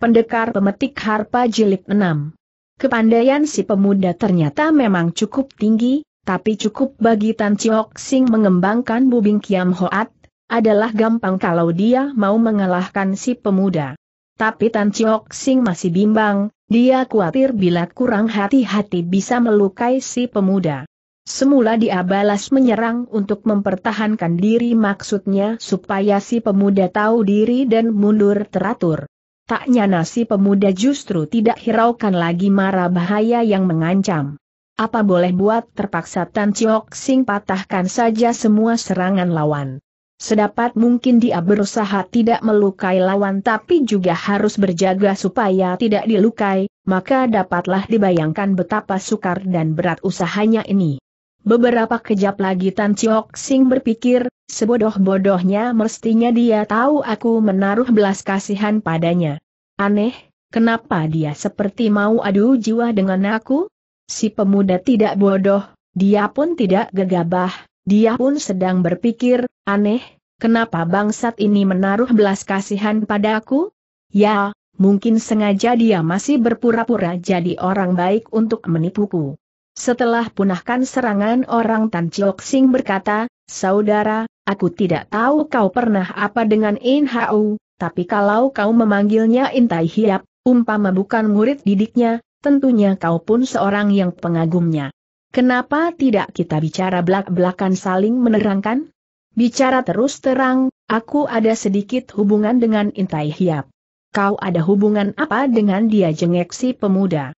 Pendekar Pemetik Harpa Jilid 6 Kepandaian si pemuda ternyata memang cukup tinggi, tapi cukup bagi Tan Chiok Sing mengembangkan bubing Kiam Hoat, adalah gampang kalau dia mau mengalahkan si pemuda. Tapi Tan Chiok Sing masih bimbang, dia khawatir bila kurang hati-hati bisa melukai si pemuda. Semula dia balas menyerang untuk mempertahankan diri maksudnya supaya si pemuda tahu diri dan mundur teratur. Taknya nasi pemuda justru tidak hiraukan lagi mara bahaya yang mengancam. Apa boleh buat terpaksa Tan Chiok Sing patahkan saja semua serangan lawan. Sedapat mungkin dia berusaha tidak melukai lawan tapi juga harus berjaga supaya tidak dilukai, maka dapatlah dibayangkan betapa sukar dan berat usahanya ini. Beberapa kejap lagi Tan Chiok Sing berpikir, sebodoh-bodohnya mestinya dia tahu aku menaruh belas kasihan padanya. Aneh, kenapa dia seperti mau adu jiwa dengan aku? Si pemuda tidak bodoh, dia pun tidak gegabah, dia pun sedang berpikir, aneh, kenapa bangsat ini menaruh belas kasihan padaku? Ya, mungkin sengaja dia masih berpura-pura jadi orang baik untuk menipuku. Setelah punahkan serangan orang Tan Chiok Sing berkata, Saudara, aku tidak tahu kau pernah apa dengan In Hau, tapi kalau kau memanggilnya Intai Hiap, umpama bukan murid didiknya, tentunya kau pun seorang yang pengagumnya. Kenapa tidak kita bicara belak-belakan saling menerangkan? Bicara terus terang, aku ada sedikit hubungan dengan Intai Hiap. Kau ada hubungan apa dengan dia jengek si pemuda?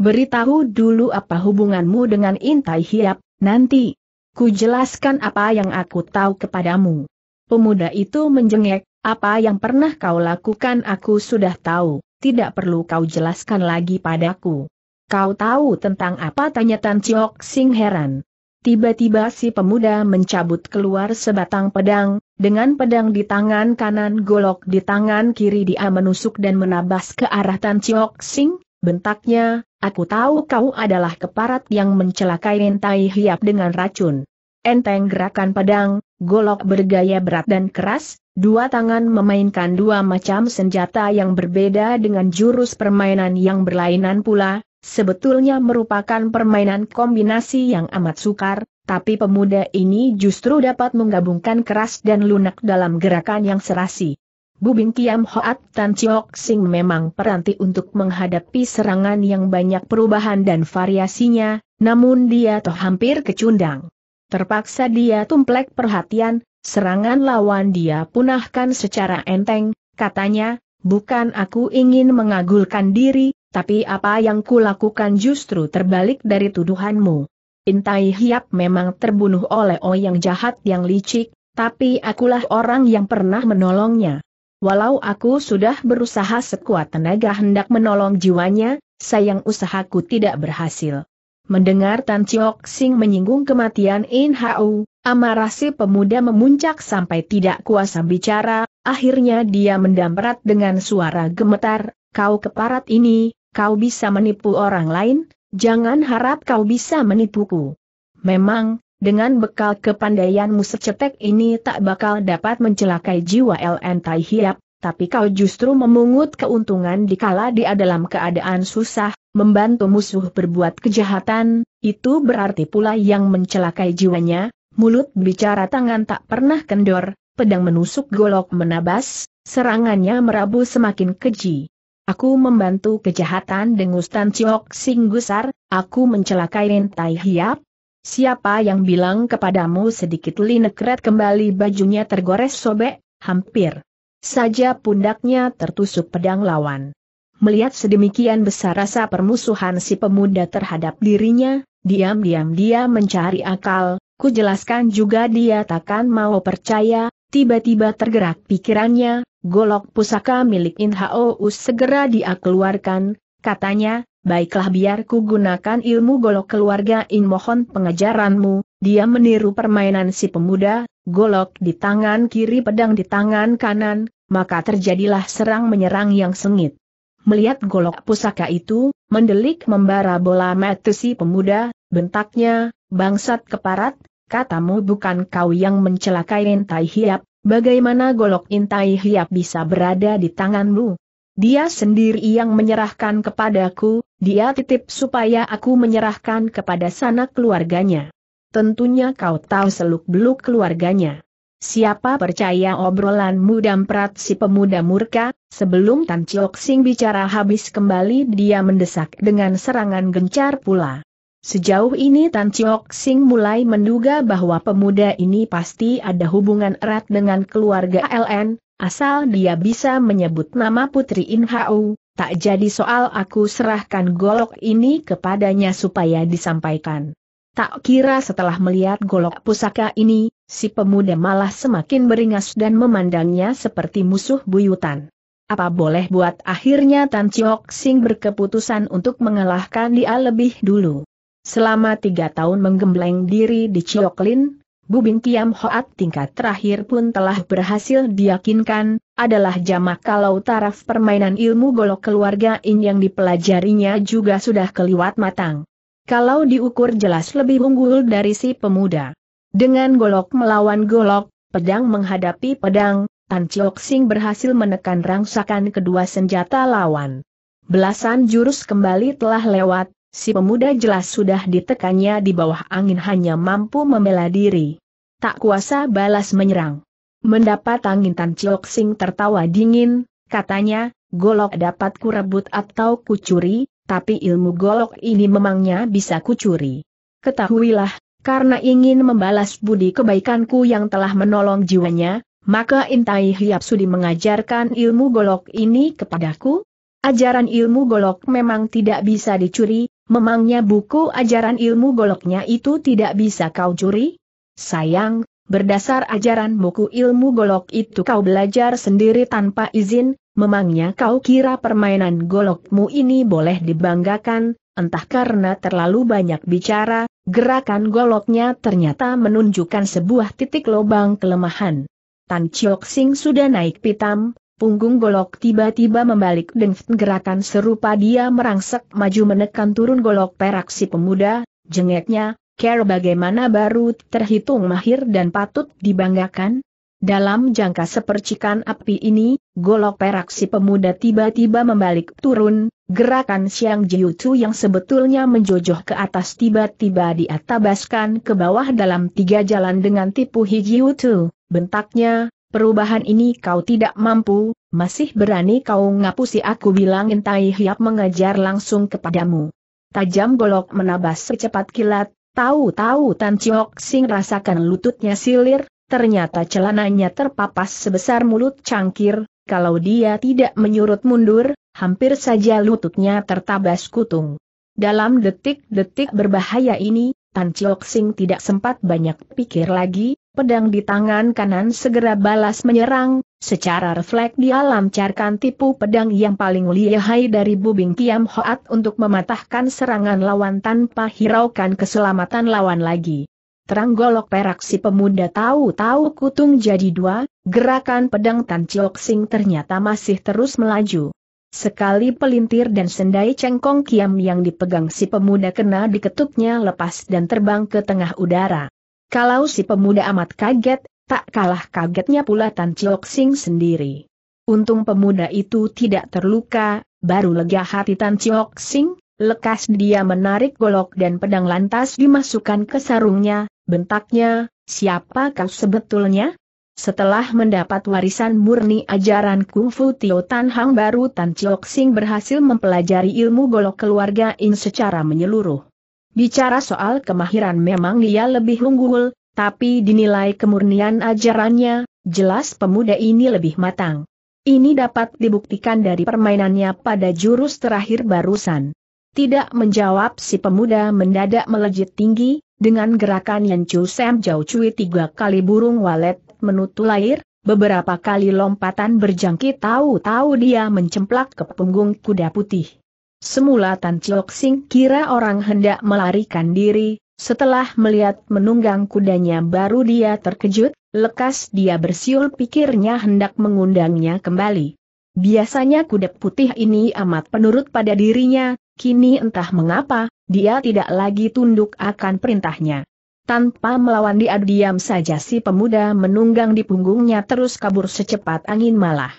Beritahu dulu apa hubunganmu dengan Intai Hiap, nanti. Ku jelaskan apa yang aku tahu kepadamu. Pemuda itu menjengek, apa yang pernah kau lakukan aku sudah tahu, tidak perlu kau jelaskan lagi padaku. Kau tahu tentang apa tanya Tan Chiok Sing heran. Tiba-tiba si pemuda mencabut keluar sebatang pedang, dengan pedang di tangan kanan golok di tangan kiri dia menusuk dan menabas ke arah Tan Chiok Sing, Bentaknya, aku tahu kau adalah keparat yang mencelakai entai hiap dengan racun. Enteng gerakan pedang, golok bergaya berat dan keras, dua tangan memainkan dua macam senjata yang berbeda dengan jurus permainan yang berlainan pula, sebetulnya merupakan permainan kombinasi yang amat sukar, tapi pemuda ini justru dapat menggabungkan keras dan lunak dalam gerakan yang serasi. Bubing Kiam Hoat Tan Chiok Sing memang peranti untuk menghadapi serangan yang banyak perubahan dan variasinya, namun dia toh hampir kecundang. Terpaksa dia tumplek perhatian, serangan lawan dia punahkan secara enteng, katanya, bukan aku ingin mengagulkan diri, tapi apa yang kulakukan justru terbalik dari tuduhanmu. Intai Hiap memang terbunuh oleh Oyang jahat yang licik, tapi akulah orang yang pernah menolongnya. Walau aku sudah berusaha sekuat tenaga hendak menolong jiwanya, sayang usahaku tidak berhasil. Mendengar Tan Chiok Sing menyinggung kematian In Hau, amarah si pemuda memuncak sampai tidak kuasa bicara, akhirnya dia mendamprat dengan suara gemetar, kau keparat ini, kau bisa menipu orang lain, jangan harap kau bisa menipuku. Memang, dengan bekal kepandaianmu secetek ini tak bakal dapat mencelakai jiwa LN Tai Hiap, tapi kau justru memungut keuntungan dikala dia dalam keadaan susah, membantu musuh berbuat kejahatan, itu berarti pula yang mencelakai jiwanya, mulut bicara tangan tak pernah kendor, pedang menusuk golok menabas, serangannya merabu semakin keji. Aku membantu kejahatan dengus Tan Chiok Sing Gusar, aku mencelakai Tai Hiap, Siapa yang bilang kepadamu sedikit linekret kembali bajunya tergores sobek, hampir saja pundaknya tertusuk pedang lawan. Melihat sedemikian besar rasa permusuhan si pemuda terhadap dirinya, diam-diam dia mencari akal, ku jelaskan juga dia takkan mau percaya, tiba-tiba tergerak pikirannya, golok pusaka milik Inhaous segera dia keluarkan, katanya, Baiklah biarku gunakan ilmu golok keluarga in mohon pengajaranmu, dia meniru permainan si pemuda, golok di tangan kiri pedang di tangan kanan, maka terjadilah serang menyerang yang sengit. Melihat golok pusaka itu, mendelik membara bola mata si pemuda, bentaknya, bangsat keparat, katamu bukan kau yang mencelakai Intai Hiap, bagaimana golok Intai Hiap bisa berada di tanganmu? Dia sendiri yang menyerahkan kepadaku, dia titip supaya aku menyerahkan kepada sana keluarganya. Tentunya kau tahu seluk-beluk keluarganya. Siapa percaya obrolanmu damprat si pemuda murka, sebelum Tan Chiok Sing bicara habis kembali dia mendesak dengan serangan gencar pula. Sejauh ini Tan Chiok Sing mulai menduga bahwa pemuda ini pasti ada hubungan erat dengan keluarga LN, Asal dia bisa menyebut nama Putri Inhau, tak jadi soal aku serahkan golok ini kepadanya supaya disampaikan. Tak kira setelah melihat golok pusaka ini, si pemuda malah semakin beringas dan memandangnya seperti musuh buyutan. Apa boleh buat akhirnya Tan Chiok Sing berkeputusan untuk mengalahkan dia lebih dulu. Selama tiga tahun menggembleng diri di Lin, Bubin Kiam Hoat tingkat terakhir pun telah berhasil diyakinkan, adalah jamak kalau taraf permainan ilmu golok keluarga In yang dipelajarinya juga sudah keliwat matang. Kalau diukur jelas lebih unggul dari si pemuda. Dengan golok melawan golok, pedang menghadapi pedang, Tan Chiok Sing berhasil menekan rangsakan kedua senjata lawan. Belasan jurus kembali telah lewat, Si pemuda jelas sudah ditekannya di bawah angin hanya mampu membela diri. Tak kuasa balas menyerang. Mendapat angin Tan Chiok Sing tertawa dingin, katanya, golok dapat kurebut atau kucuri, tapi ilmu golok ini memangnya bisa kucuri. Ketahuilah, karena ingin membalas budi kebaikanku yang telah menolong jiwanya, maka Intai Hiap Sudi mengajarkan ilmu golok ini kepadaku, Ajaran ilmu golok memang tidak bisa dicuri, memangnya buku ajaran ilmu goloknya itu tidak bisa kau curi? Sayang, berdasar ajaran buku ilmu golok itu kau belajar sendiri tanpa izin, memangnya kau kira permainan golokmu ini boleh dibanggakan, entah karena terlalu banyak bicara, gerakan goloknya ternyata menunjukkan sebuah titik lobang kelemahan. Tan Chiok Sing sudah naik pitam, Punggung golok tiba-tiba membalik dengan gerakan serupa dia merangsek maju menekan turun golok perak si pemuda, jengeknya, care bagaimana baru terhitung mahir dan patut dibanggakan? Dalam jangka sepercikan api ini, golok perak si pemuda tiba-tiba membalik turun, gerakan siang jiutu yang sebetulnya menjojoh ke atas tiba-tiba diatabaskan ke bawah dalam tiga jalan dengan tipu hijiutu, bentaknya, Perubahan ini kau tidak mampu, masih berani kau ngapusi aku bilang Intai Hiap mengajar langsung kepadamu. Tajam golok menabas secepat kilat, tahu-tahu Tan Chiok Sing rasakan lututnya silir, ternyata celananya terpapas sebesar mulut cangkir, kalau dia tidak menyurut mundur, hampir saja lututnya tertabas kutung. Dalam detik-detik berbahaya ini, Tan Chiok Sing tidak sempat banyak pikir lagi, pedang di tangan kanan segera balas menyerang, secara refleks dia lancarkan tipu pedang yang paling lihai dari Bubing Kiam Hoat untuk mematahkan serangan lawan tanpa hiraukan keselamatan lawan lagi. Terang golok perak si pemuda tahu-tahu kutung jadi dua, gerakan pedang Tan Chiok Sing ternyata masih terus melaju. Sekali pelintir dan sendai cengkong kiam yang dipegang si pemuda kena diketuknya lepas dan terbang ke tengah udara. Kalau si pemuda amat kaget, tak kalah kagetnya pula Tan Chiok Sing sendiri. Untung pemuda itu tidak terluka, baru lega hati Tan Chiok Sing, lekas dia menarik golok dan pedang lantas dimasukkan ke sarungnya, bentaknya, siapa kau sebetulnya? Setelah mendapat warisan murni ajaran kungfu Tio Tan Hang baru Tan Chiok Sing berhasil mempelajari ilmu golok keluarga In secara menyeluruh. Bicara soal kemahiran memang ia lebih unggul, tapi dinilai kemurnian ajarannya, jelas pemuda ini lebih matang. Ini dapat dibuktikan dari permainannya pada jurus terakhir barusan. Tidak menjawab si pemuda mendadak melejit tinggi, dengan gerakan yang cu sem jauh cuy tiga kali burung walet menutul air, beberapa kali lompatan berjangkit tahu-tahu dia mencemplak ke punggung kuda putih. Semula Tan Chiok Sing kira orang hendak melarikan diri, setelah melihat menunggang kudanya baru dia terkejut, lekas dia bersiul pikirnya hendak mengundangnya kembali. Biasanya kuda putih ini amat penurut pada dirinya, kini entah mengapa, dia tidak lagi tunduk akan perintahnya. Tanpa melawan dia diam saja si pemuda menunggang di punggungnya terus kabur secepat angin malah.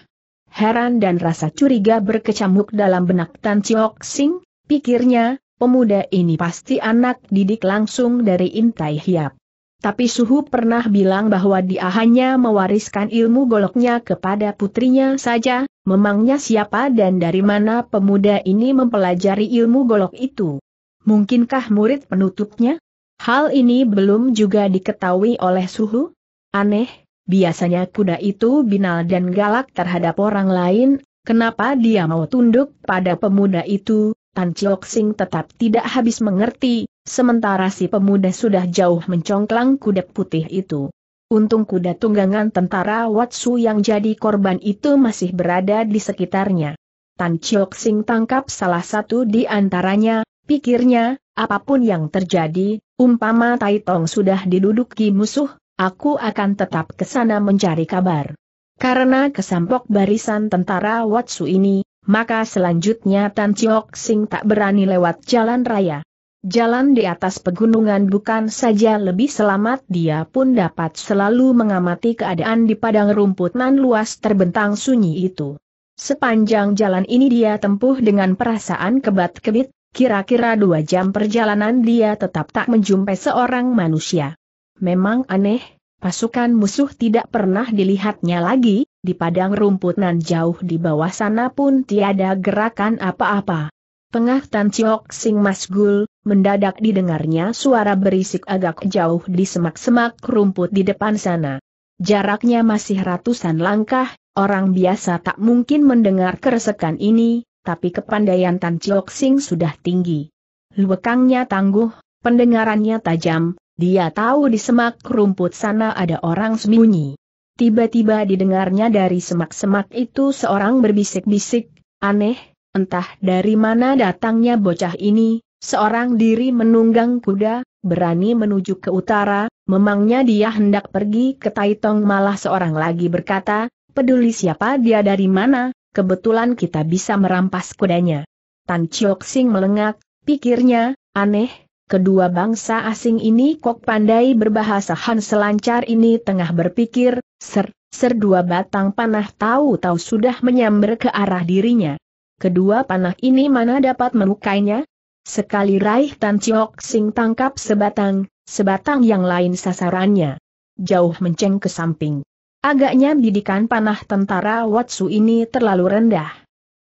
Heran dan rasa curiga berkecamuk dalam benak Tan Chiok Sing, pikirnya, pemuda ini pasti anak didik langsung dari Intai Hiap. Tapi Suhu pernah bilang bahwa dia hanya mewariskan ilmu goloknya kepada putrinya saja, memangnya siapa dan dari mana pemuda ini mempelajari ilmu golok itu? Mungkinkah murid penutupnya? Hal ini belum juga diketahui oleh Suhu? Aneh, Biasanya kuda itu binal dan galak terhadap orang lain, kenapa dia mau tunduk pada pemuda itu, Tan Chiok Sing tetap tidak habis mengerti, sementara si pemuda sudah jauh mencongklang kuda putih itu. Untung kuda tunggangan tentara Watsu yang jadi korban itu masih berada di sekitarnya. Tan Chiok Sing tangkap salah satu di antaranya, pikirnya, apapun yang terjadi, umpama Tai Tong sudah diduduki musuh, aku akan tetap ke sana mencari kabar. Karena kesampok barisan tentara Watsu ini, maka selanjutnya Tan Chiok Sing tak berani lewat jalan raya. Jalan di atas pegunungan bukan saja lebih selamat dia pun dapat selalu mengamati keadaan di padang rumput nan luas terbentang sunyi itu. Sepanjang jalan ini dia tempuh dengan perasaan kebat-kebit, kira-kira dua jam perjalanan dia tetap tak menjumpai seorang manusia. Memang aneh, pasukan musuh tidak pernah dilihatnya lagi, di padang rumput nan jauh di bawah sana pun tiada gerakan apa-apa. Pengah Tan Chiok Sing Masgul, mendadak didengarnya suara berisik agak jauh di semak-semak rumput di depan sana. Jaraknya masih ratusan langkah, orang biasa tak mungkin mendengar keresekan ini, tapi kepandaian Tan Chiok Sing sudah tinggi. Luekangnya tangguh, pendengarannya tajam, dia tahu di semak rumput sana ada orang sembunyi. Tiba-tiba didengarnya dari semak-semak itu seorang berbisik-bisik, aneh, entah dari mana datangnya bocah ini, seorang diri menunggang kuda, berani menuju ke utara, memangnya dia hendak pergi ke Taitong malah seorang lagi berkata, peduli siapa dia dari mana, kebetulan kita bisa merampas kudanya. Tan Chiok Sing melengak, pikirnya, aneh, kedua bangsa asing ini kok pandai berbahasa Han selancar ini tengah berpikir, ser, ser dua batang panah tahu-tahu sudah menyamber ke arah dirinya. Kedua panah ini mana dapat melukainya? Sekali raih Tan Chiok Sing tangkap sebatang, sebatang yang lain sasarannya. Jauh menceng ke samping. Agaknya bidikan panah tentara Watsu ini terlalu rendah.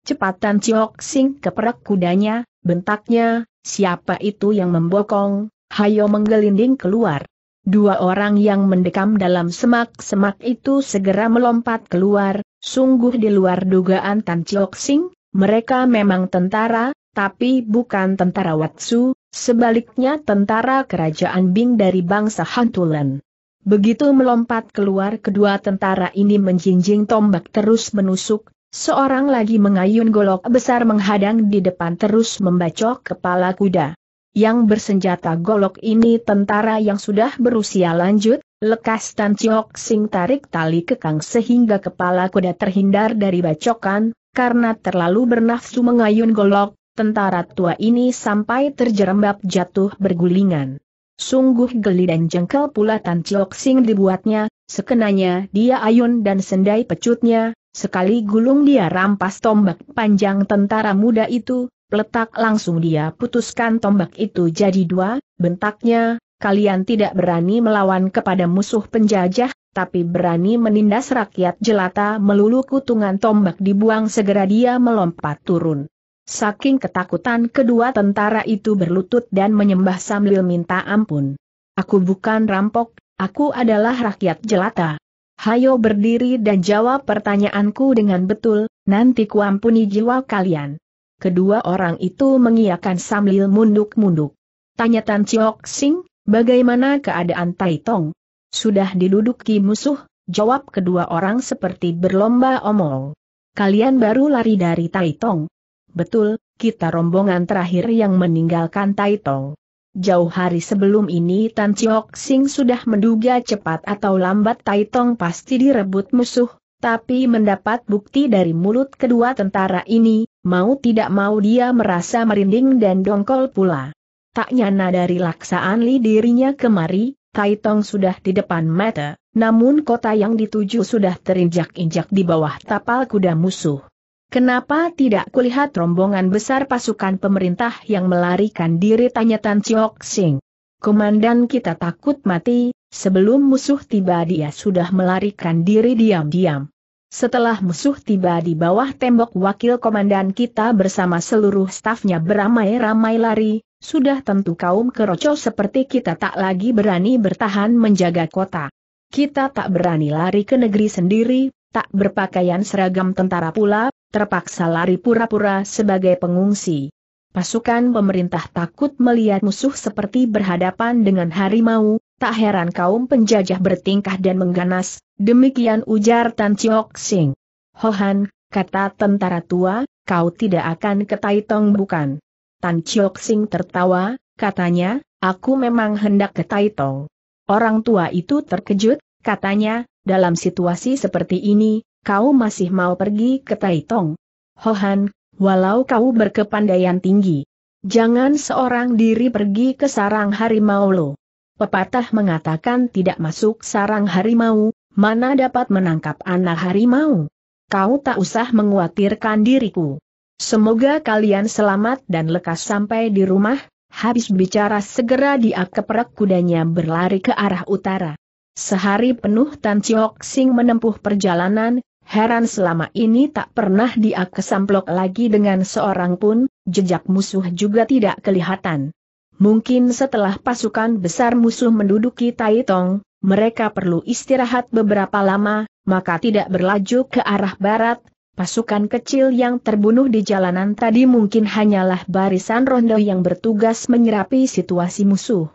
Cepat Tan Chiok Sing keperak kudanya, bentaknya, Siapa itu yang membokong? Hayo menggelinding keluar. Dua orang yang mendekam dalam semak-semak itu segera melompat keluar, sungguh di luar dugaan Tan Chiok Sing, mereka memang tentara, tapi bukan tentara Watsu, sebaliknya tentara kerajaan Bing dari bangsa Hantulan. Begitu melompat keluar kedua tentara ini menjinjing tombak terus menusuk, Seorang lagi mengayun golok besar menghadang di depan terus membacok kepala kuda. Yang bersenjata golok ini tentara yang sudah berusia lanjut, lekas Tan Chiok Sing tarik tali kekang sehingga kepala kuda terhindar dari bacokan, karena terlalu bernafsu mengayun golok, tentara tua ini sampai terjerembab jatuh bergulingan. Sungguh geli dan jengkel pula Tan Chiok Sing dibuatnya, sekenanya dia ayun dan sendai pecutnya, Sekali gulung dia rampas tombak panjang tentara muda itu, letak langsung dia putuskan tombak itu jadi dua, bentaknya, kalian tidak berani melawan kepada musuh penjajah, tapi berani menindas rakyat jelata melulu kutungan tombak dibuang segera dia melompat turun. Saking ketakutan kedua tentara itu berlutut dan menyembah sambil minta ampun. Aku bukan rampok, aku adalah rakyat jelata. Hayo berdiri dan jawab pertanyaanku dengan betul, nanti kuampuni jiwa kalian. Kedua orang itu mengiakan sambil munduk-munduk. Tanya Tan Chiok Sing, bagaimana keadaan Tai Tong? Sudah diduduki musuh, jawab kedua orang seperti berlomba omong. Kalian baru lari dari Tai Tong. Betul, kita rombongan terakhir yang meninggalkan Tai Tong. Jauh hari sebelum ini Tan Chiok Sing sudah menduga cepat atau lambat Tong pasti direbut musuh, tapi mendapat bukti dari mulut kedua tentara ini, mau tidak mau dia merasa merinding dan dongkol pula. Tak nyana dari laksaan li dirinya kemari, Tong sudah di depan mata, namun kota yang dituju sudah terinjak-injak di bawah tapal kuda musuh. Kenapa tidak kulihat rombongan besar pasukan pemerintah yang melarikan diri tanya Tan Chiok Sing. Komandan kita takut mati, sebelum musuh tiba dia sudah melarikan diri diam-diam. Setelah musuh tiba di bawah tembok wakil komandan kita bersama seluruh stafnya beramai-ramai lari, sudah tentu kaum keroco seperti kita tak lagi berani bertahan menjaga kota. Kita tak berani lari ke negeri sendiri, tak berpakaian seragam tentara pula, terpaksa lari pura-pura sebagai pengungsi. Pasukan pemerintah takut melihat musuh seperti berhadapan dengan harimau, tak heran kaum penjajah bertingkah dan mengganas, demikian ujar Tan Chiok Sing. Hohan, kata tentara tua, kau tidak akan ke Taitung bukan? Tan Chiok Sing tertawa, katanya, aku memang hendak ke Taitung. Orang tua itu terkejut, katanya, dalam situasi seperti ini, kau masih mau pergi ke Taitong. Hohan, walau kau berkepandaian tinggi. Jangan seorang diri pergi ke sarang harimau lo. Pepatah mengatakan tidak masuk sarang harimau, mana dapat menangkap anak harimau. Kau tak usah menguatirkan diriku. Semoga kalian selamat dan lekas sampai di rumah, habis bicara segera dia keperak kudanya berlari ke arah utara. Sehari penuh Tan Chiok Sing menempuh perjalanan, heran selama ini tak pernah dia kesamplok lagi dengan seorang pun, jejak musuh juga tidak kelihatan. Mungkin setelah pasukan besar musuh menduduki Taitong, mereka perlu istirahat beberapa lama, maka tidak berlaju ke arah barat, Pasukan kecil yang terbunuh di jalanan tadi mungkin hanyalah barisan rondo yang bertugas menyerapi situasi musuh.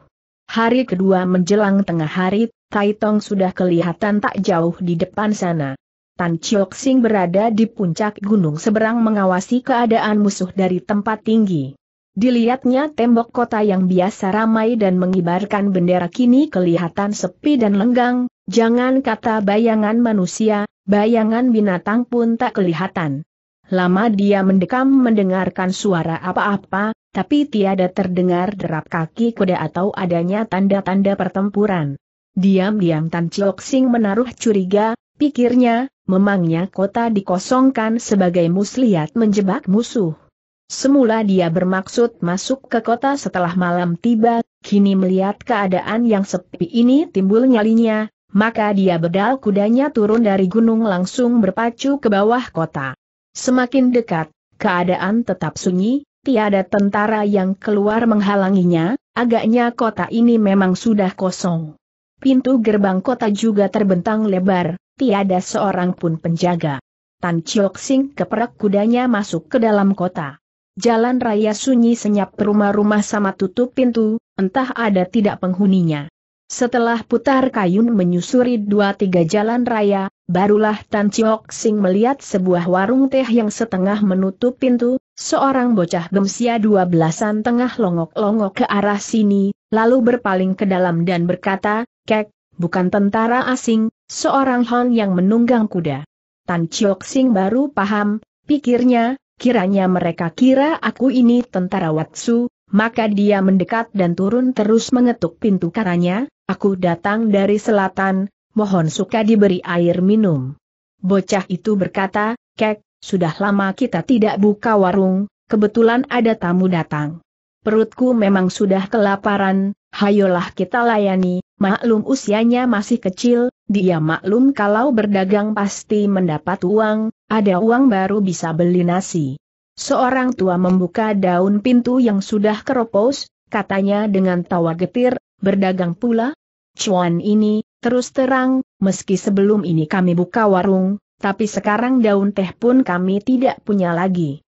Hari kedua menjelang tengah hari, Kaitong sudah kelihatan tak jauh di depan sana. Tan Chiok Sing berada di puncak gunung seberang mengawasi keadaan musuh dari tempat tinggi. Dilihatnya tembok kota yang biasa ramai dan mengibarkan bendera kini kelihatan sepi dan lenggang, jangan kata bayangan manusia, bayangan binatang pun tak kelihatan. Lama dia mendekam mendengarkan suara apa-apa, tapi tiada terdengar derap kaki kuda atau adanya tanda-tanda pertempuran. Diam-diam Tan Chok Sing menaruh curiga, pikirnya, memangnya kota dikosongkan sebagai muslihat menjebak musuh. Semula dia bermaksud masuk ke kota setelah malam tiba, kini melihat keadaan yang sepi ini timbul nyalinya, maka dia bedal kudanya turun dari gunung langsung berpacu ke bawah kota. Semakin dekat, keadaan tetap sunyi, tiada tentara yang keluar menghalanginya, agaknya kota ini memang sudah kosong. Pintu gerbang kota juga terbentang lebar, tiada seorang pun penjaga. Tan Chiok Sing keperak kudanya masuk ke dalam kota. Jalan raya sunyi senyap rumah-rumah sama tutup pintu, entah ada tidak penghuninya. Setelah putar kayun menyusuri dua-tiga jalan raya, barulah Tan Chiok Sing melihat sebuah warung teh yang setengah menutup pintu, seorang bocah gemsia dua belasan tengah longok-longok ke arah sini, lalu berpaling ke dalam dan berkata, Kek, bukan tentara asing, seorang hon yang menunggang kuda. Tan Chiok Sing baru paham, pikirnya, kiranya mereka kira aku ini tentara Watsu, maka dia mendekat dan turun terus mengetuk pintu karanya, aku datang dari selatan, mohon suka diberi air minum. Bocah itu berkata, Kek, sudah lama kita tidak buka warung, kebetulan ada tamu datang. Perutku memang sudah kelaparan, hayolah kita layani, maklum usianya masih kecil, dia maklum kalau berdagang pasti mendapat uang, ada uang baru bisa beli nasi. Seorang tua membuka daun pintu yang sudah keropos, katanya dengan tawa getir, berdagang pula? Cuan ini, terus terang, meski sebelum ini kami buka warung, tapi sekarang daun teh pun kami tidak punya lagi.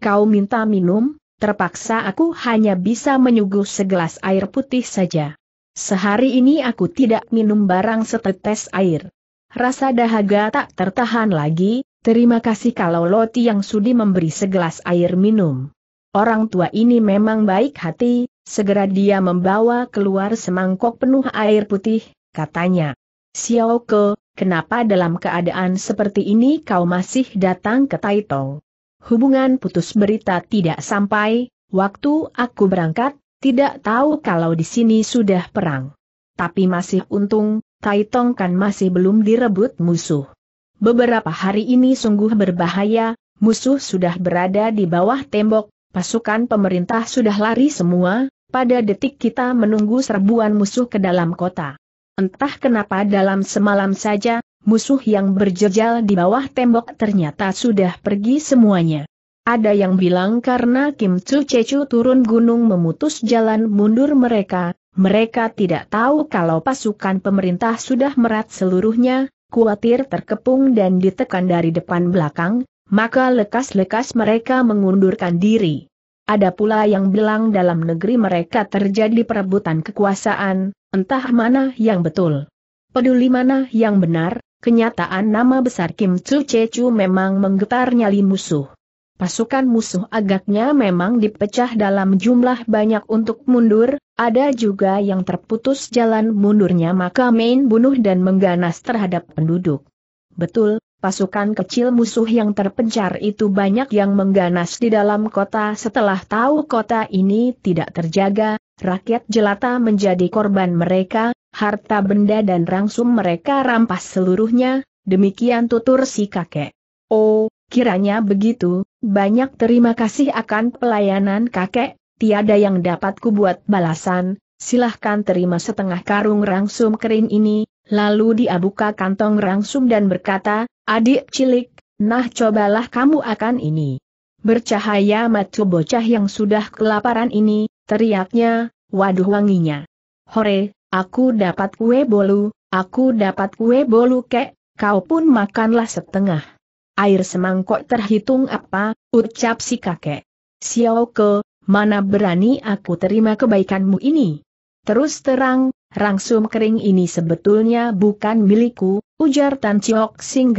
Kau minta minum? terpaksa aku hanya bisa menyuguh segelas air putih saja. Sehari ini aku tidak minum barang setetes air. Rasa dahaga tak tertahan lagi, terima kasih kalau Loti yang sudi memberi segelas air minum. Orang tua ini memang baik hati, segera dia membawa keluar semangkok penuh air putih, katanya. Xiao Ke, kenapa dalam keadaan seperti ini kau masih datang ke Taitong? hubungan putus berita tidak sampai, waktu aku berangkat, tidak tahu kalau di sini sudah perang. Tapi masih untung, Tong kan masih belum direbut musuh. Beberapa hari ini sungguh berbahaya, musuh sudah berada di bawah tembok, pasukan pemerintah sudah lari semua, pada detik kita menunggu serbuan musuh ke dalam kota. Entah kenapa dalam semalam saja, musuh yang berjejal di bawah tembok ternyata sudah pergi semuanya. Ada yang bilang karena Kim Chu Chechu turun gunung memutus jalan mundur mereka, mereka tidak tahu kalau pasukan pemerintah sudah merat seluruhnya, khawatir terkepung dan ditekan dari depan belakang, maka lekas-lekas mereka mengundurkan diri. Ada pula yang bilang dalam negeri mereka terjadi perebutan kekuasaan, entah mana yang betul. Peduli mana yang benar, Kenyataan nama besar Kim Chu Chu memang menggetar nyali musuh. Pasukan musuh agaknya memang dipecah dalam jumlah banyak untuk mundur, ada juga yang terputus jalan mundurnya maka main bunuh dan mengganas terhadap penduduk. Betul, pasukan kecil musuh yang terpencar itu banyak yang mengganas di dalam kota setelah tahu kota ini tidak terjaga, rakyat jelata menjadi korban mereka, harta benda dan rangsum mereka rampas seluruhnya, demikian tutur si kakek. Oh, kiranya begitu, banyak terima kasih akan pelayanan kakek, tiada yang dapat kubuat balasan, silahkan terima setengah karung rangsum kering ini, lalu dia buka kantong rangsum dan berkata, adik cilik, nah cobalah kamu akan ini. Bercahaya matu bocah yang sudah kelaparan ini, teriaknya, waduh wanginya. Hore, Aku dapat kue bolu, aku dapat kue bolu kek, kau pun makanlah setengah. Air semangkok terhitung apa, ucap si kakek. Ke, mana berani aku terima kebaikanmu ini? Terus terang, rangsum kering ini sebetulnya bukan milikku, ujar Tan Chiok Sing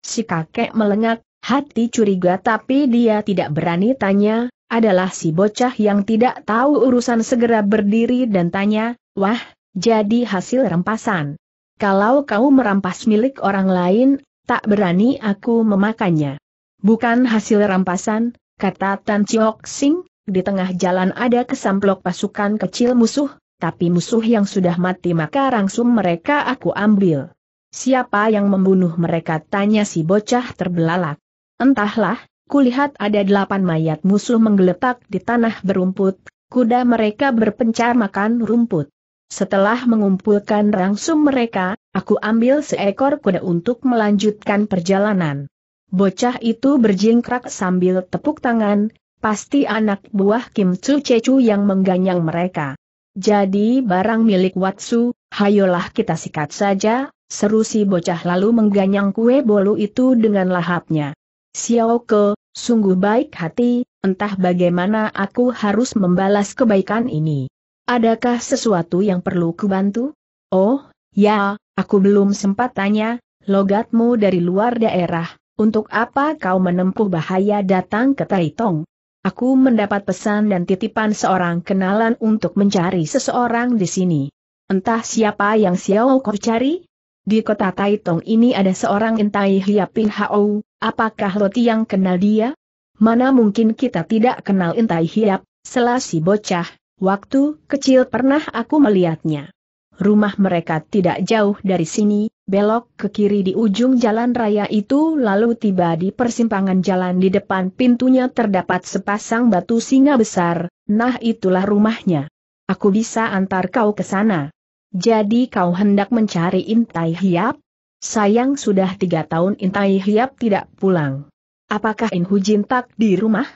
Si kakek melengak, hati curiga tapi dia tidak berani tanya, adalah si bocah yang tidak tahu urusan segera berdiri dan tanya, wah, jadi hasil rempasan. Kalau kau merampas milik orang lain, tak berani aku memakannya. Bukan hasil rampasan, kata Tan Chiok Sing, di tengah jalan ada kesamplok pasukan kecil musuh, tapi musuh yang sudah mati maka langsung mereka aku ambil. Siapa yang membunuh mereka tanya si bocah terbelalak. Entahlah, kulihat ada delapan mayat musuh menggeletak di tanah berumput, kuda mereka berpencar makan rumput. Setelah mengumpulkan rangsum mereka, aku ambil seekor kuda untuk melanjutkan perjalanan. Bocah itu berjingkrak sambil tepuk tangan, pasti anak buah Kim Tzu Chechu yang mengganyang mereka. Jadi barang milik Watsu, hayolah kita sikat saja, seru si bocah lalu mengganyang kue bolu itu dengan lahapnya. Xiao Ke, Sungguh baik hati, entah bagaimana aku harus membalas kebaikan ini. Adakah sesuatu yang perlu kubantu? Oh, ya, aku belum sempat tanya, logatmu dari luar daerah, untuk apa kau menempuh bahaya datang ke Taitong? Aku mendapat pesan dan titipan seorang kenalan untuk mencari seseorang di sini. Entah siapa yang Xiao Kor cari? di kota Taitong ini ada seorang entai Hiaping Hao, apakah Loti yang kenal dia? Mana mungkin kita tidak kenal intai Hiap, selasi bocah, waktu kecil pernah aku melihatnya. Rumah mereka tidak jauh dari sini, belok ke kiri di ujung jalan raya itu lalu tiba di persimpangan jalan di depan pintunya terdapat sepasang batu singa besar, nah itulah rumahnya. Aku bisa antar kau ke sana. Jadi kau hendak mencari Intai Hiap? Sayang sudah tiga tahun Intai Hiap tidak pulang. Apakah In Hujin tak di rumah?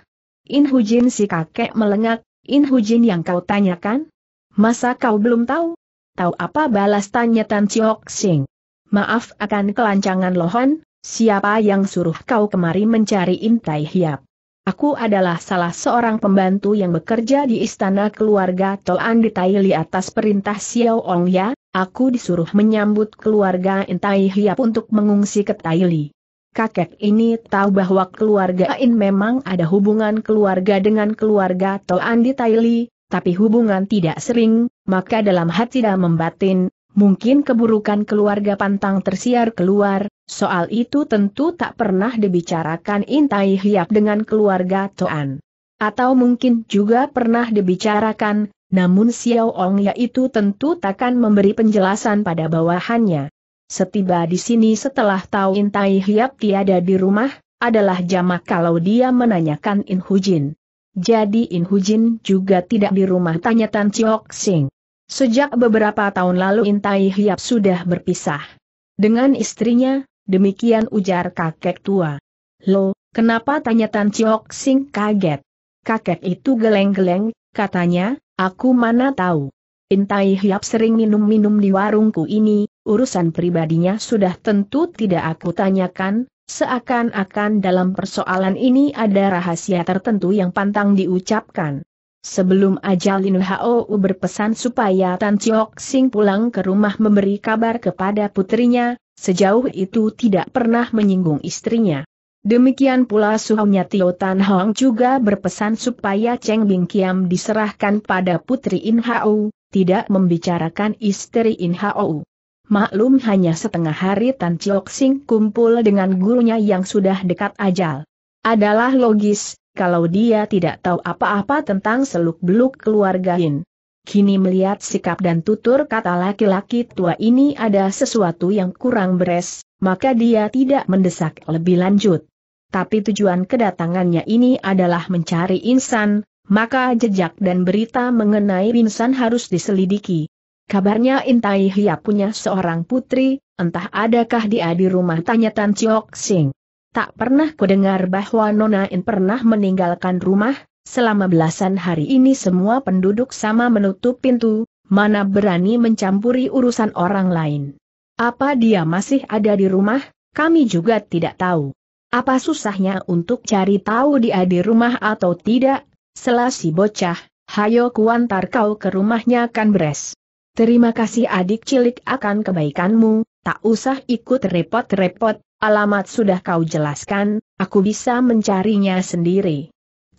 In Hujin si kakek melengak, In Hujin yang kau tanyakan? Masa kau belum tahu? Tahu apa balas tanya Tan Chiok Sing? Maaf akan kelancangan Lohon, siapa yang suruh kau kemari mencari Intai Hiap? Aku adalah salah seorang pembantu yang bekerja di istana keluarga Toan Taili atas perintah Xiao Ong Ya, aku disuruh menyambut keluarga Intai Hiap untuk mengungsi ke Taili. Kakek ini tahu bahwa keluarga In memang ada hubungan keluarga dengan keluarga Toan Taili, tapi hubungan tidak sering, maka dalam hati dan membatin, Mungkin keburukan keluarga pantang tersiar keluar, soal itu tentu tak pernah dibicarakan Intai Hiap dengan keluarga Toan. Atau mungkin juga pernah dibicarakan, namun Xiao Ong yaitu tentu takkan memberi penjelasan pada bawahannya. Setiba di sini setelah tahu Intai Hiap tiada di rumah, adalah jamak kalau dia menanyakan In Hujin. Jadi In Hujin juga tidak di rumah tanya Tan Chiok Sing. Sejak beberapa tahun lalu Intai Hiap sudah berpisah. Dengan istrinya, demikian ujar kakek tua. Lo, kenapa tanya Tan Chiok Sing kaget? Kakek itu geleng-geleng, katanya, aku mana tahu. Intai Hiap sering minum-minum di warungku ini, urusan pribadinya sudah tentu tidak aku tanyakan, seakan-akan dalam persoalan ini ada rahasia tertentu yang pantang diucapkan. Sebelum ajal Lin Hao berpesan supaya Tan Chiok Sing pulang ke rumah memberi kabar kepada putrinya, sejauh itu tidak pernah menyinggung istrinya. Demikian pula suhunya Tio Tan Hong juga berpesan supaya Cheng Bing Kiam diserahkan pada putri In Hao, tidak membicarakan istri In Hao. Maklum hanya setengah hari Tan Chiok Sing kumpul dengan gurunya yang sudah dekat ajal. Adalah logis, kalau dia tidak tahu apa-apa tentang seluk-beluk keluarga Hin. Kini melihat sikap dan tutur kata laki-laki tua ini ada sesuatu yang kurang beres, maka dia tidak mendesak lebih lanjut. Tapi tujuan kedatangannya ini adalah mencari insan, maka jejak dan berita mengenai insan harus diselidiki. Kabarnya Intai Hia punya seorang putri, entah adakah dia di rumah tanya Tan Chok Sing. Tak pernah kudengar bahwa Nona In pernah meninggalkan rumah, selama belasan hari ini semua penduduk sama menutup pintu, mana berani mencampuri urusan orang lain. Apa dia masih ada di rumah, kami juga tidak tahu. Apa susahnya untuk cari tahu dia di rumah atau tidak, selasi bocah, hayo kuantar kau ke rumahnya kan beres. Terima kasih adik cilik akan kebaikanmu, tak usah ikut repot-repot, Alamat sudah kau jelaskan, aku bisa mencarinya sendiri.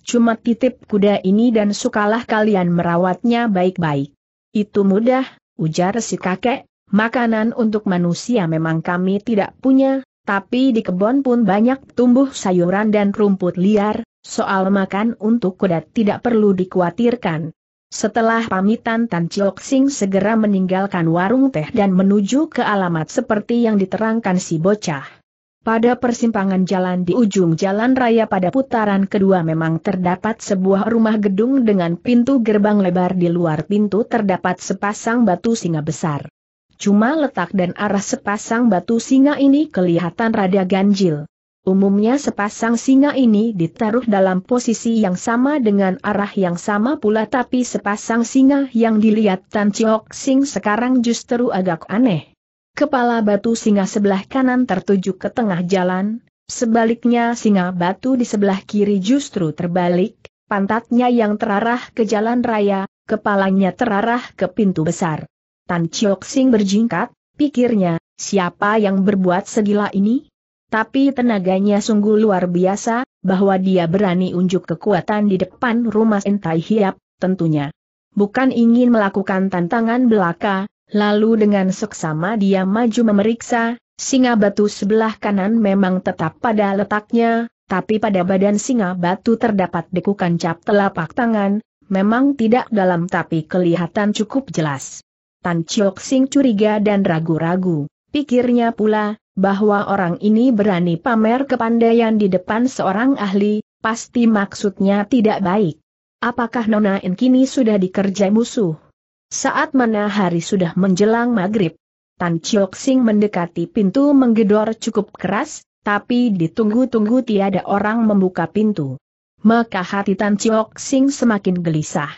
Cuma titip kuda ini dan sukalah kalian merawatnya baik-baik. Itu mudah, ujar si kakek, makanan untuk manusia memang kami tidak punya, tapi di kebun pun banyak tumbuh sayuran dan rumput liar, soal makan untuk kuda tidak perlu dikhawatirkan. Setelah pamitan Tan Chiok Sing segera meninggalkan warung teh dan menuju ke alamat seperti yang diterangkan si bocah. Pada persimpangan jalan di ujung jalan raya pada putaran kedua memang terdapat sebuah rumah gedung dengan pintu gerbang lebar di luar pintu terdapat sepasang batu singa besar. Cuma letak dan arah sepasang batu singa ini kelihatan rada ganjil. Umumnya sepasang singa ini ditaruh dalam posisi yang sama dengan arah yang sama pula tapi sepasang singa yang dilihat Tan Chiok Sing sekarang justru agak aneh Kepala batu singa sebelah kanan tertuju ke tengah jalan, sebaliknya singa batu di sebelah kiri justru terbalik, pantatnya yang terarah ke jalan raya, kepalanya terarah ke pintu besar. Tan Chiok Sing berjingkat, pikirnya, siapa yang berbuat segila ini? Tapi tenaganya sungguh luar biasa, bahwa dia berani unjuk kekuatan di depan rumah Entai Hiap, tentunya. Bukan ingin melakukan tantangan belaka, Lalu dengan seksama dia maju memeriksa, singa batu sebelah kanan memang tetap pada letaknya, tapi pada badan singa batu terdapat dekukan cap telapak tangan, memang tidak dalam tapi kelihatan cukup jelas. Tan Chiok Sing curiga dan ragu-ragu, pikirnya pula, bahwa orang ini berani pamer kepandaian di depan seorang ahli, pasti maksudnya tidak baik. Apakah Nona In kini sudah dikerjai musuh? Saat mana hari sudah menjelang maghrib, Tan Chiok Sing mendekati pintu menggedor cukup keras, tapi ditunggu-tunggu tiada orang membuka pintu. Maka hati Tan Chiok Sing semakin gelisah.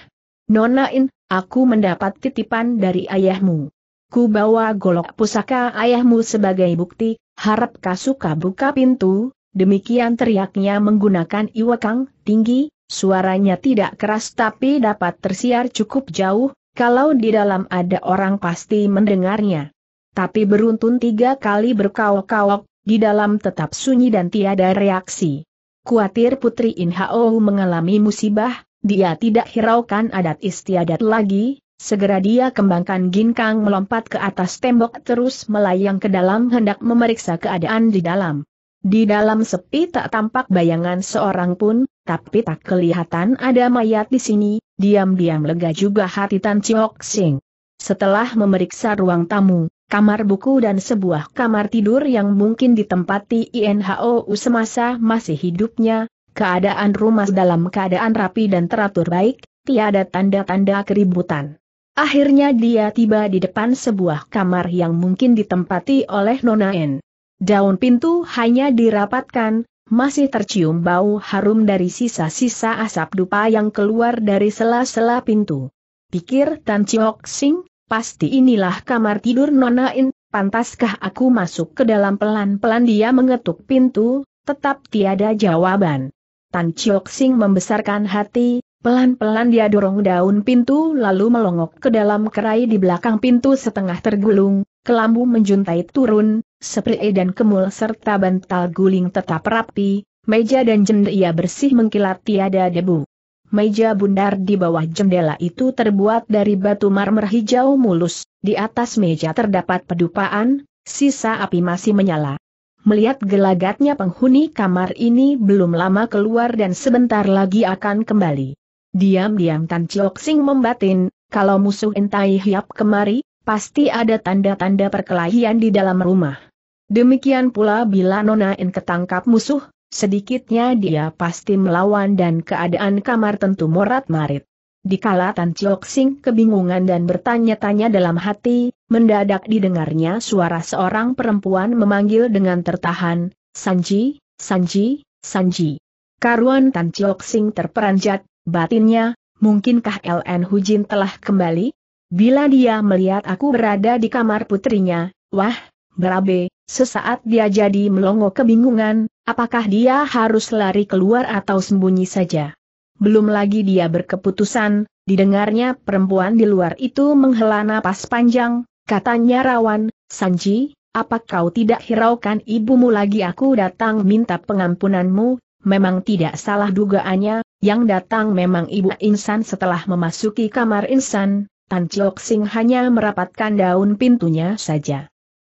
Nona In, aku mendapat titipan dari ayahmu. Ku bawa golok pusaka ayahmu sebagai bukti, harap kasuka buka pintu, demikian teriaknya menggunakan iwakang, tinggi, suaranya tidak keras tapi dapat tersiar cukup jauh, kalau di dalam ada orang pasti mendengarnya. Tapi beruntun tiga kali berkawok-kawok, di dalam tetap sunyi dan tiada reaksi. Kuatir Putri Inhao mengalami musibah, dia tidak hiraukan adat istiadat lagi, segera dia kembangkan ginkang melompat ke atas tembok terus melayang ke dalam hendak memeriksa keadaan di dalam. Di dalam sepi tak tampak bayangan seorang pun, tapi tak kelihatan ada mayat di sini, diam-diam lega juga hati Tan Chiok Sing. Setelah memeriksa ruang tamu, kamar buku dan sebuah kamar tidur yang mungkin ditempati INHOU semasa masih hidupnya, keadaan rumah dalam keadaan rapi dan teratur baik, tiada tanda-tanda keributan. Akhirnya dia tiba di depan sebuah kamar yang mungkin ditempati oleh Nona N. Daun pintu hanya dirapatkan, masih tercium bau harum dari sisa-sisa asap dupa yang keluar dari sela-sela pintu. Pikir Tan Chiok Sing, pasti inilah kamar tidur Nona In, pantaskah aku masuk ke dalam pelan-pelan dia mengetuk pintu, tetap tiada jawaban. Tan Chiok Sing membesarkan hati, pelan-pelan dia dorong daun pintu lalu melongok ke dalam kerai di belakang pintu setengah tergulung, kelambu menjuntai turun, seprei dan kemul serta bantal guling tetap rapi, meja dan jendela bersih mengkilat tiada debu. Meja bundar di bawah jendela itu terbuat dari batu marmer hijau mulus, di atas meja terdapat pedupaan, sisa api masih menyala. Melihat gelagatnya penghuni kamar ini belum lama keluar dan sebentar lagi akan kembali. Diam-diam Tan Chiok Sing membatin, kalau musuh entai hiap kemari, pasti ada tanda-tanda perkelahian di dalam rumah. Demikian pula bila Nona En ketangkap musuh, sedikitnya dia pasti melawan dan keadaan kamar tentu morat-marit. Dikala Tan Chok Sing kebingungan dan bertanya-tanya dalam hati, mendadak didengarnya suara seorang perempuan memanggil dengan tertahan, Sanji, Sanji, Sanji. Karuan Tan Chok Sing terperanjat, batinnya, mungkinkah LN Hujin telah kembali? Bila dia melihat aku berada di kamar putrinya, wah, berabe, Sesaat dia jadi melongo kebingungan, apakah dia harus lari keluar atau sembunyi saja. Belum lagi dia berkeputusan, didengarnya perempuan di luar itu menghela napas panjang, katanya rawan, Sanji, apa kau tidak hiraukan ibumu lagi aku datang minta pengampunanmu, memang tidak salah dugaannya, yang datang memang ibu insan setelah memasuki kamar insan, Tan Chiok Sing hanya merapatkan daun pintunya saja.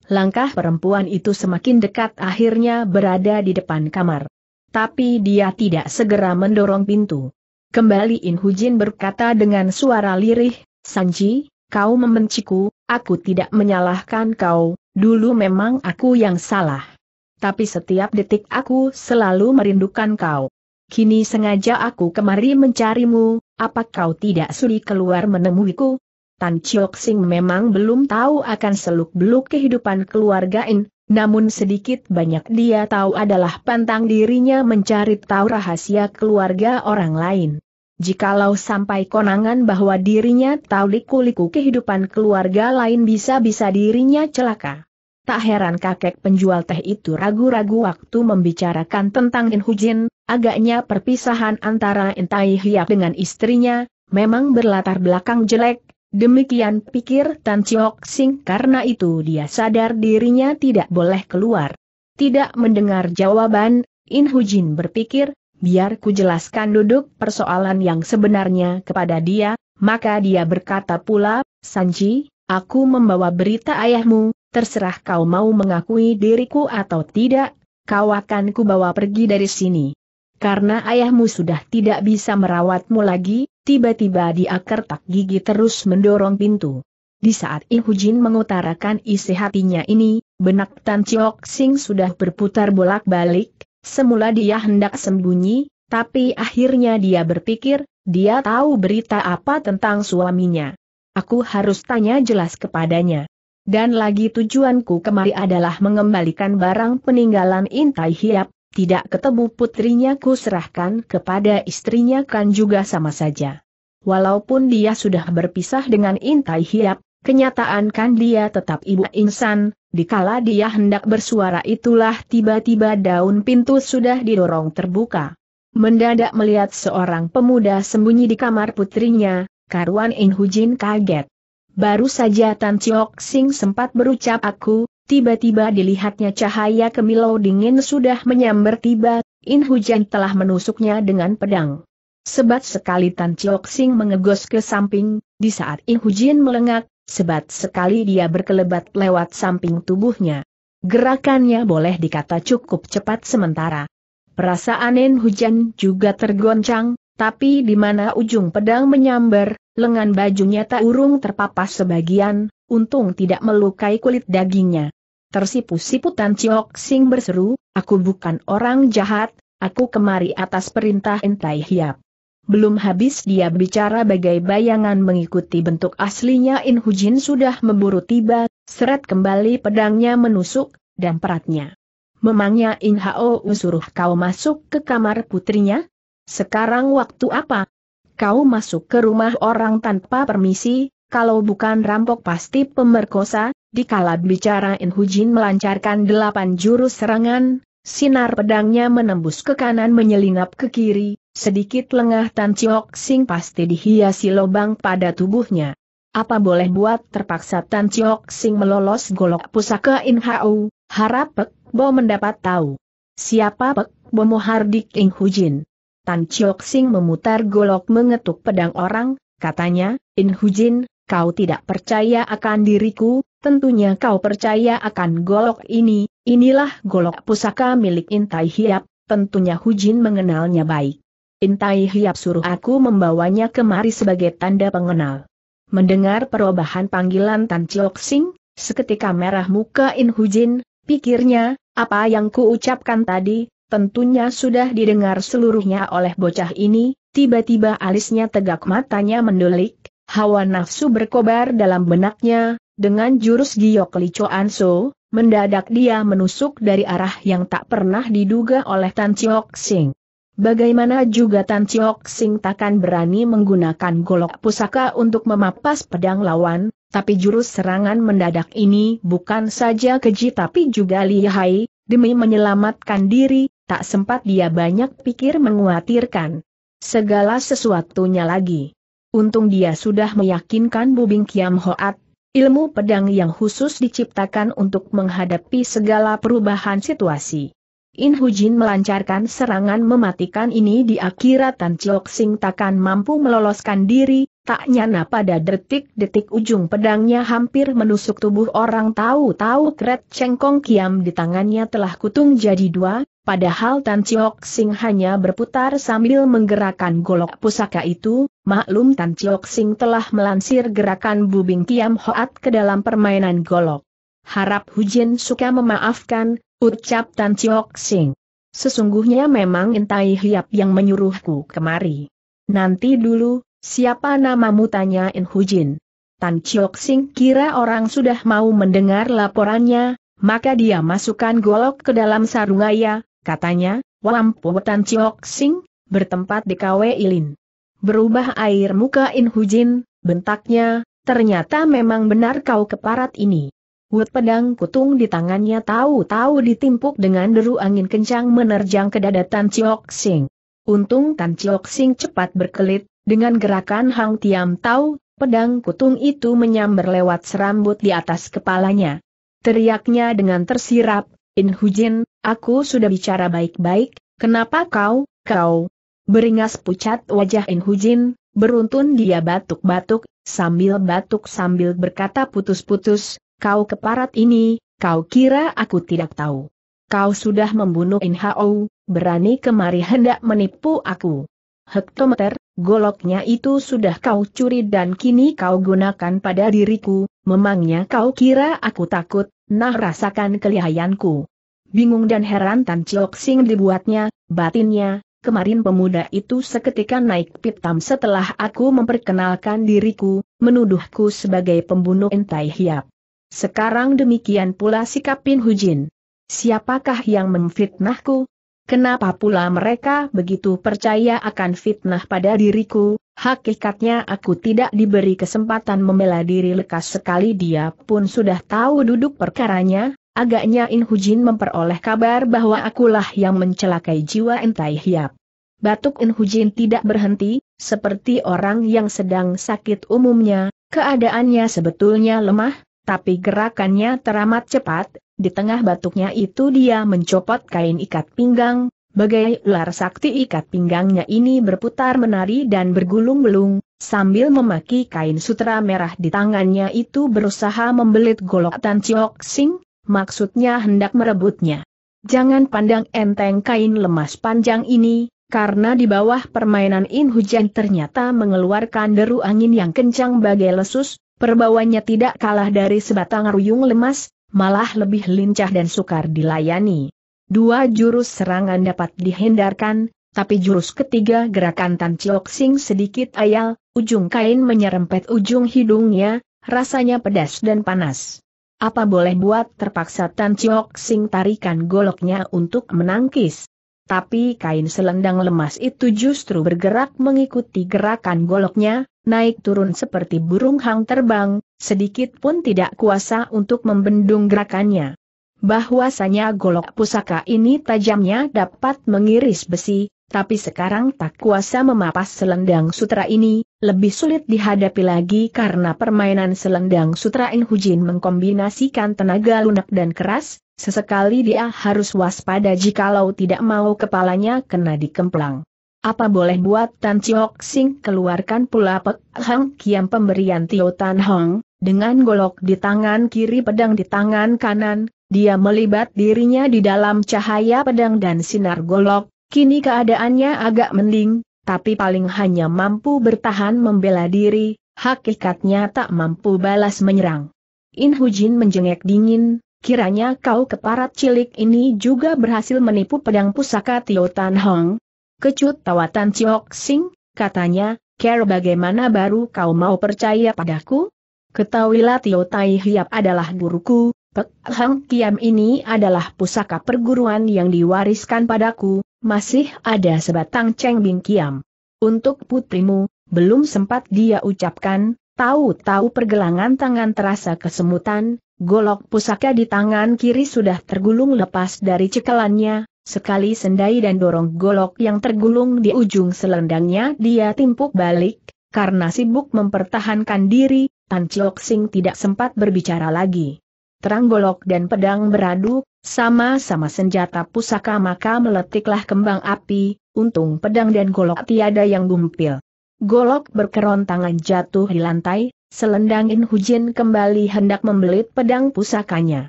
Langkah perempuan itu semakin dekat akhirnya berada di depan kamar. Tapi dia tidak segera mendorong pintu. Kembali In Hujin berkata dengan suara lirih, Sanji, kau membenciku, aku tidak menyalahkan kau, dulu memang aku yang salah. Tapi setiap detik aku selalu merindukan kau. Kini sengaja aku kemari mencarimu, apa kau tidak sudi keluar menemuiku? Tan Chiok Sing memang belum tahu akan seluk-beluk kehidupan keluarga In, namun sedikit banyak dia tahu adalah pantang dirinya mencari tahu rahasia keluarga orang lain. Jikalau sampai konangan bahwa dirinya tahu liku-liku kehidupan keluarga lain bisa-bisa dirinya celaka. Tak heran kakek penjual teh itu ragu-ragu waktu membicarakan tentang In Hujin, agaknya perpisahan antara In Tai Hiap dengan istrinya, memang berlatar belakang jelek, Demikian pikir Tan Chiok Sing karena itu dia sadar dirinya tidak boleh keluar. Tidak mendengar jawaban, In Jin berpikir, biar ku jelaskan duduk persoalan yang sebenarnya kepada dia, maka dia berkata pula, Sanji, aku membawa berita ayahmu, terserah kau mau mengakui diriku atau tidak, kau akan ku bawa pergi dari sini. Karena ayahmu sudah tidak bisa merawatmu lagi, tiba-tiba dia kertak gigi terus mendorong pintu. Di saat Ihujin mengutarakan isi hatinya ini, benak Tan Chiok Sing sudah berputar bolak-balik, semula dia hendak sembunyi, tapi akhirnya dia berpikir, dia tahu berita apa tentang suaminya. Aku harus tanya jelas kepadanya. Dan lagi tujuanku kemari adalah mengembalikan barang peninggalan Intai Hiap, tidak ketemu putrinya ku serahkan kepada istrinya kan juga sama saja. Walaupun dia sudah berpisah dengan Intai Hiap, kenyataan kan dia tetap ibu insan, dikala dia hendak bersuara itulah tiba-tiba daun pintu sudah didorong terbuka. Mendadak melihat seorang pemuda sembunyi di kamar putrinya, karuan In Hujin kaget. Baru saja Tan Chiok Sing sempat berucap aku, Tiba-tiba dilihatnya cahaya kemilau dingin sudah menyambar tiba, In Hujan telah menusuknya dengan pedang. Sebat sekali Tan Chiok Sing mengegos ke samping, di saat In Hujan melengak, sebat sekali dia berkelebat lewat samping tubuhnya. Gerakannya boleh dikata cukup cepat sementara. Perasaan In Hujan juga tergoncang, tapi di mana ujung pedang menyambar, lengan bajunya tak urung terpapas sebagian, untung tidak melukai kulit dagingnya. Tersipu-siputan Chiok Sing berseru, aku bukan orang jahat, aku kemari atas perintah Entai Hiap. Belum habis dia bicara bagai bayangan mengikuti bentuk aslinya In Hujin sudah memburu tiba, seret kembali pedangnya menusuk, dan peratnya. Memangnya In Hao suruh kau masuk ke kamar putrinya? Sekarang waktu apa? Kau masuk ke rumah orang tanpa permisi, kalau bukan rampok pasti pemerkosa, di kalab bicara In Hujin melancarkan delapan jurus serangan, sinar pedangnya menembus ke kanan menyelinap ke kiri, sedikit lengah Tan Chiok Sing pasti dihiasi lobang pada tubuhnya. Apa boleh buat terpaksa Tan Chiok Sing melolos golok pusaka In Hau, harap Pek Bo mendapat tahu. Siapa Pek Bo Mohardik In Hujin? Tan Chiok Sing memutar golok mengetuk pedang orang, katanya, In Hujin, kau tidak percaya akan diriku, Tentunya kau percaya akan golok ini, inilah golok pusaka milik Intai Hiap, tentunya Hujin mengenalnya baik. Intai Hiap suruh aku membawanya kemari sebagai tanda pengenal. Mendengar perubahan panggilan Tan Chiok Sing, seketika merah muka In Hujin, pikirnya, apa yang kuucapkan tadi, tentunya sudah didengar seluruhnya oleh bocah ini, tiba-tiba alisnya tegak matanya mendelik, hawa nafsu berkobar dalam benaknya, dengan jurus giok lico anso, mendadak dia menusuk dari arah yang tak pernah diduga oleh Tan Chiok Sing. Bagaimana juga Tan Chiok Sing takkan berani menggunakan golok pusaka untuk memapas pedang lawan, tapi jurus serangan mendadak ini bukan saja keji tapi juga lihai, demi menyelamatkan diri, tak sempat dia banyak pikir menguatirkan segala sesuatunya lagi. Untung dia sudah meyakinkan Bubing Kiam Hoat Ilmu pedang yang khusus diciptakan untuk menghadapi segala perubahan situasi. In Hujin melancarkan serangan mematikan ini di akhirat Tan Chok Sing takkan mampu meloloskan diri, Tak nyana pada detik-detik ujung pedangnya hampir menusuk tubuh orang tahu-tahu kret cengkong kiam di tangannya telah kutung jadi dua, padahal Tan Chiok Sing hanya berputar sambil menggerakkan golok pusaka itu, maklum Tan Chiok Sing telah melansir gerakan bubing kiam hoat ke dalam permainan golok. Harap Hujin suka memaafkan, ucap Tan Chiok Sing. Sesungguhnya memang Intai Hiap yang menyuruhku kemari. Nanti dulu, Siapa namamu tanya In Hujin. Tan Chiok Sing kira orang sudah mau mendengar laporannya, maka dia masukkan golok ke dalam sarungaya, katanya, Wampu Tan Chiok Sing, bertempat di KW Ilin. Berubah air muka In Hujin, bentaknya, ternyata memang benar kau keparat ini. Wut pedang kutung di tangannya tahu-tahu ditimpuk dengan deru angin kencang menerjang ke dada Tan Chiok Sing. Untung Tan Chiok Sing cepat berkelit, dengan gerakan Hang Tiam Tau, pedang kutung itu menyambar lewat serambut di atas kepalanya. Teriaknya dengan tersirap, In Hujin, aku sudah bicara baik-baik, kenapa kau, kau? Beringas pucat wajah In Hujin, beruntun dia batuk-batuk, sambil batuk sambil berkata putus-putus, kau keparat ini, kau kira aku tidak tahu. Kau sudah membunuh In Hao, berani kemari hendak menipu aku hektometer, goloknya itu sudah kau curi dan kini kau gunakan pada diriku, memangnya kau kira aku takut, nah rasakan kelihayanku. Bingung dan heran Tan Chok Sing dibuatnya, batinnya, kemarin pemuda itu seketika naik pitam setelah aku memperkenalkan diriku, menuduhku sebagai pembunuh entai hiap. Sekarang demikian pula sikap Pin Hujin. Siapakah yang memfitnahku? Kenapa pula mereka begitu percaya akan fitnah pada diriku? Hakikatnya aku tidak diberi kesempatan membela diri lekas sekali dia pun sudah tahu duduk perkaranya, agaknya In Hujin memperoleh kabar bahwa akulah yang mencelakai jiwa Entai Hiap. Batuk In Hujin tidak berhenti, seperti orang yang sedang sakit umumnya, keadaannya sebetulnya lemah, tapi gerakannya teramat cepat, di tengah batuknya itu dia mencopot kain ikat pinggang, bagai ular sakti ikat pinggangnya ini berputar menari dan bergulung-gulung, sambil memaki kain sutra merah di tangannya itu berusaha membelit golok Tan Chiok Sing, maksudnya hendak merebutnya. Jangan pandang enteng kain lemas panjang ini, karena di bawah permainan in hujan ternyata mengeluarkan deru angin yang kencang bagai lesus, perbawanya tidak kalah dari sebatang ruyung lemas, malah lebih lincah dan sukar dilayani. Dua jurus serangan dapat dihindarkan, tapi jurus ketiga gerakan Tan Chiok Sing sedikit ayal, ujung kain menyerempet ujung hidungnya, rasanya pedas dan panas. Apa boleh buat terpaksa Tan Chiok Sing tarikan goloknya untuk menangkis. Tapi kain selendang lemas itu justru bergerak mengikuti gerakan goloknya, naik turun seperti burung hang terbang, sedikit pun tidak kuasa untuk membendung gerakannya. Bahwasanya golok pusaka ini tajamnya dapat mengiris besi, tapi sekarang tak kuasa memapas selendang sutra ini, lebih sulit dihadapi lagi karena permainan selendang sutra Inhujin mengkombinasikan tenaga lunak dan keras, sesekali dia harus waspada jikalau tidak mau kepalanya kena dikemplang. Apa boleh buat Tan Chiok Sing keluarkan pula Pek Hang Kiam pemberian Tio Tan Hong, dengan golok di tangan kiri pedang di tangan kanan, dia melibat dirinya di dalam cahaya pedang dan sinar golok, kini keadaannya agak mending, tapi paling hanya mampu bertahan membela diri, hakikatnya tak mampu balas menyerang. In Hujin menjengek dingin, kiranya kau keparat cilik ini juga berhasil menipu pedang pusaka Tio Tan Hong, Kecut tawatan Tan Chiok Sing, katanya, Care bagaimana baru kau mau percaya padaku? Ketahuilah Tio Tai Hiap adalah guruku, Pek Hang Kiam ini adalah pusaka perguruan yang diwariskan padaku, masih ada sebatang Cheng Bing Kiam. Untuk putrimu, belum sempat dia ucapkan, tahu-tahu pergelangan tangan terasa kesemutan, golok pusaka di tangan kiri sudah tergulung lepas dari cekalannya, Sekali sendai dan dorong golok yang tergulung di ujung selendangnya dia timpuk balik, karena sibuk mempertahankan diri, Tan Chiok Sing tidak sempat berbicara lagi. Terang golok dan pedang beradu, sama-sama senjata pusaka maka meletiklah kembang api, untung pedang dan golok tiada yang gumpil. Golok berkerontangan jatuh di lantai, selendang In Hujin kembali hendak membelit pedang pusakanya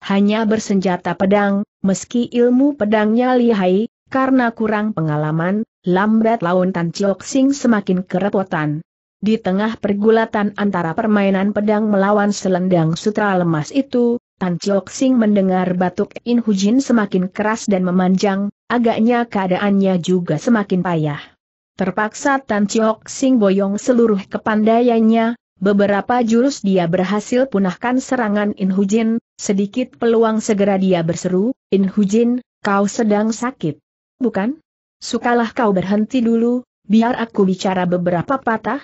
hanya bersenjata pedang, meski ilmu pedangnya lihai, karena kurang pengalaman, lambat laun Tan Chiok Sing semakin kerepotan. Di tengah pergulatan antara permainan pedang melawan selendang sutra lemas itu, Tan Chiok Sing mendengar batuk In Hujin semakin keras dan memanjang, agaknya keadaannya juga semakin payah. Terpaksa Tan Chiok Sing boyong seluruh kepandaiannya, Beberapa jurus dia berhasil punahkan serangan Inhujin, sedikit peluang segera dia berseru, Inhujin, kau sedang sakit. Bukan? Sukalah kau berhenti dulu, biar aku bicara beberapa patah.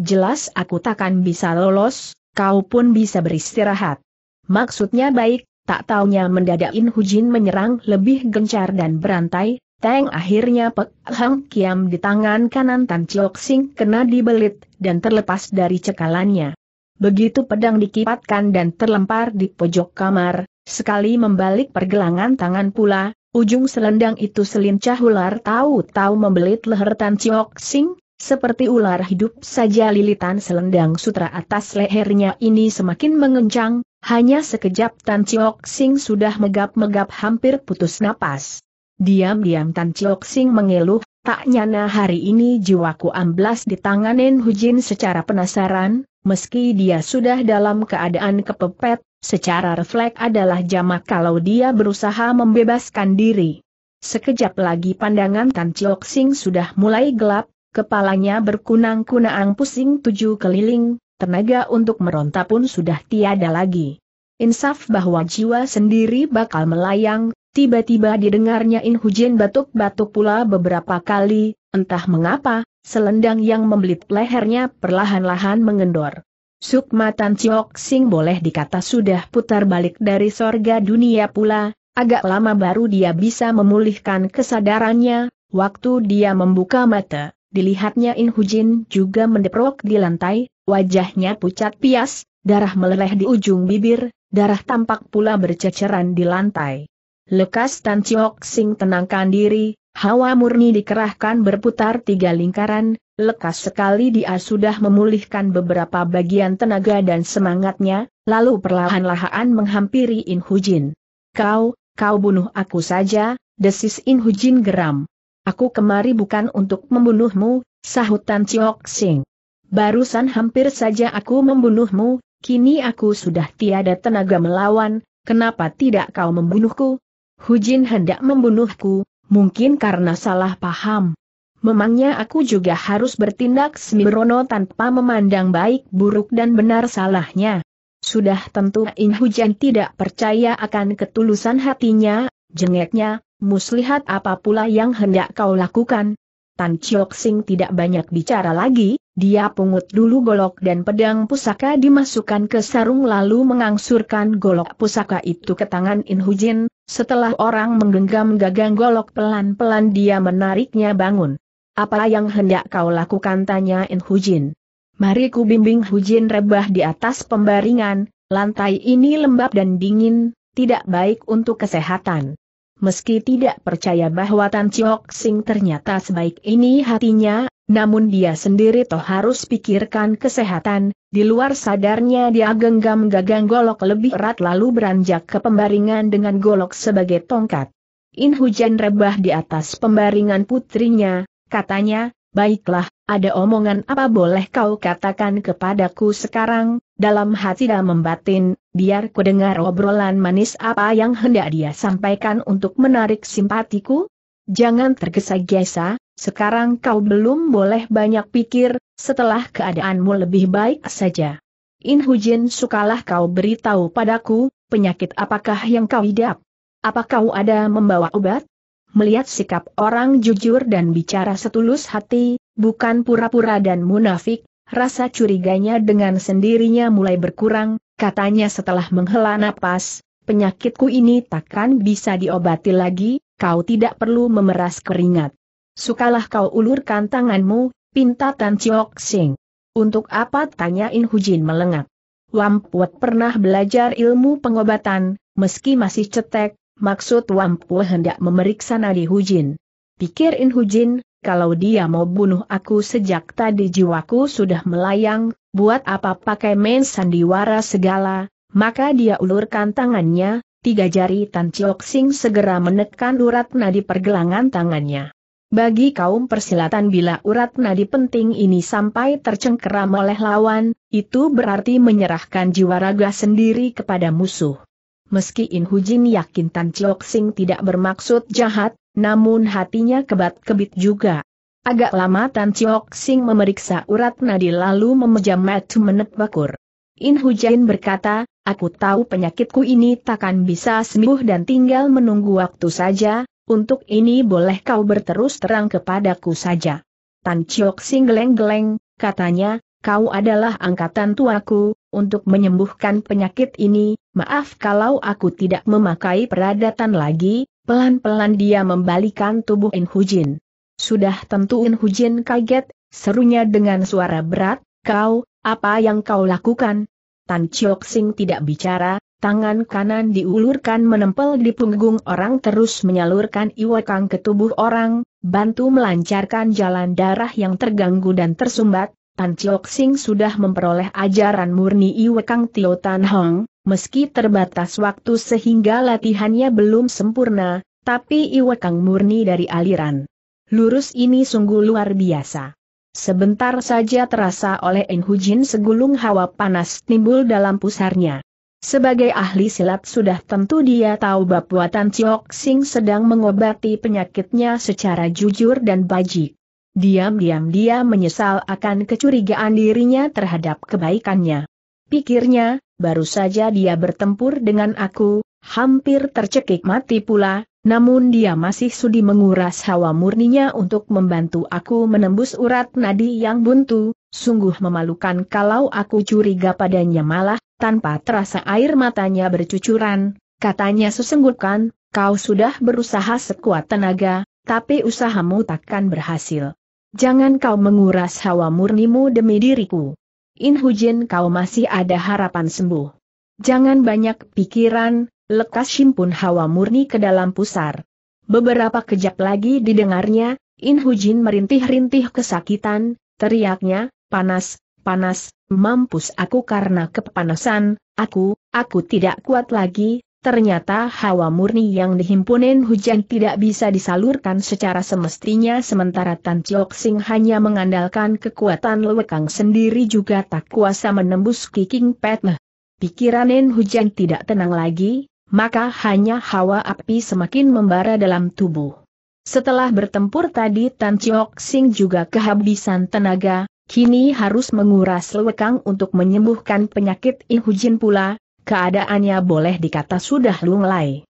Jelas aku takkan bisa lolos, kau pun bisa beristirahat. Maksudnya baik, tak taunya mendadak Inhujin menyerang lebih gencar dan berantai, Teng akhirnya Pek Hang Kiam di tangan kanan Tan Chiok Sing kena dibelit, dan terlepas dari cekalannya. Begitu pedang dikipatkan dan terlempar di pojok kamar, sekali membalik pergelangan tangan pula, ujung selendang itu selincah ular tahu-tahu membelit leher Tan Chiok Sing, seperti ular hidup saja lilitan selendang sutra atas lehernya ini semakin mengencang, hanya sekejap Tan Chiok Sing sudah megap-megap hampir putus napas. Diam-diam Tan Chiok Sing mengeluh, tak nyana hari ini jiwaku amblas di tanganin Hujin secara penasaran, meski dia sudah dalam keadaan kepepet, secara refleks adalah jamak kalau dia berusaha membebaskan diri. Sekejap lagi pandangan Tan Chiok Sing sudah mulai gelap, kepalanya berkunang-kunang pusing tujuh keliling, tenaga untuk meronta pun sudah tiada lagi. Insaf bahwa jiwa sendiri bakal melayang Tiba-tiba didengarnya Hujin batuk-batuk pula beberapa kali, entah mengapa, selendang yang membelit lehernya perlahan-lahan mengendor. Sukma Tan Chiok Sing boleh dikata sudah putar balik dari sorga dunia pula, agak lama baru dia bisa memulihkan kesadarannya, waktu dia membuka mata, dilihatnya Inhujin juga mendeprok di lantai, wajahnya pucat pias, darah meleleh di ujung bibir, darah tampak pula berceceran di lantai. Lekas Tan Chiok Sing tenangkan diri, hawa murni dikerahkan berputar tiga lingkaran, lekas sekali dia sudah memulihkan beberapa bagian tenaga dan semangatnya, lalu perlahan-lahan menghampiri In Hujin. Kau, kau bunuh aku saja, desis In Hujin geram. Aku kemari bukan untuk membunuhmu, sahut Tan Chiok Sing. Barusan hampir saja aku membunuhmu, kini aku sudah tiada tenaga melawan, kenapa tidak kau membunuhku? Hujin hendak membunuhku, mungkin karena salah paham. Memangnya aku juga harus bertindak semirono tanpa memandang baik buruk dan benar salahnya. Sudah tentu In Hujan tidak percaya akan ketulusan hatinya, jengeknya, muslihat apa pula yang hendak kau lakukan, Tan Chiok Sing tidak banyak bicara lagi, dia pungut dulu golok dan pedang pusaka dimasukkan ke sarung lalu mengangsurkan golok pusaka itu ke tangan In Hujin, setelah orang menggenggam gagang golok pelan-pelan dia menariknya bangun. Apa yang hendak kau lakukan tanya In Hujin. Mari ku bimbing Hujin rebah di atas pembaringan, lantai ini lembab dan dingin, tidak baik untuk kesehatan. Meski tidak percaya bahwa Tan Chiok Sing ternyata sebaik ini hatinya, namun dia sendiri toh harus pikirkan kesehatan, di luar sadarnya dia genggam gagang golok lebih erat lalu beranjak ke pembaringan dengan golok sebagai tongkat. In hujan rebah di atas pembaringan putrinya, katanya, baiklah, ada omongan apa boleh kau katakan kepadaku sekarang, dalam hati dan membatin, biar ku dengar obrolan manis apa yang hendak dia sampaikan untuk menarik simpatiku? Jangan tergesa-gesa, sekarang kau belum boleh banyak pikir, setelah keadaanmu lebih baik saja. In Hujin sukalah kau beritahu padaku, penyakit apakah yang kau hidap? Apakah kau ada membawa obat? Melihat sikap orang jujur dan bicara setulus hati, bukan pura-pura dan munafik, Rasa curiganya dengan sendirinya mulai berkurang, katanya setelah menghela napas, penyakitku ini takkan bisa diobati lagi, kau tidak perlu memeras keringat. Sukalah kau ulurkan tanganmu, pinta Tan Chiok Sing. Untuk apa tanyain Hujin melengak. Wampuat pernah belajar ilmu pengobatan, meski masih cetek, maksud Wampu hendak memeriksa nadi Hujin. Pikir In Hujin, kalau dia mau bunuh aku sejak tadi jiwaku sudah melayang, buat apa pakai main sandiwara segala, maka dia ulurkan tangannya, tiga jari Tan Chiok Sing segera menekan urat nadi pergelangan tangannya. Bagi kaum persilatan bila urat nadi penting ini sampai tercengkeram oleh lawan, itu berarti menyerahkan jiwa raga sendiri kepada musuh. Meski In Hujin yakin Tan Chiok Sing tidak bermaksud jahat, namun hatinya kebat-kebit juga. Agak lama Tan Chiok Sing memeriksa urat nadi lalu memejam menet bakur. In Hujain berkata, aku tahu penyakitku ini takkan bisa sembuh dan tinggal menunggu waktu saja, untuk ini boleh kau berterus terang kepadaku saja. Tan Chiok Sing geleng-geleng, katanya, kau adalah angkatan tuaku, untuk menyembuhkan penyakit ini, maaf kalau aku tidak memakai peradatan lagi, Pelan-pelan dia membalikan tubuh In Hujin. Sudah tentu In Hujin kaget, serunya dengan suara berat, kau, apa yang kau lakukan? Tan Chiok Sing tidak bicara, tangan kanan diulurkan menempel di punggung orang terus menyalurkan iwakang ke tubuh orang, bantu melancarkan jalan darah yang terganggu dan tersumbat, Tan Chiok Sing sudah memperoleh ajaran murni iwakang Tio Tan Hong, Meski terbatas waktu sehingga latihannya belum sempurna, tapi Iwakang murni dari aliran lurus ini sungguh luar biasa. Sebentar saja terasa oleh Enhujin segulung hawa panas timbul dalam pusarnya. Sebagai ahli silat sudah tentu dia tahu bahwa Tan Chiok Sing sedang mengobati penyakitnya secara jujur dan bajik. Diam-diam dia menyesal akan kecurigaan dirinya terhadap kebaikannya pikirnya, baru saja dia bertempur dengan aku, hampir tercekik mati pula, namun dia masih sudi menguras hawa murninya untuk membantu aku menembus urat nadi yang buntu, sungguh memalukan kalau aku curiga padanya malah, tanpa terasa air matanya bercucuran, katanya sesenggukan, kau sudah berusaha sekuat tenaga, tapi usahamu takkan berhasil. Jangan kau menguras hawa murnimu demi diriku. In Hujin kau masih ada harapan sembuh. Jangan banyak pikiran, lekas simpun hawa murni ke dalam pusar. Beberapa kejap lagi didengarnya, In Hujin merintih-rintih kesakitan, teriaknya, panas, panas, mampus aku karena kepanasan, aku, aku tidak kuat lagi, Ternyata hawa murni yang dihimpunin hujan tidak bisa disalurkan secara semestinya sementara Tan Chok Sing hanya mengandalkan kekuatan lewekang sendiri juga tak kuasa menembus kiking petme. Nah, Pikiranin hujan tidak tenang lagi, maka hanya hawa api semakin membara dalam tubuh. Setelah bertempur tadi Tan Chok Sing juga kehabisan tenaga, kini harus menguras lewekang untuk menyembuhkan penyakit Ihujin pula, keadaannya boleh dikata sudah lunglai.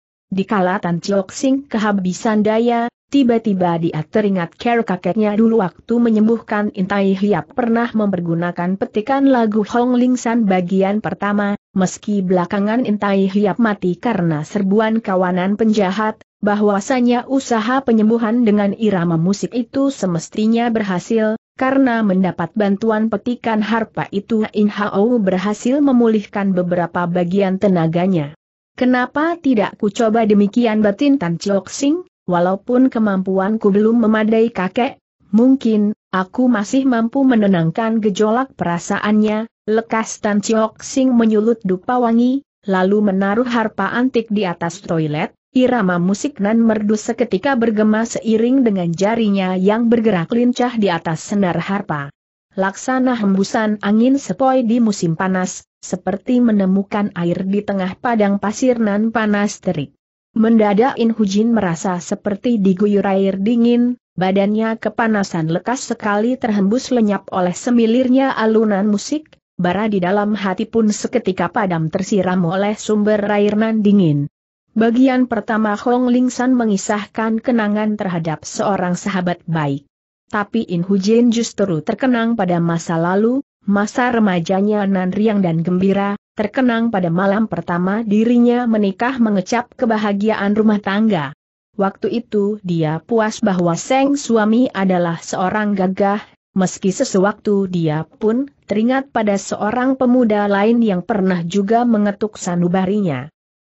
kala Tan Chiok Sing kehabisan daya, tiba-tiba dia teringat care kakeknya dulu waktu menyembuhkan Intai Hiap pernah mempergunakan petikan lagu Hong Ling San bagian pertama, meski belakangan Intai Hiap mati karena serbuan kawanan penjahat, bahwasanya usaha penyembuhan dengan irama musik itu semestinya berhasil, karena mendapat bantuan petikan harpa itu In Hao berhasil memulihkan beberapa bagian tenaganya. Kenapa tidak ku coba demikian batin Tan Chok Sing, walaupun kemampuanku belum memadai kakek, mungkin, aku masih mampu menenangkan gejolak perasaannya, lekas Tan Chok Sing menyulut dupa wangi, lalu menaruh harpa antik di atas toilet, Irama musik nan merdu seketika bergema seiring dengan jarinya yang bergerak lincah di atas senar harpa. Laksana hembusan angin sepoi di musim panas, seperti menemukan air di tengah padang pasir nan panas terik. Mendadak In Hujin merasa seperti diguyur air dingin, badannya kepanasan lekas sekali terhembus lenyap oleh semilirnya alunan musik, bara di dalam hati pun seketika padam tersiram oleh sumber air nan dingin. Bagian pertama Hong Ling San mengisahkan kenangan terhadap seorang sahabat baik. Tapi In Hu Jin justru terkenang pada masa lalu, masa remajanya nan riang dan gembira, terkenang pada malam pertama dirinya menikah mengecap kebahagiaan rumah tangga. Waktu itu dia puas bahwa Seng suami adalah seorang gagah, meski sesuatu dia pun teringat pada seorang pemuda lain yang pernah juga mengetuk sanubarinya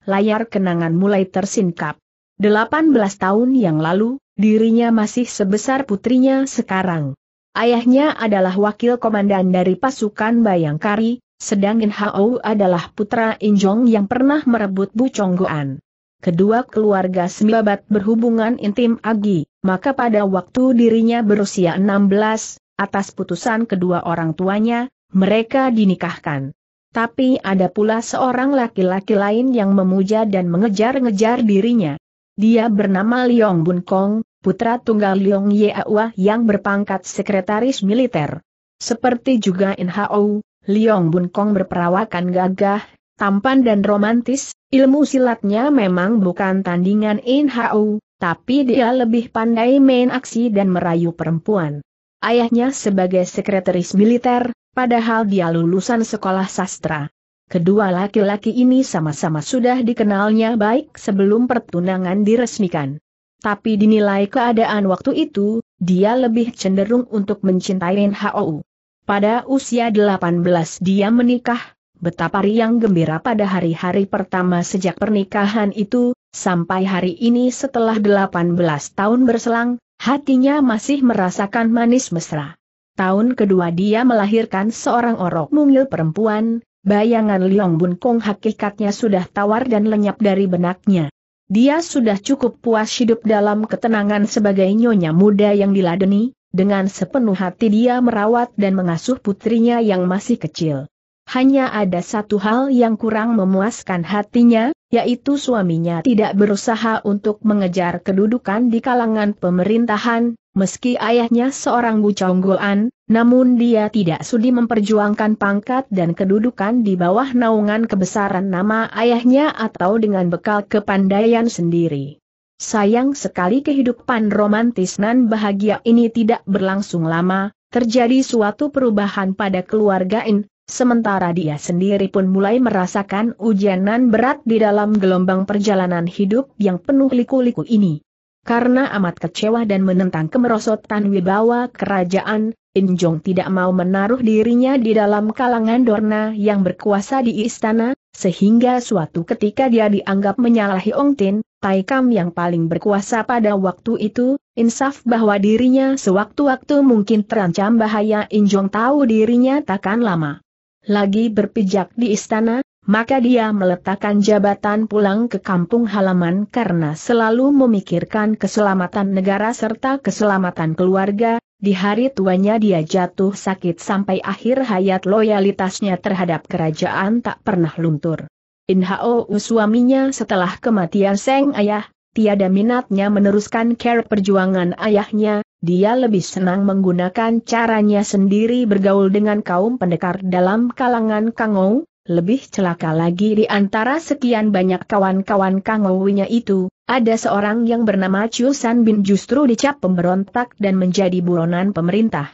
layar kenangan mulai tersingkap. 18 tahun yang lalu, dirinya masih sebesar putrinya sekarang. Ayahnya adalah wakil komandan dari pasukan Bayangkari, sedang In Hao adalah putra Injong yang pernah merebut Bu Chonggoan. Kedua keluarga Sembabat berhubungan intim agi, maka pada waktu dirinya berusia 16, atas putusan kedua orang tuanya, mereka dinikahkan. Tapi ada pula seorang laki-laki lain yang memuja dan mengejar-ngejar dirinya. Dia bernama Liong Bun Kong, putra tunggal Liong Yeawa yang berpangkat sekretaris militer. Seperti juga In Hao, Liong Bun Kong berperawakan gagah, tampan dan romantis, ilmu silatnya memang bukan tandingan In Hao, tapi dia lebih pandai main aksi dan merayu perempuan. Ayahnya sebagai sekretaris militer, padahal dia lulusan sekolah sastra. Kedua laki-laki ini sama-sama sudah dikenalnya baik sebelum pertunangan diresmikan. Tapi dinilai keadaan waktu itu, dia lebih cenderung untuk mencintai NHOU. Pada usia 18 dia menikah, betapa riang gembira pada hari-hari pertama sejak pernikahan itu, sampai hari ini setelah 18 tahun berselang, hatinya masih merasakan manis mesra. Tahun kedua dia melahirkan seorang orok mungil perempuan, bayangan Liong Bun Kong hakikatnya sudah tawar dan lenyap dari benaknya. Dia sudah cukup puas hidup dalam ketenangan sebagai nyonya muda yang diladeni, dengan sepenuh hati dia merawat dan mengasuh putrinya yang masih kecil. Hanya ada satu hal yang kurang memuaskan hatinya, yaitu suaminya tidak berusaha untuk mengejar kedudukan di kalangan pemerintahan, Meski ayahnya seorang bucaunggulan, namun dia tidak sudi memperjuangkan pangkat dan kedudukan di bawah naungan kebesaran nama ayahnya atau dengan bekal kepandaian sendiri. Sayang sekali kehidupan romantis nan bahagia ini tidak berlangsung lama, terjadi suatu perubahan pada keluarga In, sementara dia sendiri pun mulai merasakan ujianan berat di dalam gelombang perjalanan hidup yang penuh liku-liku ini. Karena amat kecewa dan menentang kemerosotan wibawa kerajaan, Injong tidak mau menaruh dirinya di dalam kalangan Dorna yang berkuasa di istana, sehingga suatu ketika dia dianggap menyalahi Ong Tin, Taikam yang paling berkuasa pada waktu itu, insaf bahwa dirinya sewaktu-waktu mungkin terancam bahaya Injong tahu dirinya takkan lama. Lagi berpijak di istana, maka dia meletakkan jabatan pulang ke kampung halaman karena selalu memikirkan keselamatan negara serta keselamatan keluarga, di hari tuanya dia jatuh sakit sampai akhir hayat loyalitasnya terhadap kerajaan tak pernah luntur. Inhao suaminya setelah kematian Seng Ayah, tiada minatnya meneruskan care perjuangan ayahnya, dia lebih senang menggunakan caranya sendiri bergaul dengan kaum pendekar dalam kalangan Kangou, lebih celaka lagi di antara sekian banyak kawan-kawan Kang Owinya itu, ada seorang yang bernama Chiu San Bin justru dicap pemberontak dan menjadi buronan pemerintah.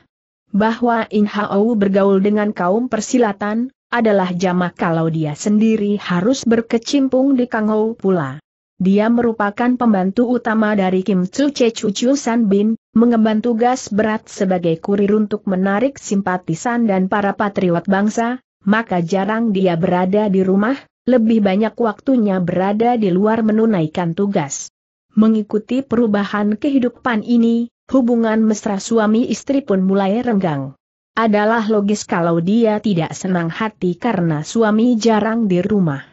Bahwa In Hao bergaul dengan kaum persilatan, adalah jamak kalau dia sendiri harus berkecimpung di Kang Ou pula. Dia merupakan pembantu utama dari Kim Chu Che Chu Chiu San Bin, mengemban tugas berat sebagai kurir untuk menarik simpatisan dan para patriot bangsa, maka jarang dia berada di rumah, lebih banyak waktunya berada di luar menunaikan tugas. Mengikuti perubahan kehidupan ini, hubungan mesra suami istri pun mulai renggang. Adalah logis kalau dia tidak senang hati karena suami jarang di rumah.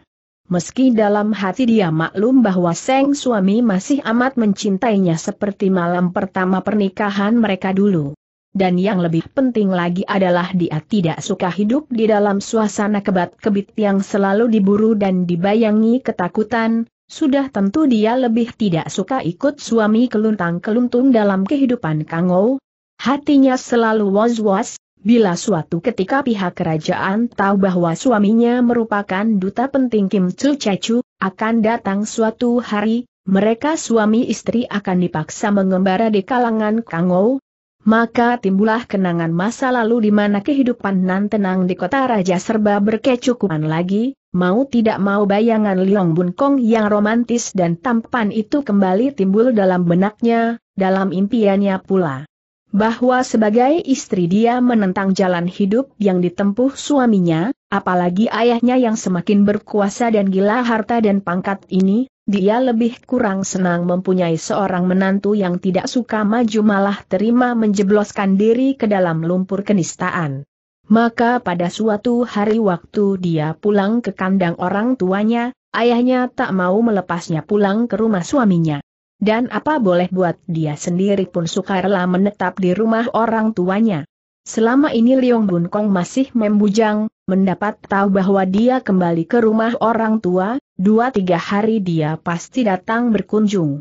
Meski dalam hati dia maklum bahwa Seng suami masih amat mencintainya seperti malam pertama pernikahan mereka dulu dan yang lebih penting lagi adalah dia tidak suka hidup di dalam suasana kebat-kebit yang selalu diburu dan dibayangi ketakutan, sudah tentu dia lebih tidak suka ikut suami keluntang-keluntung dalam kehidupan Kangou. Hatinya selalu was-was, bila suatu ketika pihak kerajaan tahu bahwa suaminya merupakan duta penting Kim Chul Chechu, akan datang suatu hari, mereka suami istri akan dipaksa mengembara di kalangan Kangou, maka timbullah kenangan masa lalu di mana kehidupan nan tenang di kota raja serba berkecukupan lagi, mau tidak mau bayangan Liong Bun Kong yang romantis dan tampan itu kembali timbul dalam benaknya, dalam impiannya pula. Bahwa sebagai istri dia menentang jalan hidup yang ditempuh suaminya, apalagi ayahnya yang semakin berkuasa dan gila harta dan pangkat ini, dia lebih kurang senang mempunyai seorang menantu yang tidak suka maju malah terima menjebloskan diri ke dalam lumpur kenistaan. Maka pada suatu hari waktu dia pulang ke kandang orang tuanya, ayahnya tak mau melepasnya pulang ke rumah suaminya. Dan apa boleh buat dia sendiri pun suka rela menetap di rumah orang tuanya. Selama ini Liong Bun Kong masih membujang, mendapat tahu bahwa dia kembali ke rumah orang tua, dua tiga hari dia pasti datang berkunjung.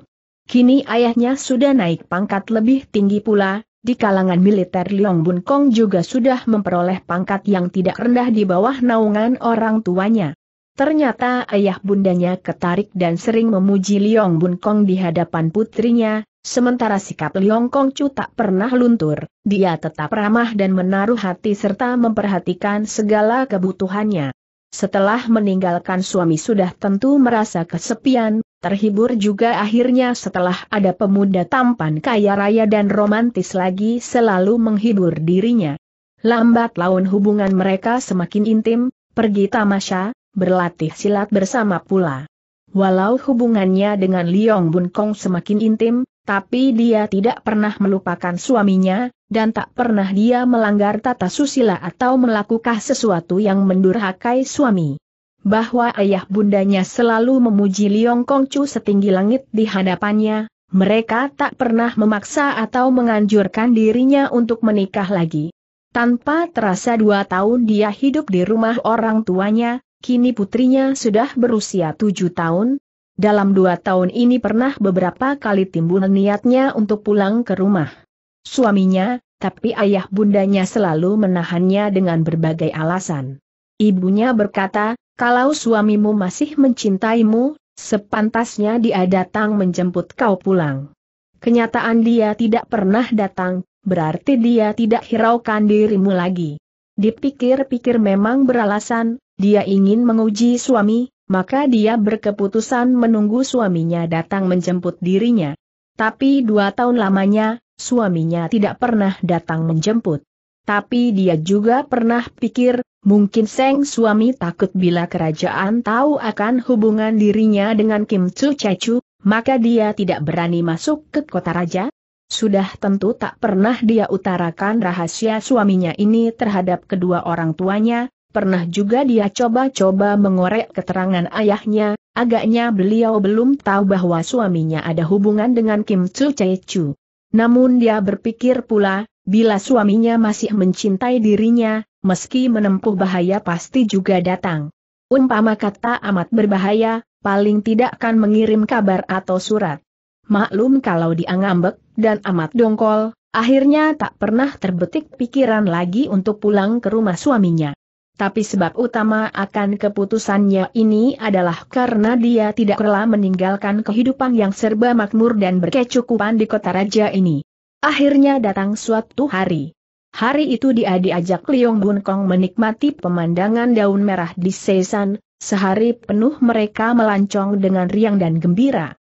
Kini ayahnya sudah naik pangkat lebih tinggi pula, di kalangan militer Liong Bun Kong juga sudah memperoleh pangkat yang tidak rendah di bawah naungan orang tuanya. Ternyata ayah bundanya ketarik dan sering memuji Liong Bun Kong di hadapan putrinya, sementara sikap Liong Kong Chu tak pernah luntur, dia tetap ramah dan menaruh hati serta memperhatikan segala kebutuhannya. Setelah meninggalkan suami sudah tentu merasa kesepian, terhibur juga akhirnya setelah ada pemuda tampan kaya raya dan romantis lagi selalu menghibur dirinya. Lambat laun hubungan mereka semakin intim, pergi tamasya, berlatih silat bersama pula. Walau hubungannya dengan Liong Bun Kong semakin intim, tapi dia tidak pernah melupakan suaminya, dan tak pernah dia melanggar tata susila atau melakukan sesuatu yang mendurhakai suami. Bahwa ayah bundanya selalu memuji Liong Chu setinggi langit di hadapannya, mereka tak pernah memaksa atau menganjurkan dirinya untuk menikah lagi. Tanpa terasa dua tahun dia hidup di rumah orang tuanya, kini putrinya sudah berusia tujuh tahun. Dalam dua tahun ini pernah beberapa kali timbul niatnya untuk pulang ke rumah. Suaminya, tapi ayah bundanya selalu menahannya dengan berbagai alasan. Ibunya berkata, kalau suamimu masih mencintaimu, sepantasnya dia datang menjemput kau pulang. Kenyataan dia tidak pernah datang, berarti dia tidak hiraukan dirimu lagi. Dipikir-pikir memang beralasan, dia ingin menguji suami, maka dia berkeputusan menunggu suaminya datang menjemput dirinya. Tapi dua tahun lamanya, suaminya tidak pernah datang menjemput. Tapi dia juga pernah pikir, mungkin Seng suami takut bila kerajaan tahu akan hubungan dirinya dengan Kim Chu Chechu, maka dia tidak berani masuk ke kota raja, sudah tentu tak pernah dia utarakan rahasia suaminya ini terhadap kedua orang tuanya, pernah juga dia coba-coba mengorek keterangan ayahnya, agaknya beliau belum tahu bahwa suaminya ada hubungan dengan Kim Chu Namun dia berpikir pula, bila suaminya masih mencintai dirinya, meski menempuh bahaya pasti juga datang. Umpama kata amat berbahaya, paling tidak akan mengirim kabar atau surat. Maklum kalau dia ngambek, dan amat dongkol, akhirnya tak pernah terbetik pikiran lagi untuk pulang ke rumah suaminya. Tapi sebab utama akan keputusannya ini adalah karena dia tidak rela meninggalkan kehidupan yang serba makmur dan berkecukupan di kota raja ini. Akhirnya datang suatu hari. Hari itu dia diajak Liong Bun Kong menikmati pemandangan daun merah di Sesan, sehari penuh mereka melancong dengan riang dan gembira.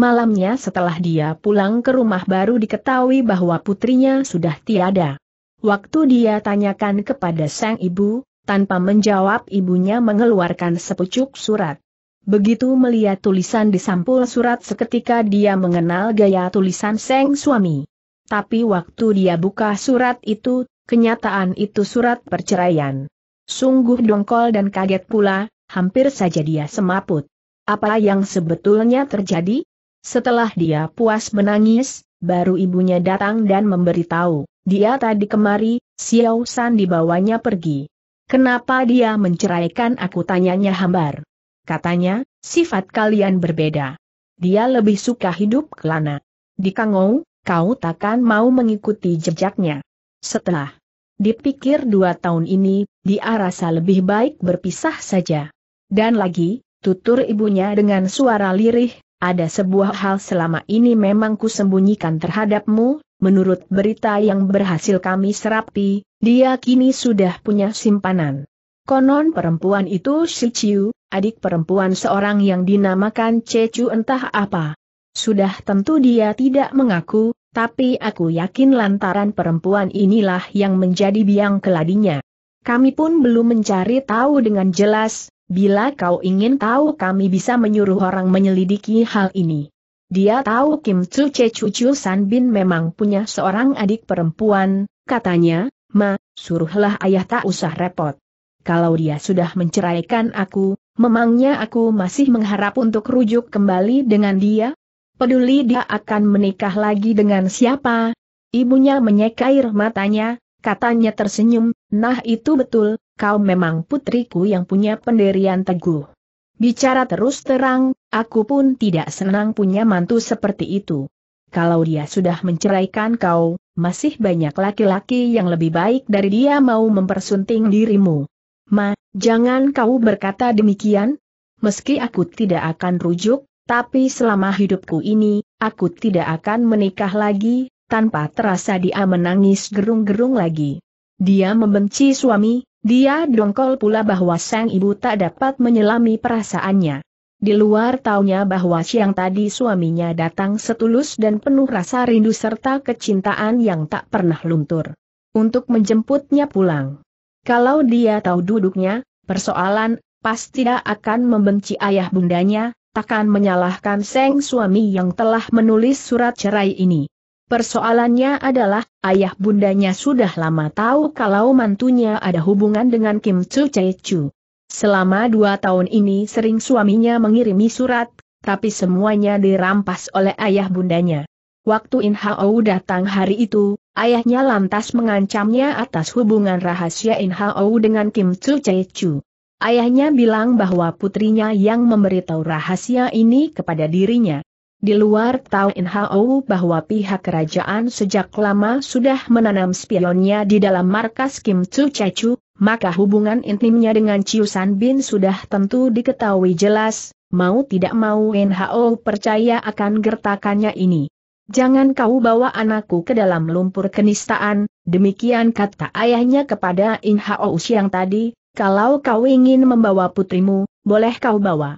Malamnya setelah dia pulang ke rumah baru diketahui bahwa putrinya sudah tiada. Waktu dia tanyakan kepada sang ibu, tanpa menjawab ibunya mengeluarkan sepucuk surat. Begitu melihat tulisan di sampul surat seketika dia mengenal gaya tulisan sang suami. Tapi waktu dia buka surat itu, kenyataan itu surat perceraian. Sungguh dongkol dan kaget pula, hampir saja dia semaput. Apa yang sebetulnya terjadi? Setelah dia puas menangis, baru ibunya datang dan memberitahu, dia tadi kemari, Xiao San dibawanya pergi. Kenapa dia menceraikan aku tanyanya hambar. Katanya, sifat kalian berbeda. Dia lebih suka hidup kelana. Di Kangou, kau takkan mau mengikuti jejaknya. Setelah dipikir dua tahun ini, dia rasa lebih baik berpisah saja. Dan lagi, tutur ibunya dengan suara lirih, ada sebuah hal selama ini memang kusembunyikan terhadapmu, menurut berita yang berhasil kami serapi, dia kini sudah punya simpanan. Konon perempuan itu Si Chiu, adik perempuan seorang yang dinamakan Cecu entah apa. Sudah tentu dia tidak mengaku, tapi aku yakin lantaran perempuan inilah yang menjadi biang keladinya. Kami pun belum mencari tahu dengan jelas, Bila kau ingin tahu kami bisa menyuruh orang menyelidiki hal ini. Dia tahu Kim Tsu Che Cucu San Bin memang punya seorang adik perempuan, katanya, Ma, suruhlah ayah tak usah repot. Kalau dia sudah menceraikan aku, memangnya aku masih mengharap untuk rujuk kembali dengan dia? Peduli dia akan menikah lagi dengan siapa? Ibunya menyekair matanya, katanya tersenyum, nah itu betul, kau memang putriku yang punya pendirian teguh. Bicara terus terang, aku pun tidak senang punya mantu seperti itu. Kalau dia sudah menceraikan kau, masih banyak laki-laki yang lebih baik dari dia mau mempersunting dirimu. Ma, jangan kau berkata demikian. Meski aku tidak akan rujuk, tapi selama hidupku ini, aku tidak akan menikah lagi, tanpa terasa dia menangis gerung-gerung lagi. Dia membenci suami, dia dongkol pula bahwa sang ibu tak dapat menyelami perasaannya. Di luar taunya bahwa siang tadi suaminya datang setulus dan penuh rasa rindu serta kecintaan yang tak pernah luntur. Untuk menjemputnya pulang. Kalau dia tahu duduknya, persoalan, pasti tidak akan membenci ayah bundanya, takkan menyalahkan seng suami yang telah menulis surat cerai ini. Persoalannya adalah, ayah bundanya sudah lama tahu kalau mantunya ada hubungan dengan Kim Chu Chae Chu. Selama dua tahun ini sering suaminya mengirimi surat, tapi semuanya dirampas oleh ayah bundanya. Waktu In Hao datang hari itu, ayahnya lantas mengancamnya atas hubungan rahasia In Hao dengan Kim Chu Chae Chu. Ayahnya bilang bahwa putrinya yang memberitahu rahasia ini kepada dirinya. Di luar tahu Hao bahwa pihak kerajaan sejak lama sudah menanam spionnya di dalam markas Kim Tzu Chechu, maka hubungan intimnya dengan Chiusan Bin sudah tentu diketahui jelas, mau tidak mau In Hao percaya akan gertakannya ini. Jangan kau bawa anakku ke dalam lumpur kenistaan, demikian kata ayahnya kepada In Hao siang tadi, kalau kau ingin membawa putrimu, boleh kau bawa.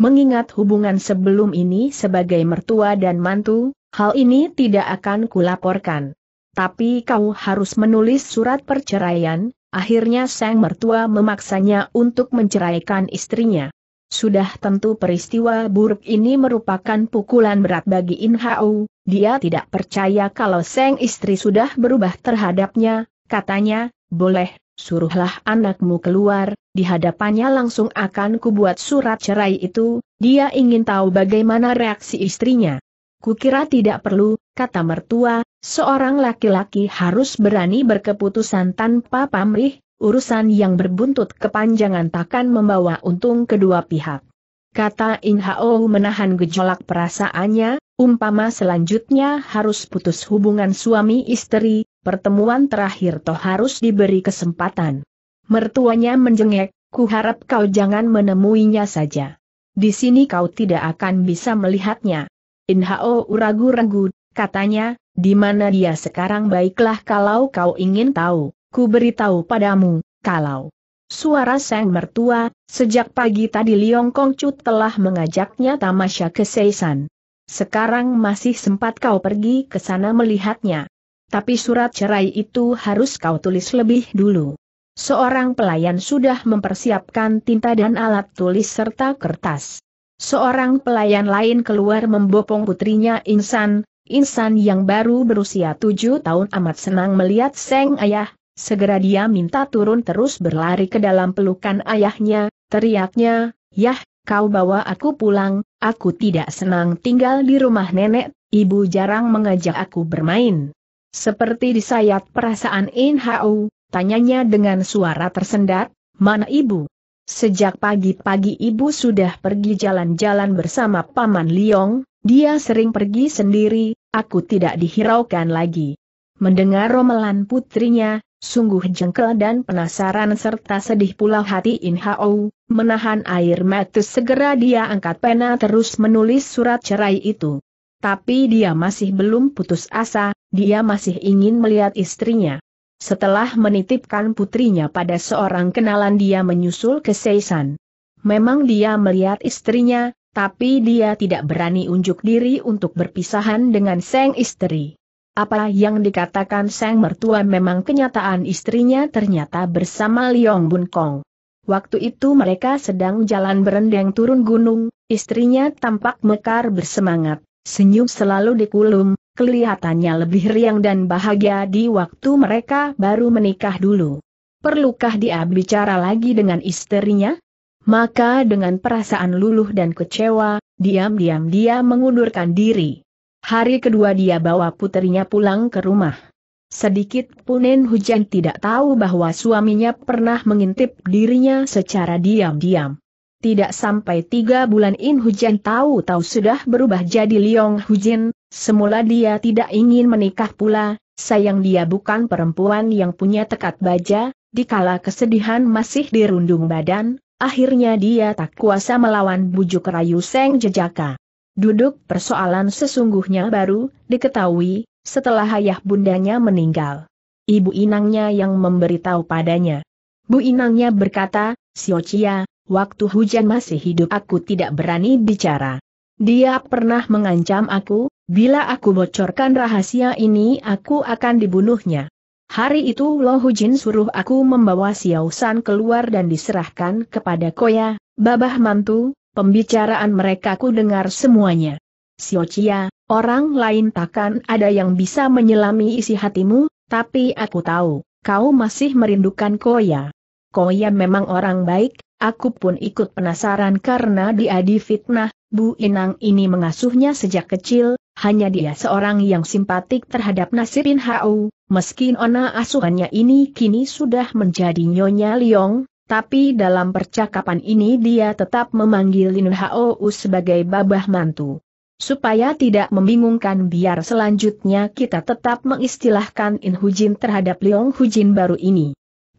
Mengingat hubungan sebelum ini sebagai mertua dan mantu, hal ini tidak akan kulaporkan. Tapi kau harus menulis surat perceraian, akhirnya sang mertua memaksanya untuk menceraikan istrinya. Sudah tentu peristiwa buruk ini merupakan pukulan berat bagi In Hao, dia tidak percaya kalau sang istri sudah berubah terhadapnya, katanya, boleh, suruhlah anakmu keluar, di hadapannya langsung akan kubuat surat cerai itu, dia ingin tahu bagaimana reaksi istrinya. Kukira tidak perlu, kata mertua, seorang laki-laki harus berani berkeputusan tanpa pamrih, urusan yang berbuntut kepanjangan takkan membawa untung kedua pihak. Kata In Hao menahan gejolak perasaannya, umpama selanjutnya harus putus hubungan suami istri, pertemuan terakhir toh harus diberi kesempatan. Mertuanya menjengek, ku harap kau jangan menemuinya saja. Di sini kau tidak akan bisa melihatnya. Inhao ragu-ragu, katanya, di mana dia sekarang baiklah kalau kau ingin tahu, ku beritahu padamu, kalau suara sang mertua, sejak pagi tadi Liong Kongcut telah mengajaknya tamasya ke Seisan. Sekarang masih sempat kau pergi ke sana melihatnya. Tapi surat cerai itu harus kau tulis lebih dulu. Seorang pelayan sudah mempersiapkan tinta dan alat tulis serta kertas. Seorang pelayan lain keluar membopong putrinya Insan, Insan yang baru berusia tujuh tahun amat senang melihat Seng Ayah, segera dia minta turun terus berlari ke dalam pelukan ayahnya, teriaknya, Yah, kau bawa aku pulang, aku tidak senang tinggal di rumah nenek, ibu jarang mengajak aku bermain. Seperti disayat perasaan In Hao, tanyanya dengan suara tersendat, mana ibu? Sejak pagi-pagi ibu sudah pergi jalan-jalan bersama Paman Liong, dia sering pergi sendiri, aku tidak dihiraukan lagi. Mendengar romelan putrinya, sungguh jengkel dan penasaran serta sedih pula hati In Hao, menahan air mata segera dia angkat pena terus menulis surat cerai itu. Tapi dia masih belum putus asa, dia masih ingin melihat istrinya. Setelah menitipkan putrinya pada seorang kenalan dia menyusul ke Seisan. Memang dia melihat istrinya, tapi dia tidak berani unjuk diri untuk berpisahan dengan Seng istri. Apa yang dikatakan Seng mertua memang kenyataan istrinya ternyata bersama Liong Bun Kong. Waktu itu mereka sedang jalan berendang turun gunung, istrinya tampak mekar bersemangat. Senyum selalu dikulum, kelihatannya lebih riang dan bahagia di waktu mereka baru menikah dulu. Perlukah dia bicara lagi dengan istrinya? Maka dengan perasaan luluh dan kecewa, diam-diam dia mengundurkan diri. Hari kedua dia bawa putrinya pulang ke rumah. Sedikit punen hujan tidak tahu bahwa suaminya pernah mengintip dirinya secara diam-diam. Tidak sampai tiga bulan In Hujan tahu-tahu sudah berubah jadi Liong Hujin, semula dia tidak ingin menikah pula, sayang dia bukan perempuan yang punya tekad baja, dikala kesedihan masih dirundung badan, akhirnya dia tak kuasa melawan bujuk rayu Seng Jejaka. Duduk persoalan sesungguhnya baru, diketahui, setelah ayah bundanya meninggal. Ibu inangnya yang memberitahu padanya. Bu inangnya berkata, Siocia, waktu hujan masih hidup aku tidak berani bicara. Dia pernah mengancam aku, bila aku bocorkan rahasia ini aku akan dibunuhnya. Hari itu Lo Hujin suruh aku membawa Xiao San keluar dan diserahkan kepada Koya, babah mantu, pembicaraan mereka ku dengar semuanya. Xiao Chia, orang lain takkan ada yang bisa menyelami isi hatimu, tapi aku tahu, kau masih merindukan Koya. Koya memang orang baik, aku pun ikut penasaran karena dia difitnah, Bu Inang ini mengasuhnya sejak kecil, hanya dia seorang yang simpatik terhadap Nasirin Hau, meski nona asuhannya ini kini sudah menjadi Nyonya Liong, tapi dalam percakapan ini dia tetap memanggil Lin Hau sebagai babah mantu. Supaya tidak membingungkan biar selanjutnya kita tetap mengistilahkan In Hujin terhadap Leong Hujin baru ini.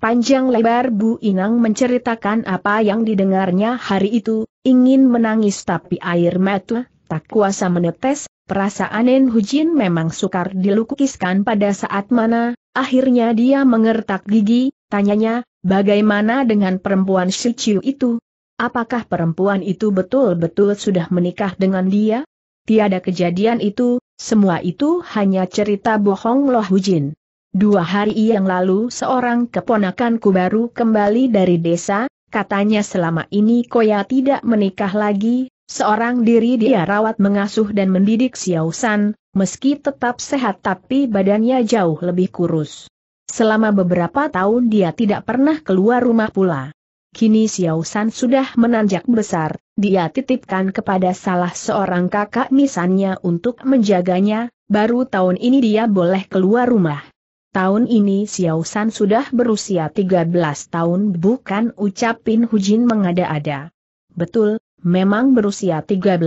Panjang lebar Bu Inang menceritakan apa yang didengarnya hari itu, ingin menangis tapi air mata tak kuasa menetes, perasaan En Hujin memang sukar dilukiskan pada saat mana, akhirnya dia mengertak gigi, tanyanya, bagaimana dengan perempuan si itu? Apakah perempuan itu betul-betul sudah menikah dengan dia? Tiada kejadian itu, semua itu hanya cerita bohong Loh Hujin. Dua hari yang lalu seorang keponakanku baru kembali dari desa, katanya selama ini Koya tidak menikah lagi, seorang diri dia rawat mengasuh dan mendidik Xiaosan, meski tetap sehat tapi badannya jauh lebih kurus. Selama beberapa tahun dia tidak pernah keluar rumah pula. Kini Xiaosan sudah menanjak besar, dia titipkan kepada salah seorang kakak misannya untuk menjaganya, baru tahun ini dia boleh keluar rumah. Tahun ini Xiao San sudah berusia 13 tahun bukan ucapin Hujin mengada-ada. Betul, memang berusia 13.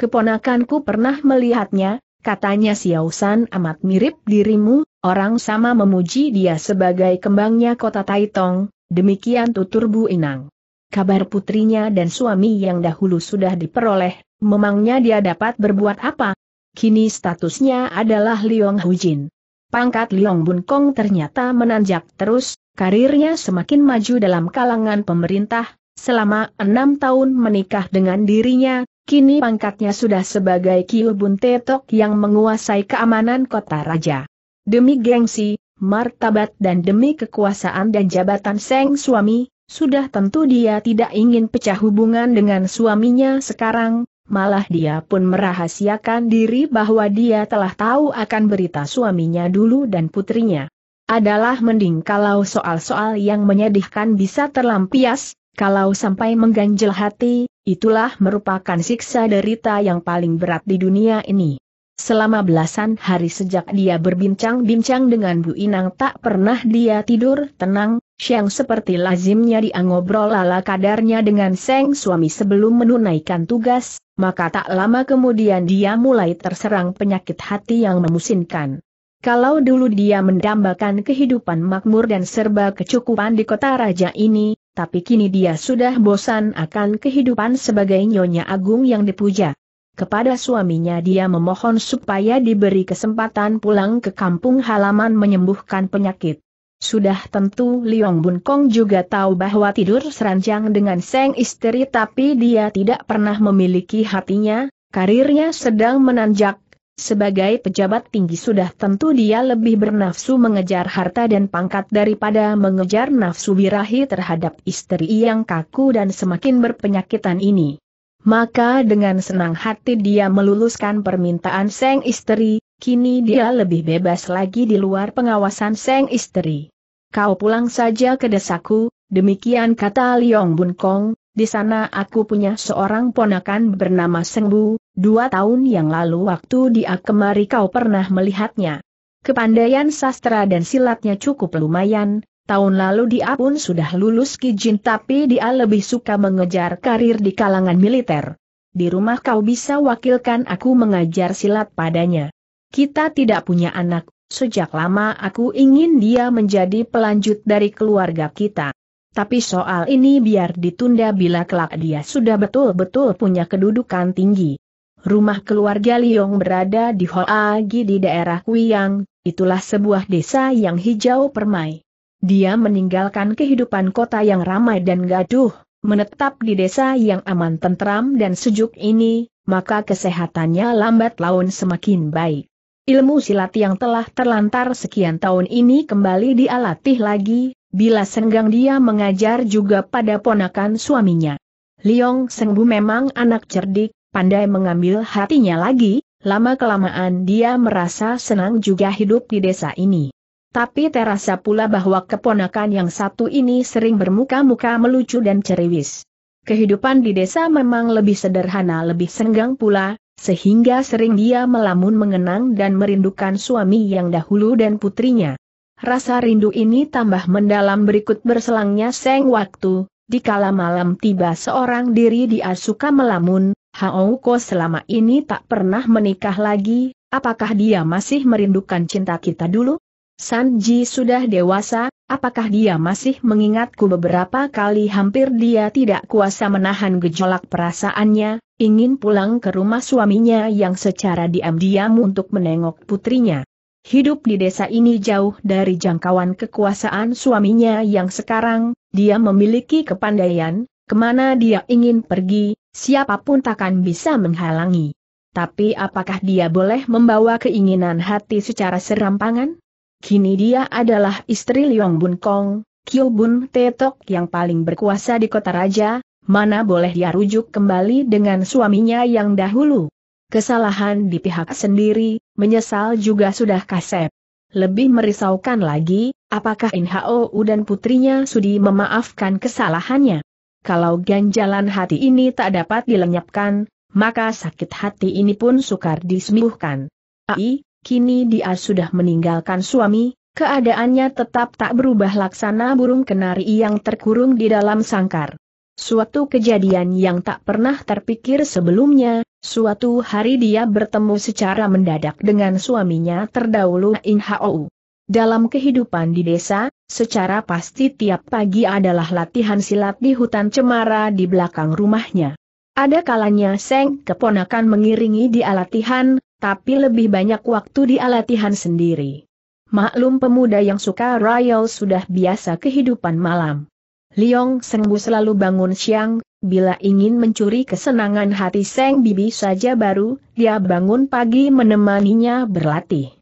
Keponakanku pernah melihatnya, katanya Xiao San amat mirip dirimu, orang sama memuji dia sebagai kembangnya kota Taitong, demikian tutur Bu Inang. Kabar putrinya dan suami yang dahulu sudah diperoleh, memangnya dia dapat berbuat apa? Kini statusnya adalah Liong Hujin. Pangkat Liong Bun Kong ternyata menanjak terus, karirnya semakin maju dalam kalangan pemerintah, selama enam tahun menikah dengan dirinya, kini pangkatnya sudah sebagai Kiu Bun Tetok yang menguasai keamanan kota raja. Demi gengsi, martabat dan demi kekuasaan dan jabatan Seng suami, sudah tentu dia tidak ingin pecah hubungan dengan suaminya sekarang, Malah dia pun merahasiakan diri bahwa dia telah tahu akan berita suaminya dulu dan putrinya. Adalah mending kalau soal-soal yang menyedihkan bisa terlampias, kalau sampai mengganjel hati, itulah merupakan siksa derita yang paling berat di dunia ini. Selama belasan hari sejak dia berbincang-bincang dengan Bu Inang tak pernah dia tidur tenang, Siang seperti lazimnya dia ngobrol ala kadarnya dengan Seng suami sebelum menunaikan tugas, maka tak lama kemudian dia mulai terserang penyakit hati yang memusinkan. Kalau dulu dia mendambakan kehidupan makmur dan serba kecukupan di kota raja ini, tapi kini dia sudah bosan akan kehidupan sebagai Nyonya Agung yang dipuja. Kepada suaminya dia memohon supaya diberi kesempatan pulang ke kampung halaman menyembuhkan penyakit. Sudah tentu Liong Bun Kong juga tahu bahwa tidur serancang dengan Seng istri tapi dia tidak pernah memiliki hatinya, karirnya sedang menanjak. Sebagai pejabat tinggi sudah tentu dia lebih bernafsu mengejar harta dan pangkat daripada mengejar nafsu birahi terhadap istri yang kaku dan semakin berpenyakitan ini. Maka dengan senang hati dia meluluskan permintaan Seng Istri, kini dia lebih bebas lagi di luar pengawasan Seng Istri. Kau pulang saja ke desaku, demikian kata Liong Bun Kong, di sana aku punya seorang ponakan bernama Bu. dua tahun yang lalu waktu dia kemari kau pernah melihatnya. Kepandaian sastra dan silatnya cukup lumayan, Tahun lalu dia pun sudah lulus kijin tapi dia lebih suka mengejar karir di kalangan militer. Di rumah kau bisa wakilkan aku mengajar silat padanya. Kita tidak punya anak, sejak lama aku ingin dia menjadi pelanjut dari keluarga kita. Tapi soal ini biar ditunda bila kelak dia sudah betul-betul punya kedudukan tinggi. Rumah keluarga Liong berada di Hoagi di daerah Kuyang, itulah sebuah desa yang hijau permai. Dia meninggalkan kehidupan kota yang ramai dan gaduh, menetap di desa yang aman tentram dan sejuk ini, maka kesehatannya lambat laun semakin baik. Ilmu silat yang telah terlantar sekian tahun ini kembali dialatih lagi, bila senggang dia mengajar juga pada ponakan suaminya. Liong Sengbu memang anak cerdik, pandai mengambil hatinya lagi, lama-kelamaan dia merasa senang juga hidup di desa ini. Tapi terasa pula bahwa keponakan yang satu ini sering bermuka-muka melucu dan ceriwis. Kehidupan di desa memang lebih sederhana lebih senggang pula, sehingga sering dia melamun mengenang dan merindukan suami yang dahulu dan putrinya. Rasa rindu ini tambah mendalam berikut berselangnya seng waktu, Di kala malam tiba seorang diri di asuka melamun, Haouko selama ini tak pernah menikah lagi, apakah dia masih merindukan cinta kita dulu? Sanji sudah dewasa, apakah dia masih mengingatku beberapa kali hampir dia tidak kuasa menahan gejolak perasaannya, ingin pulang ke rumah suaminya yang secara diam-diam untuk menengok putrinya. Hidup di desa ini jauh dari jangkauan kekuasaan suaminya yang sekarang, dia memiliki kepandaian, kemana dia ingin pergi, siapapun takkan bisa menghalangi. Tapi apakah dia boleh membawa keinginan hati secara serampangan? Kini dia adalah istri Liong Bun Kong, Kyo Bun Tetok yang paling berkuasa di kota raja, mana boleh dia rujuk kembali dengan suaminya yang dahulu. Kesalahan di pihak sendiri, menyesal juga sudah kasep. Lebih merisaukan lagi, apakah In Hao U dan putrinya sudi memaafkan kesalahannya? Kalau ganjalan hati ini tak dapat dilenyapkan, maka sakit hati ini pun sukar disembuhkan. Ai, kini dia sudah meninggalkan suami, keadaannya tetap tak berubah laksana burung kenari yang terkurung di dalam sangkar. Suatu kejadian yang tak pernah terpikir sebelumnya, suatu hari dia bertemu secara mendadak dengan suaminya terdahulu In Hou. Dalam kehidupan di desa, secara pasti tiap pagi adalah latihan silat di hutan cemara di belakang rumahnya. Ada kalanya Seng keponakan mengiringi dia latihan, tapi lebih banyak waktu di latihan sendiri. Maklum pemuda yang suka royal sudah biasa kehidupan malam. Liong Sengbu selalu bangun siang, bila ingin mencuri kesenangan hati Seng Bibi saja baru, dia bangun pagi menemaninya berlatih.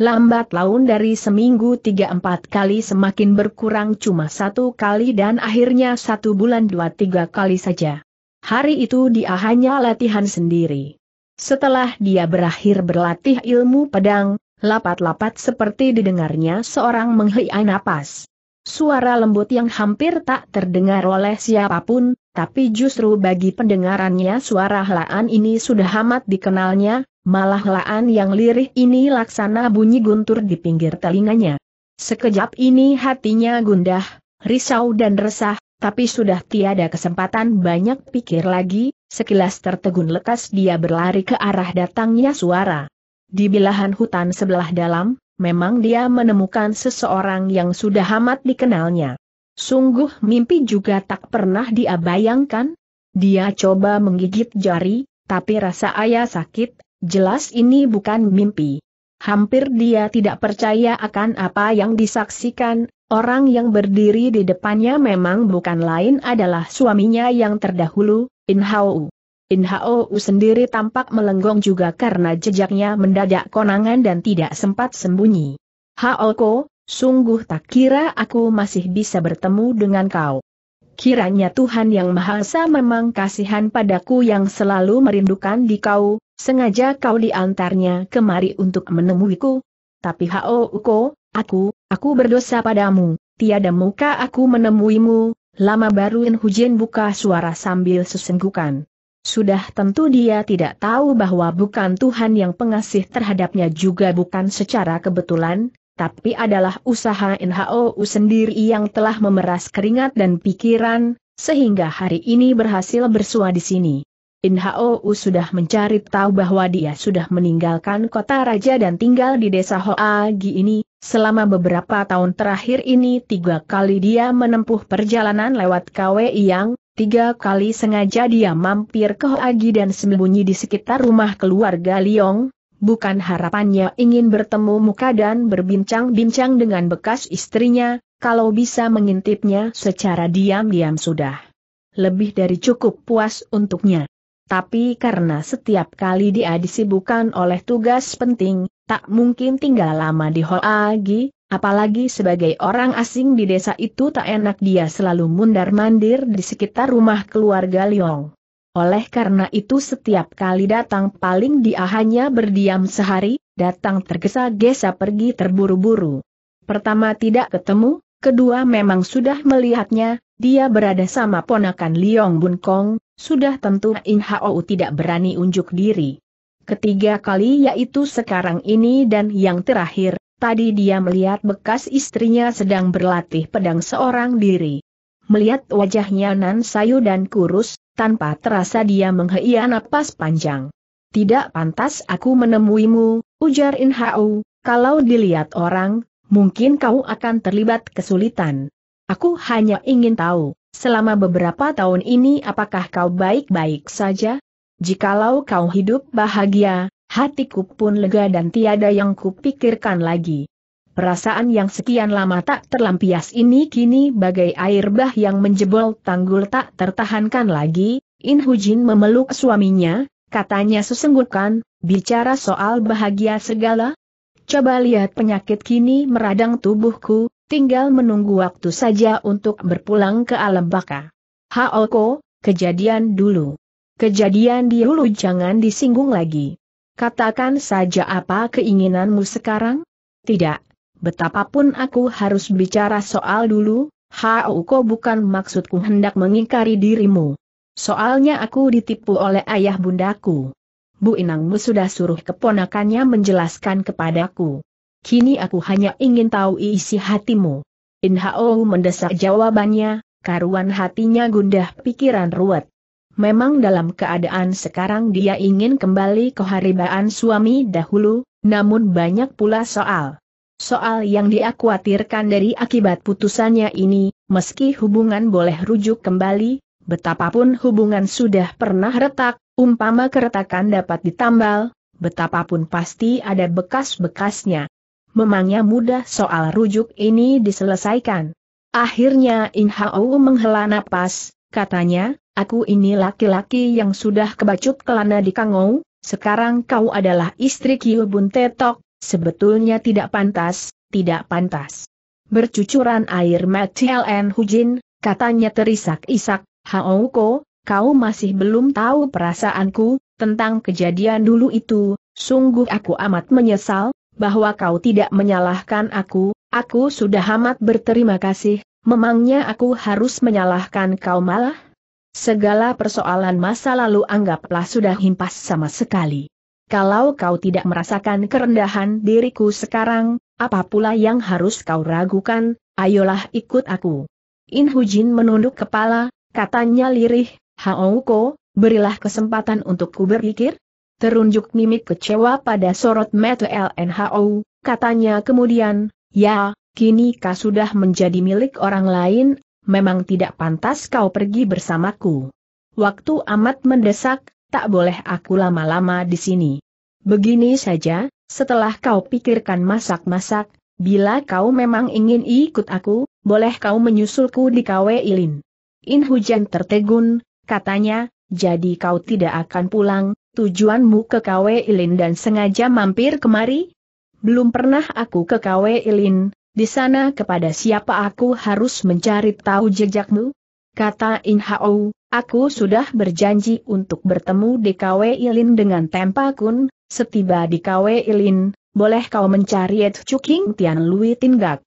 Lambat laun dari seminggu tiga empat kali semakin berkurang cuma satu kali dan akhirnya satu bulan dua tiga kali saja. Hari itu dia hanya latihan sendiri. Setelah dia berakhir berlatih ilmu pedang, lapat-lapat seperti didengarnya seorang menghela napas. Suara lembut yang hampir tak terdengar oleh siapapun, tapi justru bagi pendengarannya suara helaan ini sudah amat dikenalnya, malah helaan yang lirih ini laksana bunyi guntur di pinggir telinganya. Sekejap ini hatinya gundah, risau dan resah, tapi sudah tiada kesempatan banyak pikir lagi, Sekilas tertegun lekas dia berlari ke arah datangnya suara. Di bilahan hutan sebelah dalam, memang dia menemukan seseorang yang sudah amat dikenalnya. Sungguh mimpi juga tak pernah dia bayangkan. Dia coba menggigit jari, tapi rasa ayah sakit, jelas ini bukan mimpi. Hampir dia tidak percaya akan apa yang disaksikan, orang yang berdiri di depannya memang bukan lain adalah suaminya yang terdahulu, In Hau sendiri tampak melenggong juga karena jejaknya mendadak konangan dan tidak sempat sembunyi. Haoko, sungguh tak kira aku masih bisa bertemu dengan kau. Kiranya Tuhan Yang Maha Esa memang kasihan padaku yang selalu merindukan di kau, sengaja kau diantarnya kemari untuk menemuiku. Tapi Haoko, aku, aku berdosa padamu, tiada muka aku menemuimu, Lama baru In Hujen buka suara sambil sesenggukan. Sudah tentu dia tidak tahu bahwa bukan Tuhan yang pengasih terhadapnya juga bukan secara kebetulan, tapi adalah usaha NHOU sendiri yang telah memeras keringat dan pikiran, sehingga hari ini berhasil bersua di sini. NHOU sudah mencari tahu bahwa dia sudah meninggalkan kota raja dan tinggal di desa Hoagi ini, Selama beberapa tahun terakhir ini tiga kali dia menempuh perjalanan lewat KW yang, tiga kali sengaja dia mampir ke Hoagi dan sembunyi di sekitar rumah keluarga Liong, bukan harapannya ingin bertemu muka dan berbincang-bincang dengan bekas istrinya, kalau bisa mengintipnya secara diam-diam sudah. Lebih dari cukup puas untuknya tapi karena setiap kali dia disibukkan oleh tugas penting, tak mungkin tinggal lama di Hoagi, apalagi sebagai orang asing di desa itu tak enak dia selalu mundar-mandir di sekitar rumah keluarga Liong. Oleh karena itu setiap kali datang paling dia hanya berdiam sehari, datang tergesa-gesa pergi terburu-buru. Pertama tidak ketemu, kedua memang sudah melihatnya, dia berada sama ponakan Liong Bun Kong, sudah tentu In Hao tidak berani unjuk diri. Ketiga kali yaitu sekarang ini dan yang terakhir, tadi dia melihat bekas istrinya sedang berlatih pedang seorang diri. Melihat wajahnya nan sayu dan kurus, tanpa terasa dia menghia napas panjang. Tidak pantas aku menemuimu, ujar In Hao, kalau dilihat orang, mungkin kau akan terlibat kesulitan. Aku hanya ingin tahu, Selama beberapa tahun ini apakah kau baik-baik saja? Jikalau kau hidup bahagia, hatiku pun lega dan tiada yang kupikirkan lagi. Perasaan yang sekian lama tak terlampias ini kini bagai air bah yang menjebol tanggul tak tertahankan lagi, In Hujin memeluk suaminya, katanya sesenggukan, bicara soal bahagia segala. Coba lihat penyakit kini meradang tubuhku, tinggal menunggu waktu saja untuk berpulang ke alam baka. Haoko, kejadian dulu. Kejadian di hulu jangan disinggung lagi. Katakan saja apa keinginanmu sekarang? Tidak, betapapun aku harus bicara soal dulu, Haoko bukan maksudku hendak mengingkari dirimu. Soalnya aku ditipu oleh ayah bundaku. Bu Inangmu sudah suruh keponakannya menjelaskan kepadaku kini aku hanya ingin tahu isi hatimu. Hao mendesak jawabannya, karuan hatinya gundah pikiran ruwet. Memang dalam keadaan sekarang dia ingin kembali ke haribaan suami dahulu, namun banyak pula soal. Soal yang dia khawatirkan dari akibat putusannya ini, meski hubungan boleh rujuk kembali, betapapun hubungan sudah pernah retak, umpama keretakan dapat ditambal, betapapun pasti ada bekas-bekasnya memangnya mudah soal rujuk ini diselesaikan. Akhirnya In Hao menghela napas, katanya, aku ini laki-laki yang sudah kebacut kelana di Kangou, sekarang kau adalah istri Kiu Bun Tetok, sebetulnya tidak pantas, tidak pantas. Bercucuran air mati LN Hujin, katanya terisak-isak, Hao Ko, kau masih belum tahu perasaanku, tentang kejadian dulu itu, sungguh aku amat menyesal, bahwa kau tidak menyalahkan aku, aku sudah amat berterima kasih, memangnya aku harus menyalahkan kau malah? Segala persoalan masa lalu anggaplah sudah himpas sama sekali. Kalau kau tidak merasakan kerendahan diriku sekarang, apa pula yang harus kau ragukan, ayolah ikut aku. In Hujin menunduk kepala, katanya lirih, Haouko, berilah kesempatan untuk ku berpikir, Terunjuk mimik kecewa pada sorot mata LNHO, katanya kemudian, ya, kini kau sudah menjadi milik orang lain, memang tidak pantas kau pergi bersamaku. Waktu amat mendesak, tak boleh aku lama-lama di sini. Begini saja, setelah kau pikirkan masak-masak, bila kau memang ingin ikut aku, boleh kau menyusulku di KW Ilin. In hujan tertegun, katanya, jadi kau tidak akan pulang, tujuanmu ke KW Ilin dan sengaja mampir kemari? Belum pernah aku ke KW Ilin, di sana kepada siapa aku harus mencari tahu jejakmu? Kata In Hao, aku sudah berjanji untuk bertemu di KW Ilin dengan Tempa Kun, setiba di KW Ilin, boleh kau mencari Et Chuking Tian Lui Tinggak.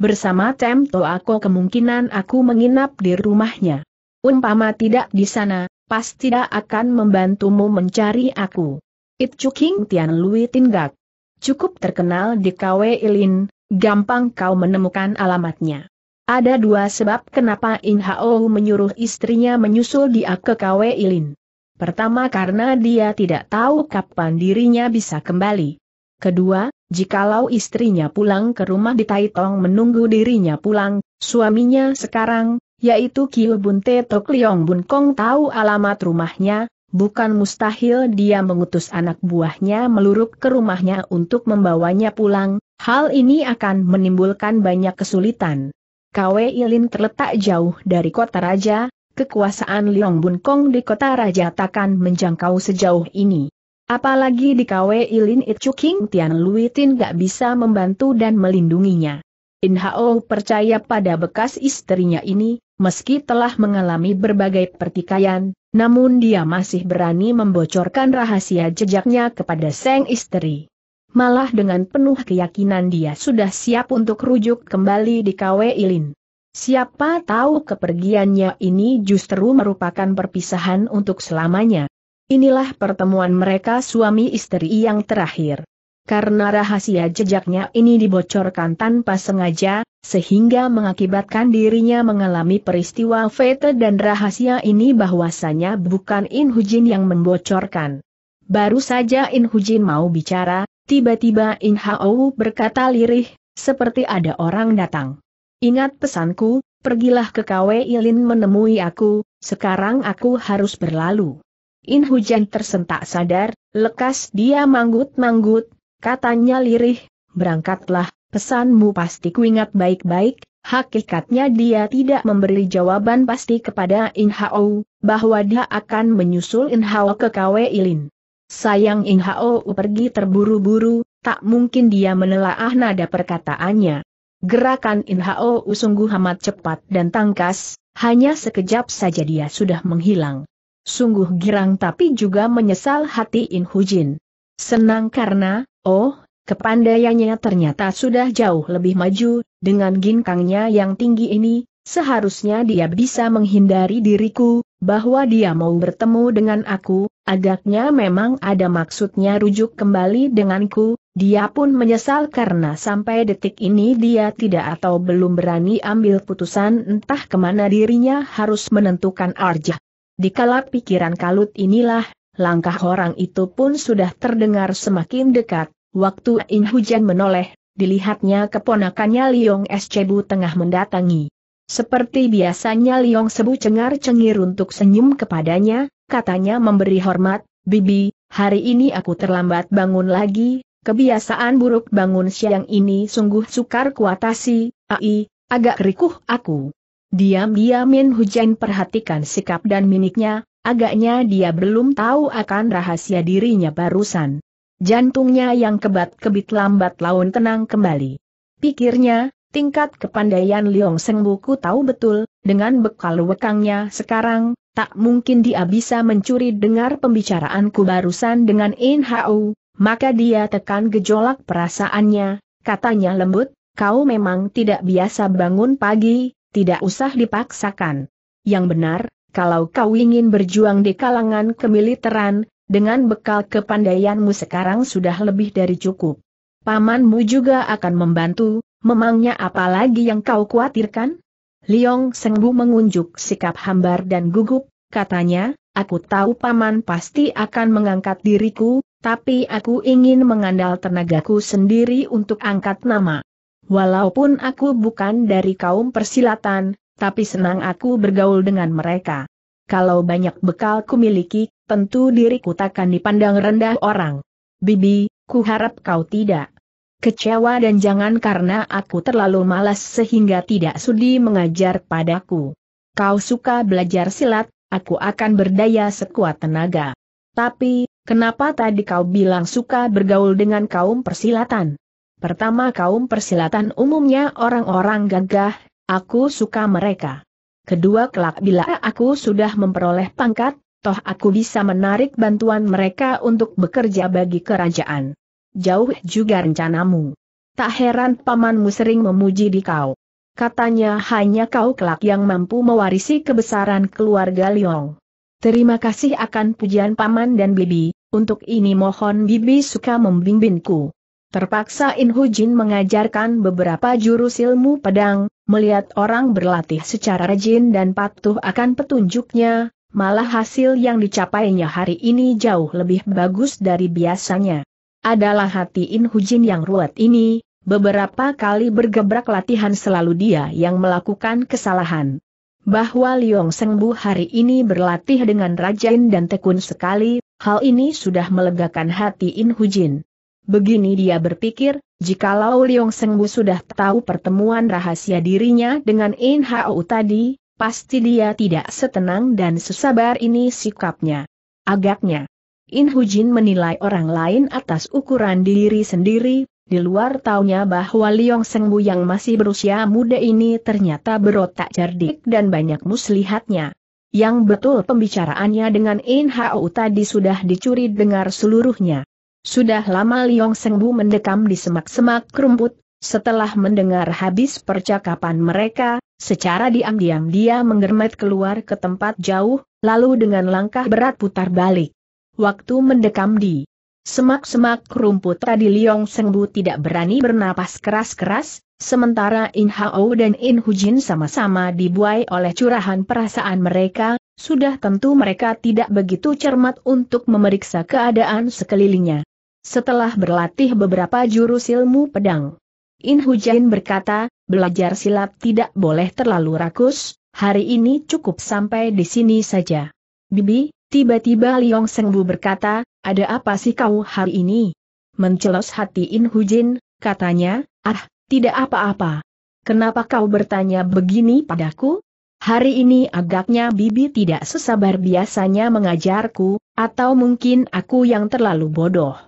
Bersama Tem aku kemungkinan aku menginap di rumahnya. Umpama tidak di sana, Pasti tidak akan membantumu mencari aku. It Chuking Tian Lui Tinggak. Cukup terkenal di KW Ilin, gampang kau menemukan alamatnya. Ada dua sebab kenapa In Hao menyuruh istrinya menyusul dia ke KW Ilin. Pertama karena dia tidak tahu kapan dirinya bisa kembali. Kedua, jikalau istrinya pulang ke rumah di Taitong menunggu dirinya pulang, suaminya sekarang, yaitu Kiu Bun Te Tok Liong Bun Kong tahu alamat rumahnya, bukan mustahil dia mengutus anak buahnya meluruk ke rumahnya untuk membawanya pulang, hal ini akan menimbulkan banyak kesulitan. KW Ilin terletak jauh dari kota raja, kekuasaan Liong Bun Kong di kota raja takkan menjangkau sejauh ini. Apalagi di KW Ilin Itchu King Tian Lui Tin gak bisa membantu dan melindunginya. In Hao percaya pada bekas istrinya ini, meski telah mengalami berbagai pertikaian, namun dia masih berani membocorkan rahasia jejaknya kepada sang istri. Malah dengan penuh keyakinan dia sudah siap untuk rujuk kembali di KW Ilin. Siapa tahu kepergiannya ini justru merupakan perpisahan untuk selamanya. Inilah pertemuan mereka suami istri yang terakhir karena rahasia jejaknya ini dibocorkan tanpa sengaja, sehingga mengakibatkan dirinya mengalami peristiwa fete dan rahasia ini bahwasanya bukan In Hujin yang membocorkan. Baru saja In Hujin mau bicara, tiba-tiba In Hao berkata lirih, seperti ada orang datang. Ingat pesanku, pergilah ke KW Ilin menemui aku, sekarang aku harus berlalu. In Hujan tersentak sadar, lekas dia manggut-manggut, katanya lirih, berangkatlah, pesanmu pasti kuingat baik-baik, Hakikatnya dia tidak memberi jawaban pasti kepada In Hao, bahwa dia akan menyusul In Hao ke KW Ilin. Sayang In Hao pergi terburu-buru, tak mungkin dia menelaah nada perkataannya. Gerakan In Hao sungguh amat cepat dan tangkas, hanya sekejap saja dia sudah menghilang. Sungguh girang tapi juga menyesal hati In Hujin. Senang karena, Oh, kepandaiannya ternyata sudah jauh lebih maju, dengan ginkangnya yang tinggi ini, seharusnya dia bisa menghindari diriku, bahwa dia mau bertemu dengan aku, agaknya memang ada maksudnya rujuk kembali denganku, dia pun menyesal karena sampai detik ini dia tidak atau belum berani ambil putusan entah kemana dirinya harus menentukan arjah. Dikala pikiran kalut inilah, Langkah orang itu pun sudah terdengar semakin dekat, waktu In Hujan menoleh, dilihatnya keponakannya Liong Escebu tengah mendatangi. Seperti biasanya Liong Sebu cengar-cengir untuk senyum kepadanya, katanya memberi hormat, Bibi, hari ini aku terlambat bangun lagi, kebiasaan buruk bangun siang ini sungguh sukar kuatasi, ai, agak rikuh aku. Diam-diam Hujan perhatikan sikap dan miniknya, Agaknya dia belum tahu akan rahasia dirinya barusan. Jantungnya yang kebat-kebit lambat laun tenang kembali. Pikirnya, tingkat kepandaian Liong Seng Buku tahu betul, dengan bekal wekangnya sekarang, tak mungkin dia bisa mencuri dengar pembicaraanku barusan dengan In Hau, maka dia tekan gejolak perasaannya, katanya lembut, kau memang tidak biasa bangun pagi, tidak usah dipaksakan. Yang benar, kalau kau ingin berjuang di kalangan kemiliteran, dengan bekal kepandaianmu sekarang sudah lebih dari cukup. Pamanmu juga akan membantu, memangnya apa lagi yang kau khawatirkan? Liong Sengbu mengunjuk sikap hambar dan gugup, katanya, aku tahu paman pasti akan mengangkat diriku, tapi aku ingin mengandal tenagaku sendiri untuk angkat nama. Walaupun aku bukan dari kaum persilatan, tapi senang aku bergaul dengan mereka. Kalau banyak bekal ku miliki, tentu diriku takkan dipandang rendah orang. Bibi, ku harap kau tidak kecewa dan jangan karena aku terlalu malas sehingga tidak sudi mengajar padaku. Kau suka belajar silat, aku akan berdaya sekuat tenaga. Tapi, kenapa tadi kau bilang suka bergaul dengan kaum persilatan? Pertama kaum persilatan umumnya orang-orang gagah, Aku suka mereka. Kedua kelak bila aku sudah memperoleh pangkat, toh aku bisa menarik bantuan mereka untuk bekerja bagi kerajaan. Jauh juga rencanamu. Tak heran pamanmu sering memuji di kau. Katanya hanya kau kelak yang mampu mewarisi kebesaran keluarga Liong. Terima kasih akan pujian paman dan bibi, untuk ini mohon bibi suka membimbingku. Terpaksa Inhujin mengajarkan beberapa jurus ilmu pedang, melihat orang berlatih secara rajin dan patuh akan petunjuknya, malah hasil yang dicapainya hari ini jauh lebih bagus dari biasanya. Adalah hati In Hujin yang ruwet ini, beberapa kali bergebrak latihan selalu dia yang melakukan kesalahan. Bahwa Liong bu hari ini berlatih dengan rajin dan tekun sekali, hal ini sudah melegakan hati In Hujin. Begini dia berpikir, Jikalau Liong Sengbu sudah tahu pertemuan rahasia dirinya dengan In Hao tadi, pasti dia tidak setenang dan sesabar ini sikapnya. Agaknya, In Hujin menilai orang lain atas ukuran diri sendiri, di luar taunya bahwa Liong Sengbu yang masih berusia muda ini ternyata berotak cerdik dan banyak muslihatnya. Yang betul pembicaraannya dengan In Hao tadi sudah dicuri dengar seluruhnya. Sudah lama Liong Sengbu mendekam di semak-semak kerumput. setelah mendengar habis percakapan mereka, secara diam-diam dia menggermet keluar ke tempat jauh, lalu dengan langkah berat putar balik. Waktu mendekam di semak-semak kerumput tadi Liong Sengbu tidak berani bernapas keras-keras, sementara In Hao dan In Hujin sama-sama dibuai oleh curahan perasaan mereka, sudah tentu mereka tidak begitu cermat untuk memeriksa keadaan sekelilingnya. Setelah berlatih beberapa jurus ilmu pedang, In Hujain berkata, belajar silat tidak boleh terlalu rakus, hari ini cukup sampai di sini saja. Bibi, tiba-tiba Liong Sengbu berkata, ada apa sih kau hari ini? Mencelos hati In Hujin, katanya, ah, tidak apa-apa. Kenapa kau bertanya begini padaku? Hari ini agaknya Bibi tidak sesabar biasanya mengajarku, atau mungkin aku yang terlalu bodoh.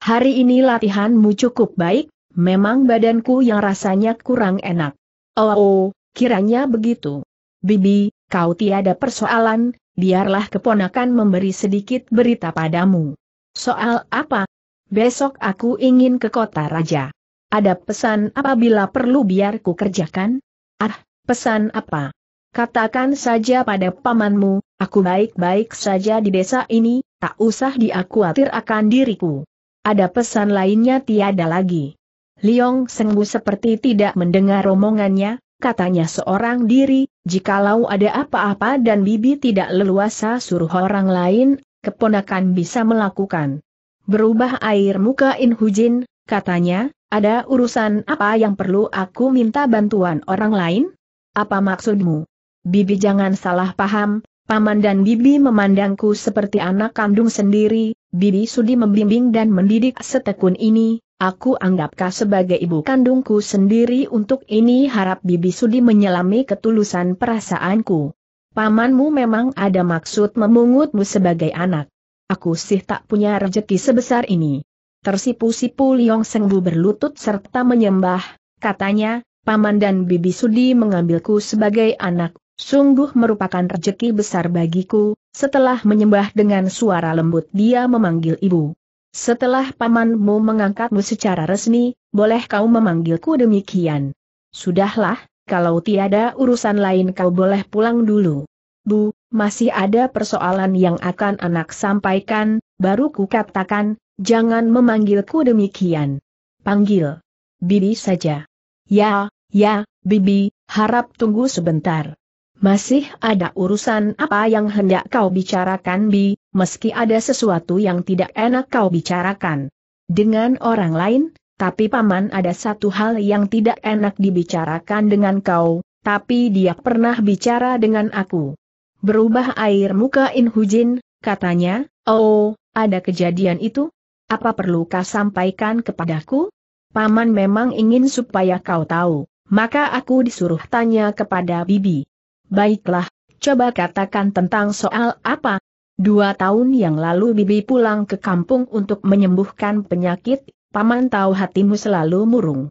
Hari ini latihanmu cukup baik, memang badanku yang rasanya kurang enak. Oh, oh kiranya begitu. Bibi, kau tiada persoalan, biarlah keponakan memberi sedikit berita padamu. Soal apa? Besok aku ingin ke kota raja. Ada pesan apabila perlu biar ku kerjakan? Ah, pesan apa? Katakan saja pada pamanmu, aku baik-baik saja di desa ini, tak usah diakuatir akan diriku. Ada pesan lainnya tiada lagi. Liong Sengbu seperti tidak mendengar omongannya, katanya seorang diri, jikalau ada apa-apa dan bibi tidak leluasa suruh orang lain, keponakan bisa melakukan. Berubah air muka In Hujin, katanya, ada urusan apa yang perlu aku minta bantuan orang lain? Apa maksudmu? Bibi jangan salah paham, paman dan bibi memandangku seperti anak kandung sendiri, Bibi Sudi membimbing dan mendidik setekun ini, aku anggapkah sebagai ibu kandungku sendiri untuk ini harap Bibi Sudi menyelami ketulusan perasaanku. Pamanmu memang ada maksud memungutmu sebagai anak. Aku sih tak punya rejeki sebesar ini. Tersipu-sipu Liong Sengbu berlutut serta menyembah, katanya, Paman dan Bibi Sudi mengambilku sebagai anak Sungguh merupakan rejeki besar bagiku, setelah menyembah dengan suara lembut dia memanggil ibu. Setelah pamanmu mengangkatmu secara resmi, boleh kau memanggilku demikian. Sudahlah, kalau tiada urusan lain kau boleh pulang dulu. Bu, masih ada persoalan yang akan anak sampaikan, baru ku katakan, jangan memanggilku demikian. Panggil. Bibi saja. Ya, ya, Bibi, harap tunggu sebentar. Masih ada urusan apa yang hendak kau bicarakan Bi, meski ada sesuatu yang tidak enak kau bicarakan. Dengan orang lain, tapi Paman ada satu hal yang tidak enak dibicarakan dengan kau, tapi dia pernah bicara dengan aku. Berubah air muka Inhujin, katanya, oh, ada kejadian itu? Apa perlu kau sampaikan kepadaku? Paman memang ingin supaya kau tahu, maka aku disuruh tanya kepada Bibi. Baiklah, coba katakan tentang soal apa? Dua tahun yang lalu Bibi pulang ke kampung untuk menyembuhkan penyakit, Paman tahu hatimu selalu murung.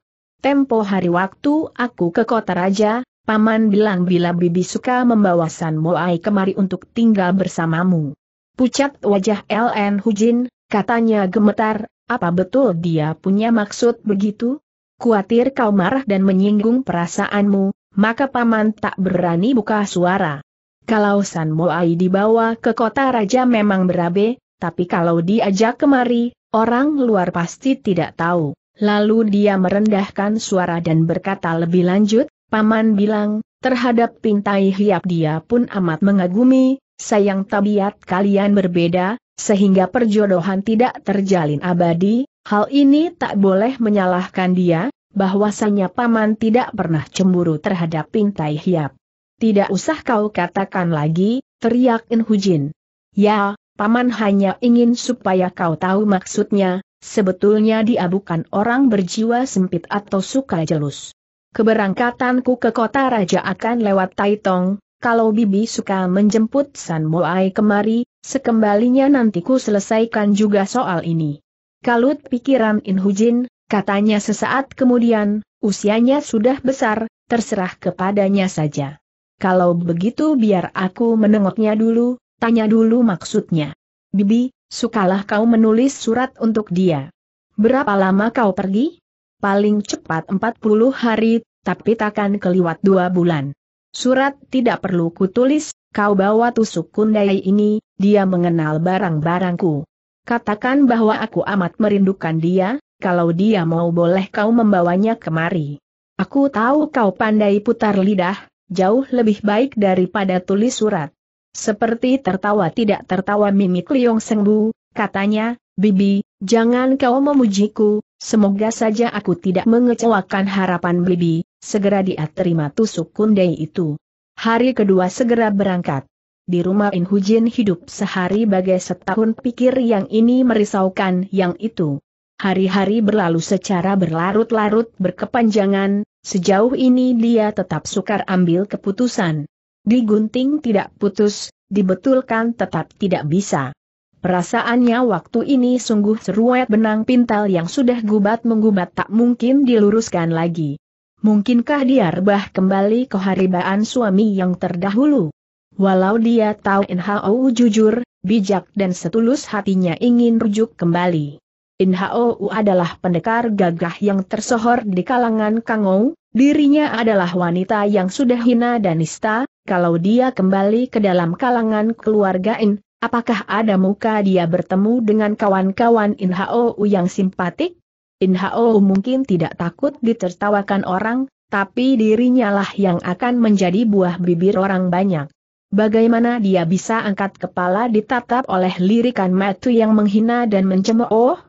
Tempo hari waktu aku ke kota raja, Paman bilang bila Bibi suka membawa San Moai kemari untuk tinggal bersamamu. Pucat wajah LN Hujin, katanya gemetar, apa betul dia punya maksud begitu? Kuatir kau marah dan menyinggung perasaanmu, maka paman tak berani buka suara. Kalau San Moai dibawa ke kota raja memang berabe, tapi kalau diajak kemari, orang luar pasti tidak tahu. Lalu dia merendahkan suara dan berkata lebih lanjut, Paman bilang, terhadap pintai hiap dia pun amat mengagumi, sayang tabiat kalian berbeda, sehingga perjodohan tidak terjalin abadi, hal ini tak boleh menyalahkan dia, bahwasanya paman tidak pernah cemburu terhadap Pintai Hiap. Tidak usah kau katakan lagi, teriak In Hujin. Ya, paman hanya ingin supaya kau tahu maksudnya, sebetulnya dia bukan orang berjiwa sempit atau suka jelus. Keberangkatanku ke kota raja akan lewat Taitong, kalau Bibi suka menjemput San Moai kemari, sekembalinya nantiku selesaikan juga soal ini. Kalut pikiran In Hujin, Katanya sesaat kemudian, usianya sudah besar, terserah kepadanya saja. Kalau begitu biar aku menengoknya dulu, tanya dulu maksudnya. Bibi, sukalah kau menulis surat untuk dia. Berapa lama kau pergi? Paling cepat 40 hari, tapi takkan keliwat dua bulan. Surat tidak perlu kutulis, kau bawa tusuk kundai ini, dia mengenal barang-barangku. Katakan bahwa aku amat merindukan dia, kalau dia mau boleh kau membawanya kemari. Aku tahu kau pandai putar lidah, jauh lebih baik daripada tulis surat. Seperti tertawa tidak tertawa mimik Liong Sengbu, katanya, Bibi, jangan kau memujiku, semoga saja aku tidak mengecewakan harapan Bibi, segera dia terima tusuk kundai itu. Hari kedua segera berangkat. Di rumah Inhujin hidup sehari bagai setahun pikir yang ini merisaukan yang itu. Hari-hari berlalu secara berlarut-larut berkepanjangan, sejauh ini dia tetap sukar ambil keputusan. Digunting tidak putus, dibetulkan tetap tidak bisa. Perasaannya waktu ini sungguh seruat benang pintal yang sudah gubat menggubat tak mungkin diluruskan lagi. Mungkinkah dia rebah kembali ke keharibaan suami yang terdahulu? Walau dia tahu Inhao jujur, bijak dan setulus hatinya ingin rujuk kembali. Inhao adalah pendekar gagah yang tersohor di kalangan Kangou, dirinya adalah wanita yang sudah hina dan nista, kalau dia kembali ke dalam kalangan keluarga In, apakah ada muka dia bertemu dengan kawan-kawan Inhao yang simpatik? Inhao mungkin tidak takut ditertawakan orang, tapi dirinya lah yang akan menjadi buah bibir orang banyak. Bagaimana dia bisa angkat kepala ditatap oleh lirikan matu yang menghina dan mencemooh?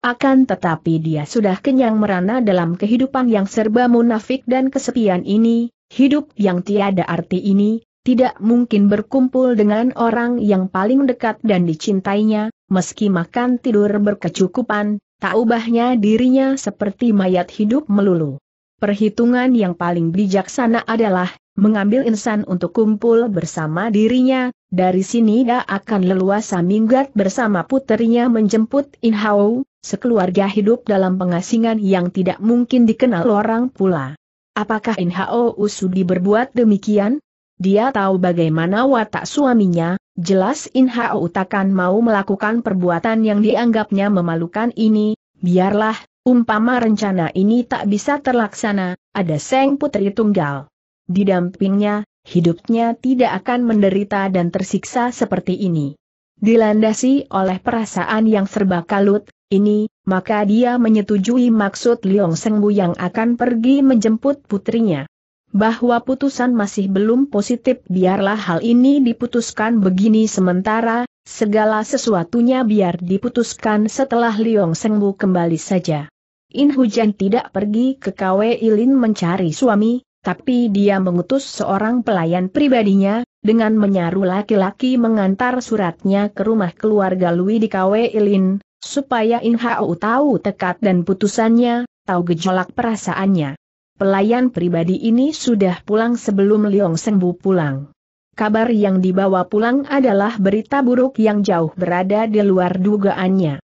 Akan tetapi dia sudah kenyang merana dalam kehidupan yang serba munafik dan kesepian ini, hidup yang tiada arti ini, tidak mungkin berkumpul dengan orang yang paling dekat dan dicintainya, meski makan tidur berkecukupan, tak ubahnya dirinya seperti mayat hidup melulu. Perhitungan yang paling bijaksana adalah, mengambil insan untuk kumpul bersama dirinya, dari sini dia akan leluasa minggat bersama puterinya menjemput Inhao, sekeluarga hidup dalam pengasingan yang tidak mungkin dikenal orang pula. Apakah Inhao Usudi berbuat demikian? Dia tahu bagaimana watak suaminya, jelas Inhao takkan mau melakukan perbuatan yang dianggapnya memalukan ini, biarlah, umpama rencana ini tak bisa terlaksana, ada Seng Putri Tunggal didampingnya, hidupnya tidak akan menderita dan tersiksa seperti ini. Dilandasi oleh perasaan yang serba kalut, ini, maka dia menyetujui maksud Liong Sengbu yang akan pergi menjemput putrinya. Bahwa putusan masih belum positif biarlah hal ini diputuskan begini sementara, segala sesuatunya biar diputuskan setelah Liong Sengbu kembali saja. In Hujan tidak pergi ke KW Ilin mencari suami, tapi dia mengutus seorang pelayan pribadinya, dengan menyaru laki-laki mengantar suratnya ke rumah keluarga Lui di KW Ilin, supaya Hao tahu tekad dan putusannya, tahu gejolak perasaannya. Pelayan pribadi ini sudah pulang sebelum Liong Sengbu pulang. Kabar yang dibawa pulang adalah berita buruk yang jauh berada di luar dugaannya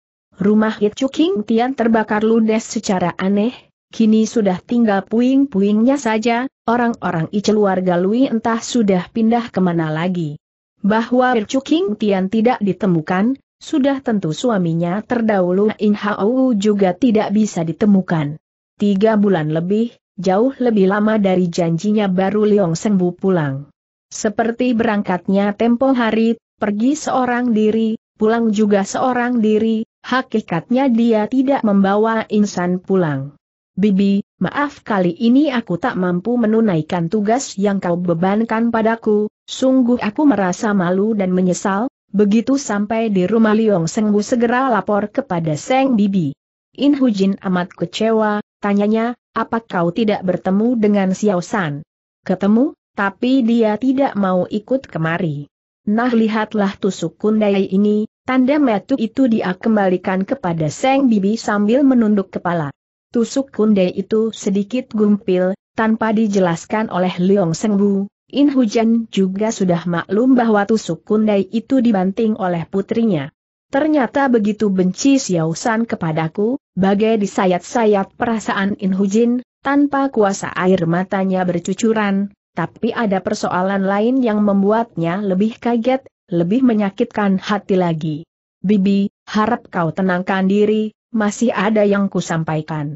rumah Yit Chu King Tian terbakar ludes secara aneh, Kini sudah tinggal puing-puingnya saja, orang-orang Iceluar entah sudah pindah kemana lagi. Bahwa King Tian tidak ditemukan, sudah tentu suaminya terdahulu In Hau juga tidak bisa ditemukan. Tiga bulan lebih, jauh lebih lama dari janjinya baru Leong Sengbu pulang. Seperti berangkatnya tempo hari, pergi seorang diri, pulang juga seorang diri, hakikatnya dia tidak membawa insan pulang. Bibi, maaf kali ini aku tak mampu menunaikan tugas yang kau bebankan padaku, sungguh aku merasa malu dan menyesal, begitu sampai di rumah Liong Sengbu segera lapor kepada Seng Bibi. In Hujin amat kecewa, tanyanya, apa kau tidak bertemu dengan Xiao San? Ketemu, tapi dia tidak mau ikut kemari. Nah lihatlah tusuk kundai ini, tanda metu itu dia kembalikan kepada Seng Bibi sambil menunduk kepala. Tusuk kunde itu sedikit gumpil, tanpa dijelaskan oleh Leong Sengbu, In Hujan juga sudah maklum bahwa tusuk kundai itu dibanting oleh putrinya. Ternyata begitu benci Xiao San kepadaku, bagai disayat-sayat perasaan In Hujin, tanpa kuasa air matanya bercucuran, tapi ada persoalan lain yang membuatnya lebih kaget, lebih menyakitkan hati lagi. Bibi, harap kau tenangkan diri, masih ada yang kusampaikan.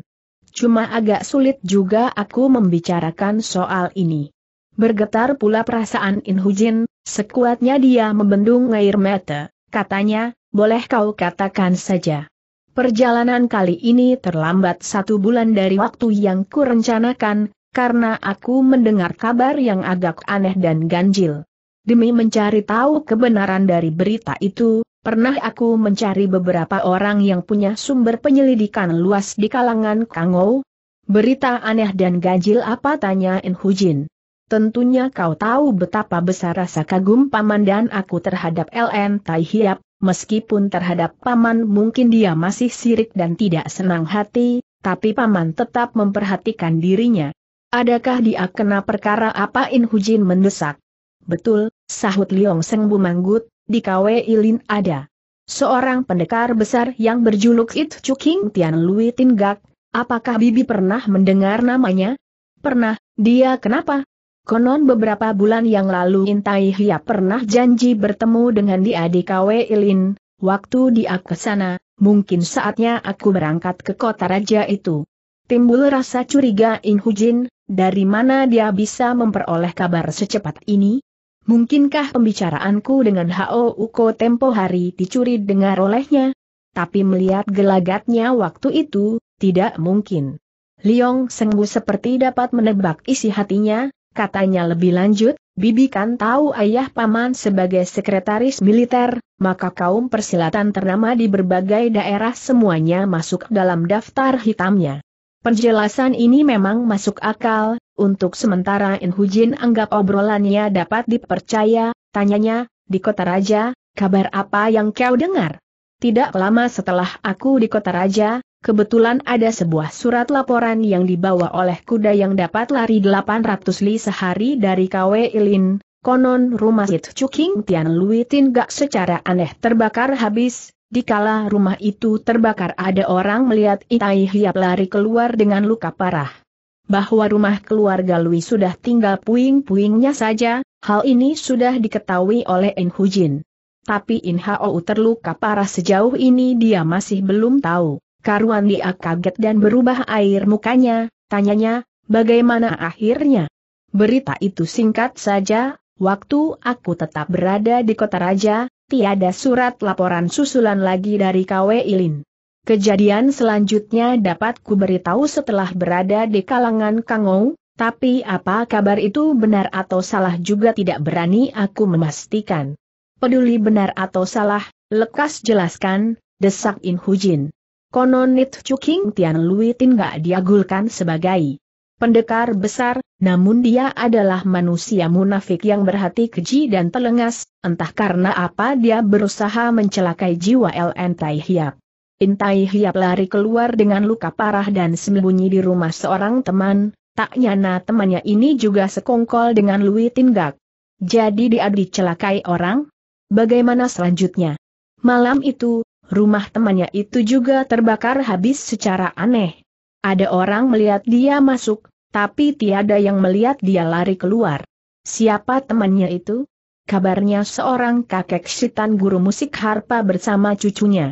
Cuma agak sulit juga aku membicarakan soal ini. Bergetar pula perasaan Inhujin, sekuatnya dia membendung air mata, katanya, boleh kau katakan saja. Perjalanan kali ini terlambat satu bulan dari waktu yang kurencanakan, karena aku mendengar kabar yang agak aneh dan ganjil. Demi mencari tahu kebenaran dari berita itu, Pernah aku mencari beberapa orang yang punya sumber penyelidikan luas di kalangan Kangou. Berita aneh dan ganjil apa tanya In Hujin. Tentunya kau tahu betapa besar rasa kagum paman dan aku terhadap LN Tai Hiap, meskipun terhadap paman mungkin dia masih sirik dan tidak senang hati, tapi paman tetap memperhatikan dirinya. Adakah dia kena perkara apa In Hujin mendesak? Betul, sahut Liong Seng Bumanggut, di KW Ilin ada seorang pendekar besar yang berjuluk It King Tian Lui Tinggak, apakah Bibi pernah mendengar namanya? Pernah, dia kenapa? Konon beberapa bulan yang lalu Intai Hia pernah janji bertemu dengan dia di KW Ilin, waktu dia ke sana, mungkin saatnya aku berangkat ke kota raja itu. Timbul rasa curiga In Hujin, dari mana dia bisa memperoleh kabar secepat ini? Mungkinkah pembicaraanku dengan Hao Uko tempo hari dicuri dengar olehnya? Tapi melihat gelagatnya waktu itu, tidak mungkin. Liong Sengbu seperti dapat menebak isi hatinya, katanya lebih lanjut, Bibi kan tahu ayah paman sebagai sekretaris militer, maka kaum persilatan ternama di berbagai daerah semuanya masuk dalam daftar hitamnya. Penjelasan ini memang masuk akal, untuk sementara In Hujin anggap obrolannya dapat dipercaya, tanyanya, di kota raja, kabar apa yang kau dengar? Tidak lama setelah aku di kota raja, kebetulan ada sebuah surat laporan yang dibawa oleh kuda yang dapat lari 800 li sehari dari KW Ilin, konon rumah itu Cuking Tian Lui Tin gak secara aneh terbakar habis, dikala rumah itu terbakar ada orang melihat Itai Hiap lari keluar dengan luka parah bahwa rumah keluarga Lui sudah tinggal puing-puingnya saja, hal ini sudah diketahui oleh In Hujin. Tapi In Hao terluka parah sejauh ini dia masih belum tahu. Karuan dia kaget dan berubah air mukanya, tanyanya, bagaimana akhirnya? Berita itu singkat saja, waktu aku tetap berada di kota raja, tiada surat laporan susulan lagi dari KW Ilin. Kejadian selanjutnya dapat kuberitahu setelah berada di kalangan Kangou, tapi apa kabar itu benar atau salah juga tidak berani aku memastikan. Peduli benar atau salah, lekas jelaskan, desak In Hujin. Konon Nit Chuking Tian Lui Tin gak diagulkan sebagai pendekar besar, namun dia adalah manusia munafik yang berhati keji dan telengas, entah karena apa dia berusaha mencelakai jiwa LN Tai Hiap. Intai Hiap lari keluar dengan luka parah dan sembunyi di rumah seorang teman, tak nyana temannya ini juga sekongkol dengan Louis Tinggak. Jadi dia dicelakai orang? Bagaimana selanjutnya? Malam itu, rumah temannya itu juga terbakar habis secara aneh. Ada orang melihat dia masuk, tapi tiada yang melihat dia lari keluar. Siapa temannya itu? Kabarnya seorang kakek setan guru musik harpa bersama cucunya.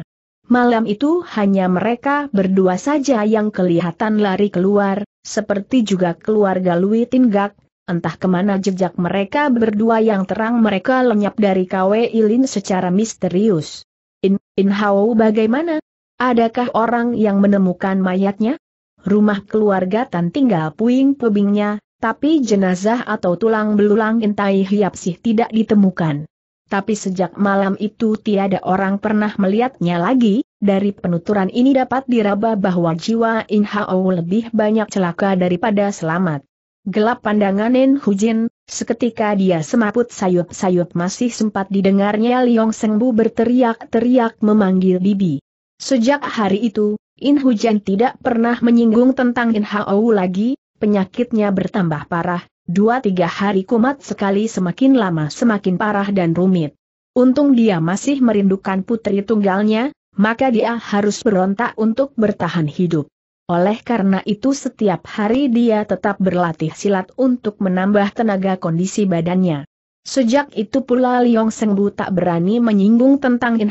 Malam itu hanya mereka berdua saja yang kelihatan lari keluar, seperti juga keluarga Lui Tinggak, entah kemana jejak mereka berdua yang terang mereka lenyap dari KW Ilin secara misterius. In, In Hao bagaimana? Adakah orang yang menemukan mayatnya? Rumah keluarga Tan tinggal puing-puingnya, tapi jenazah atau tulang belulang intai hiap sih tidak ditemukan tapi sejak malam itu tiada orang pernah melihatnya lagi, dari penuturan ini dapat diraba bahwa jiwa In Hao lebih banyak celaka daripada selamat. Gelap pandangan Nen Hujin, seketika dia semaput sayup-sayup masih sempat didengarnya Liong Sengbu berteriak-teriak memanggil Bibi. Sejak hari itu, In Hujin tidak pernah menyinggung tentang In Hao lagi, penyakitnya bertambah parah, Dua-tiga hari kumat sekali semakin lama semakin parah dan rumit. Untung dia masih merindukan putri tunggalnya, maka dia harus berontak untuk bertahan hidup. Oleh karena itu setiap hari dia tetap berlatih silat untuk menambah tenaga kondisi badannya. Sejak itu pula Liong Sengbu tak berani menyinggung tentang In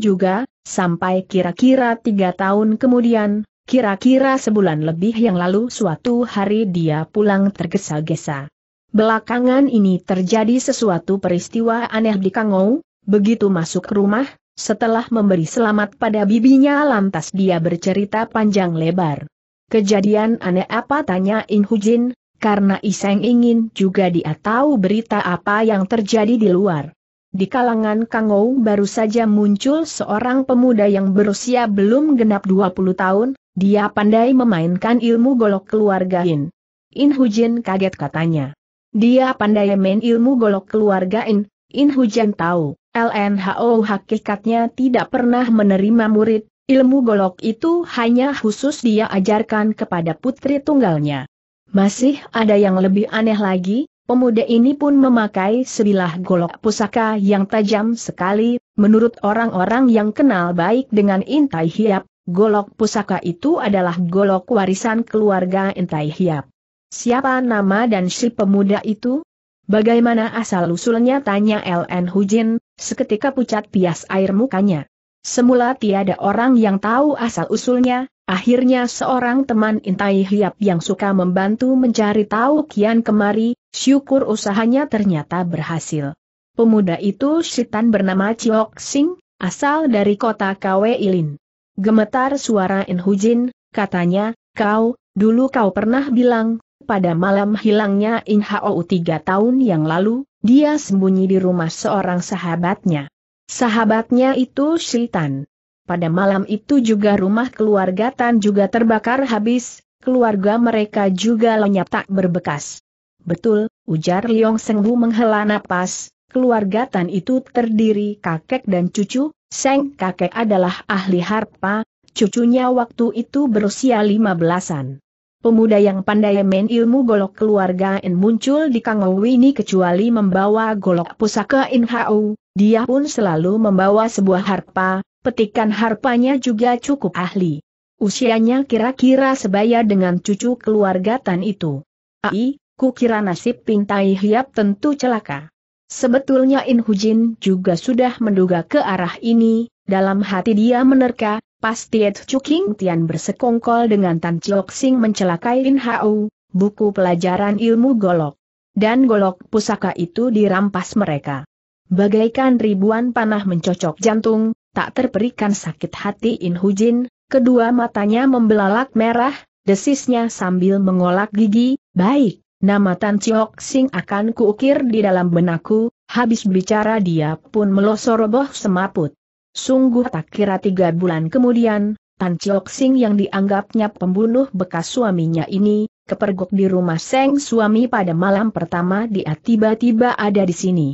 juga, sampai kira-kira tiga tahun kemudian, Kira-kira sebulan lebih yang lalu suatu hari dia pulang tergesa-gesa. Belakangan ini terjadi sesuatu peristiwa aneh di Kangou, begitu masuk rumah, setelah memberi selamat pada bibinya lantas dia bercerita panjang lebar. Kejadian aneh apa tanya In Hujin, karena Iseng ingin juga dia tahu berita apa yang terjadi di luar. Di kalangan Kangou baru saja muncul seorang pemuda yang berusia belum genap 20 tahun, dia pandai memainkan ilmu golok keluarga In. In Hujin kaget katanya. Dia pandai main ilmu golok keluarga In, In Hujin tahu, LNHO hakikatnya tidak pernah menerima murid, ilmu golok itu hanya khusus dia ajarkan kepada putri tunggalnya. Masih ada yang lebih aneh lagi, Pemuda ini pun memakai sebilah golok pusaka yang tajam sekali, menurut orang-orang yang kenal baik dengan Intai Hiap, golok pusaka itu adalah golok warisan keluarga Intai Hiap. Siapa nama dan si pemuda itu? Bagaimana asal-usulnya tanya LN Hujin, seketika pucat pias air mukanya. Semula tiada orang yang tahu asal-usulnya, Akhirnya seorang teman Intai Hiap yang suka membantu mencari tahu kian kemari, syukur usahanya ternyata berhasil. Pemuda itu Shitan bernama Chiok Sing, asal dari kota Kwe Ilin. Gemetar suara Inhujin, katanya, kau, dulu kau pernah bilang, pada malam hilangnya In Hou tiga tahun yang lalu, dia sembunyi di rumah seorang sahabatnya. Sahabatnya itu Shitan. Pada malam itu juga rumah keluarga Tan juga terbakar habis, keluarga mereka juga lenyap tak berbekas. Betul, ujar Liong Senghu menghela napas, keluarga Tan itu terdiri kakek dan cucu, Seng kakek adalah ahli harpa, cucunya waktu itu berusia lima belasan. Pemuda yang pandai main ilmu golok keluarga In muncul di Kangou ini kecuali membawa golok pusaka In Hau, dia pun selalu membawa sebuah harpa, Petikan harpanya juga cukup ahli. Usianya kira-kira sebaya dengan cucu keluarga Tan itu. Ai, kira nasib Pintai Hiap tentu celaka. Sebetulnya In Hujin juga sudah menduga ke arah ini, dalam hati dia menerka, pasti Ed King Tian bersekongkol dengan Tan Chiok Sing mencelakai In Hau, buku pelajaran ilmu golok. Dan golok pusaka itu dirampas mereka. Bagaikan ribuan panah mencocok jantung, tak terperikan sakit hati In Hujin, kedua matanya membelalak merah, desisnya sambil mengolak gigi, baik, nama Tan Chiok Sing akan kuukir di dalam benakku, habis bicara dia pun melosor roboh semaput. Sungguh tak kira tiga bulan kemudian, Tan Chiok Sing yang dianggapnya pembunuh bekas suaminya ini, kepergok di rumah Seng suami pada malam pertama dia tiba-tiba ada di sini.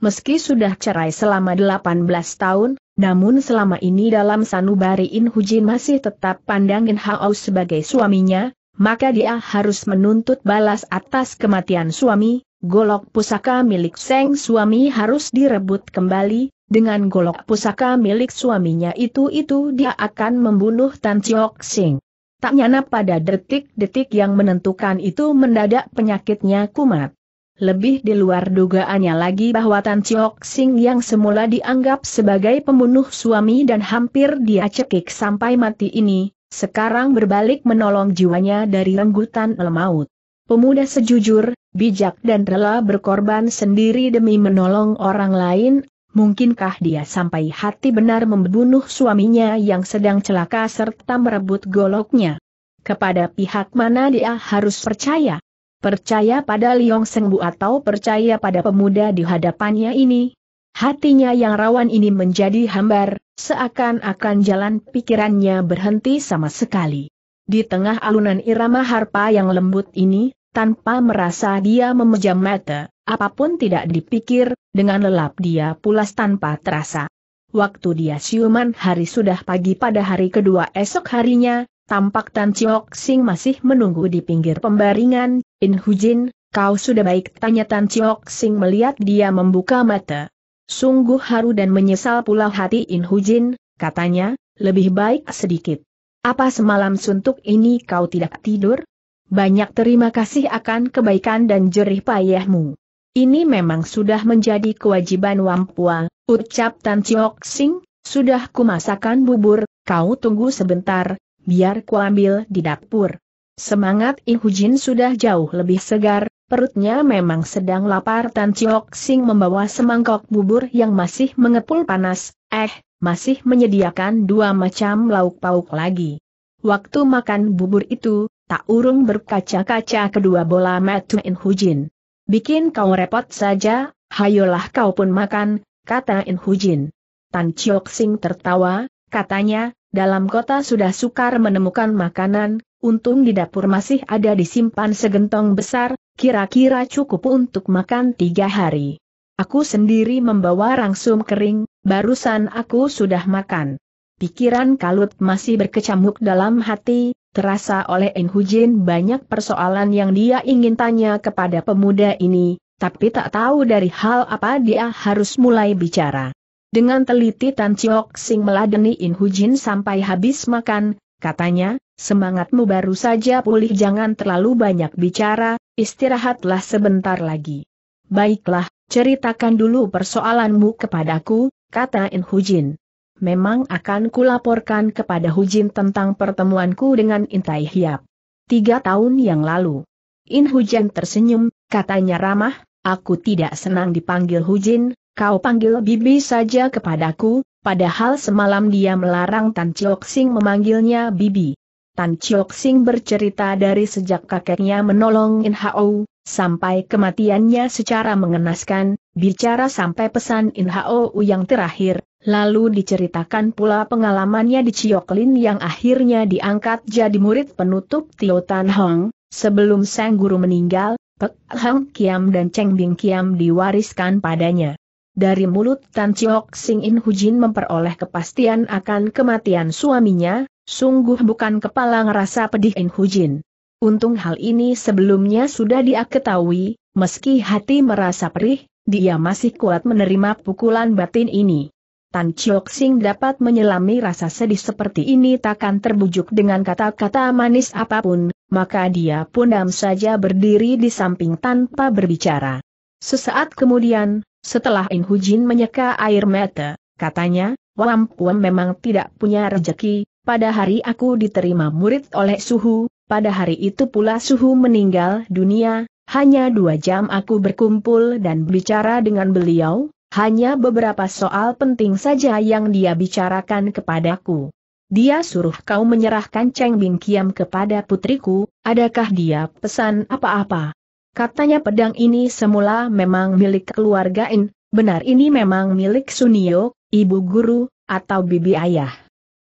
Meski sudah cerai selama 18 tahun, namun selama ini dalam sanubari In Hujin masih tetap pandangin In Hao sebagai suaminya, maka dia harus menuntut balas atas kematian suami, golok pusaka milik Seng suami harus direbut kembali, dengan golok pusaka milik suaminya itu-itu dia akan membunuh Tan Chiok Sing. Tak nyana pada detik-detik yang menentukan itu mendadak penyakitnya kumat. Lebih di luar dugaannya lagi bahwa Tan Chiok Sing yang semula dianggap sebagai pembunuh suami dan hampir dia cekik sampai mati ini, sekarang berbalik menolong jiwanya dari renggutan lemaut. Pemuda sejujur, bijak dan rela berkorban sendiri demi menolong orang lain, mungkinkah dia sampai hati benar membunuh suaminya yang sedang celaka serta merebut goloknya? Kepada pihak mana dia harus percaya? Percaya pada Liong Sengbu atau percaya pada pemuda di hadapannya ini? Hatinya yang rawan ini menjadi hambar, seakan-akan jalan pikirannya berhenti sama sekali. Di tengah alunan irama harpa yang lembut ini, tanpa merasa dia memejam mata, apapun tidak dipikir, dengan lelap dia pulas tanpa terasa. Waktu dia siuman hari sudah pagi pada hari kedua esok harinya, Tampak Tan Chiok Sing masih menunggu di pinggir pembaringan, In Hujin, kau sudah baik tanya Tan Chiok Sing melihat dia membuka mata. Sungguh haru dan menyesal pula hati In Hujin, katanya, lebih baik sedikit. Apa semalam suntuk ini kau tidak tidur? Banyak terima kasih akan kebaikan dan jerih payahmu. Ini memang sudah menjadi kewajiban Wampua, ucap Tan Chiok Sing, sudah kumasakan bubur, kau tunggu sebentar, biar ku ambil di dapur. Semangat Ihujin sudah jauh lebih segar, perutnya memang sedang lapar Tan Chiok Sing membawa semangkok bubur yang masih mengepul panas, eh, masih menyediakan dua macam lauk pauk lagi. Waktu makan bubur itu, tak urung berkaca-kaca kedua bola mata Ihujin. Bikin kau repot saja, hayolah kau pun makan, kata Inhujin. Tan Chiok Sing tertawa, katanya, dalam kota sudah sukar menemukan makanan, untung di dapur masih ada disimpan segentong besar, kira-kira cukup untuk makan tiga hari. Aku sendiri membawa rangsum kering, barusan aku sudah makan. Pikiran kalut masih berkecamuk dalam hati, terasa oleh Enhujin banyak persoalan yang dia ingin tanya kepada pemuda ini, tapi tak tahu dari hal apa dia harus mulai bicara. Dengan teliti Tan Chiok Sing meladeni In Hujin sampai habis makan, katanya, semangatmu baru saja pulih jangan terlalu banyak bicara, istirahatlah sebentar lagi. Baiklah, ceritakan dulu persoalanmu kepadaku, kata In Hujin. Memang akan kulaporkan kepada Hujin tentang pertemuanku dengan Intai Hiap. Tiga tahun yang lalu. In Hujin tersenyum, katanya ramah, aku tidak senang dipanggil Hujin, kau panggil bibi saja kepadaku, padahal semalam dia melarang Tan Chiok Sing memanggilnya bibi. Tan Chiok Sing bercerita dari sejak kakeknya menolong In Hao, oh, sampai kematiannya secara mengenaskan, bicara sampai pesan In Hao oh yang terakhir, lalu diceritakan pula pengalamannya di Lin yang akhirnya diangkat jadi murid penutup Tio Tan Hong, sebelum sang guru meninggal, Pek Hang Kiam dan Cheng Bing Kiam diwariskan padanya. Dari mulut Tan Chiok Sing In Hujin memperoleh kepastian akan kematian suaminya, sungguh bukan kepala ngerasa pedih In Hujin. Untung hal ini sebelumnya sudah dia ketahui, meski hati merasa perih, dia masih kuat menerima pukulan batin ini. Tan Chiok Sing dapat menyelami rasa sedih seperti ini takkan terbujuk dengan kata-kata manis apapun, maka dia pun dam saja berdiri di samping tanpa berbicara. Sesaat kemudian, setelah In Hujin menyeka air mata, katanya, Wam memang tidak punya rejeki, pada hari aku diterima murid oleh Suhu, pada hari itu pula Suhu meninggal dunia, hanya dua jam aku berkumpul dan bicara dengan beliau, hanya beberapa soal penting saja yang dia bicarakan kepadaku. Dia suruh kau menyerahkan Cheng Bing Kiam kepada putriku, adakah dia pesan apa-apa? Katanya pedang ini semula memang milik keluarga In, benar ini memang milik Sunio, ibu guru, atau bibi ayah.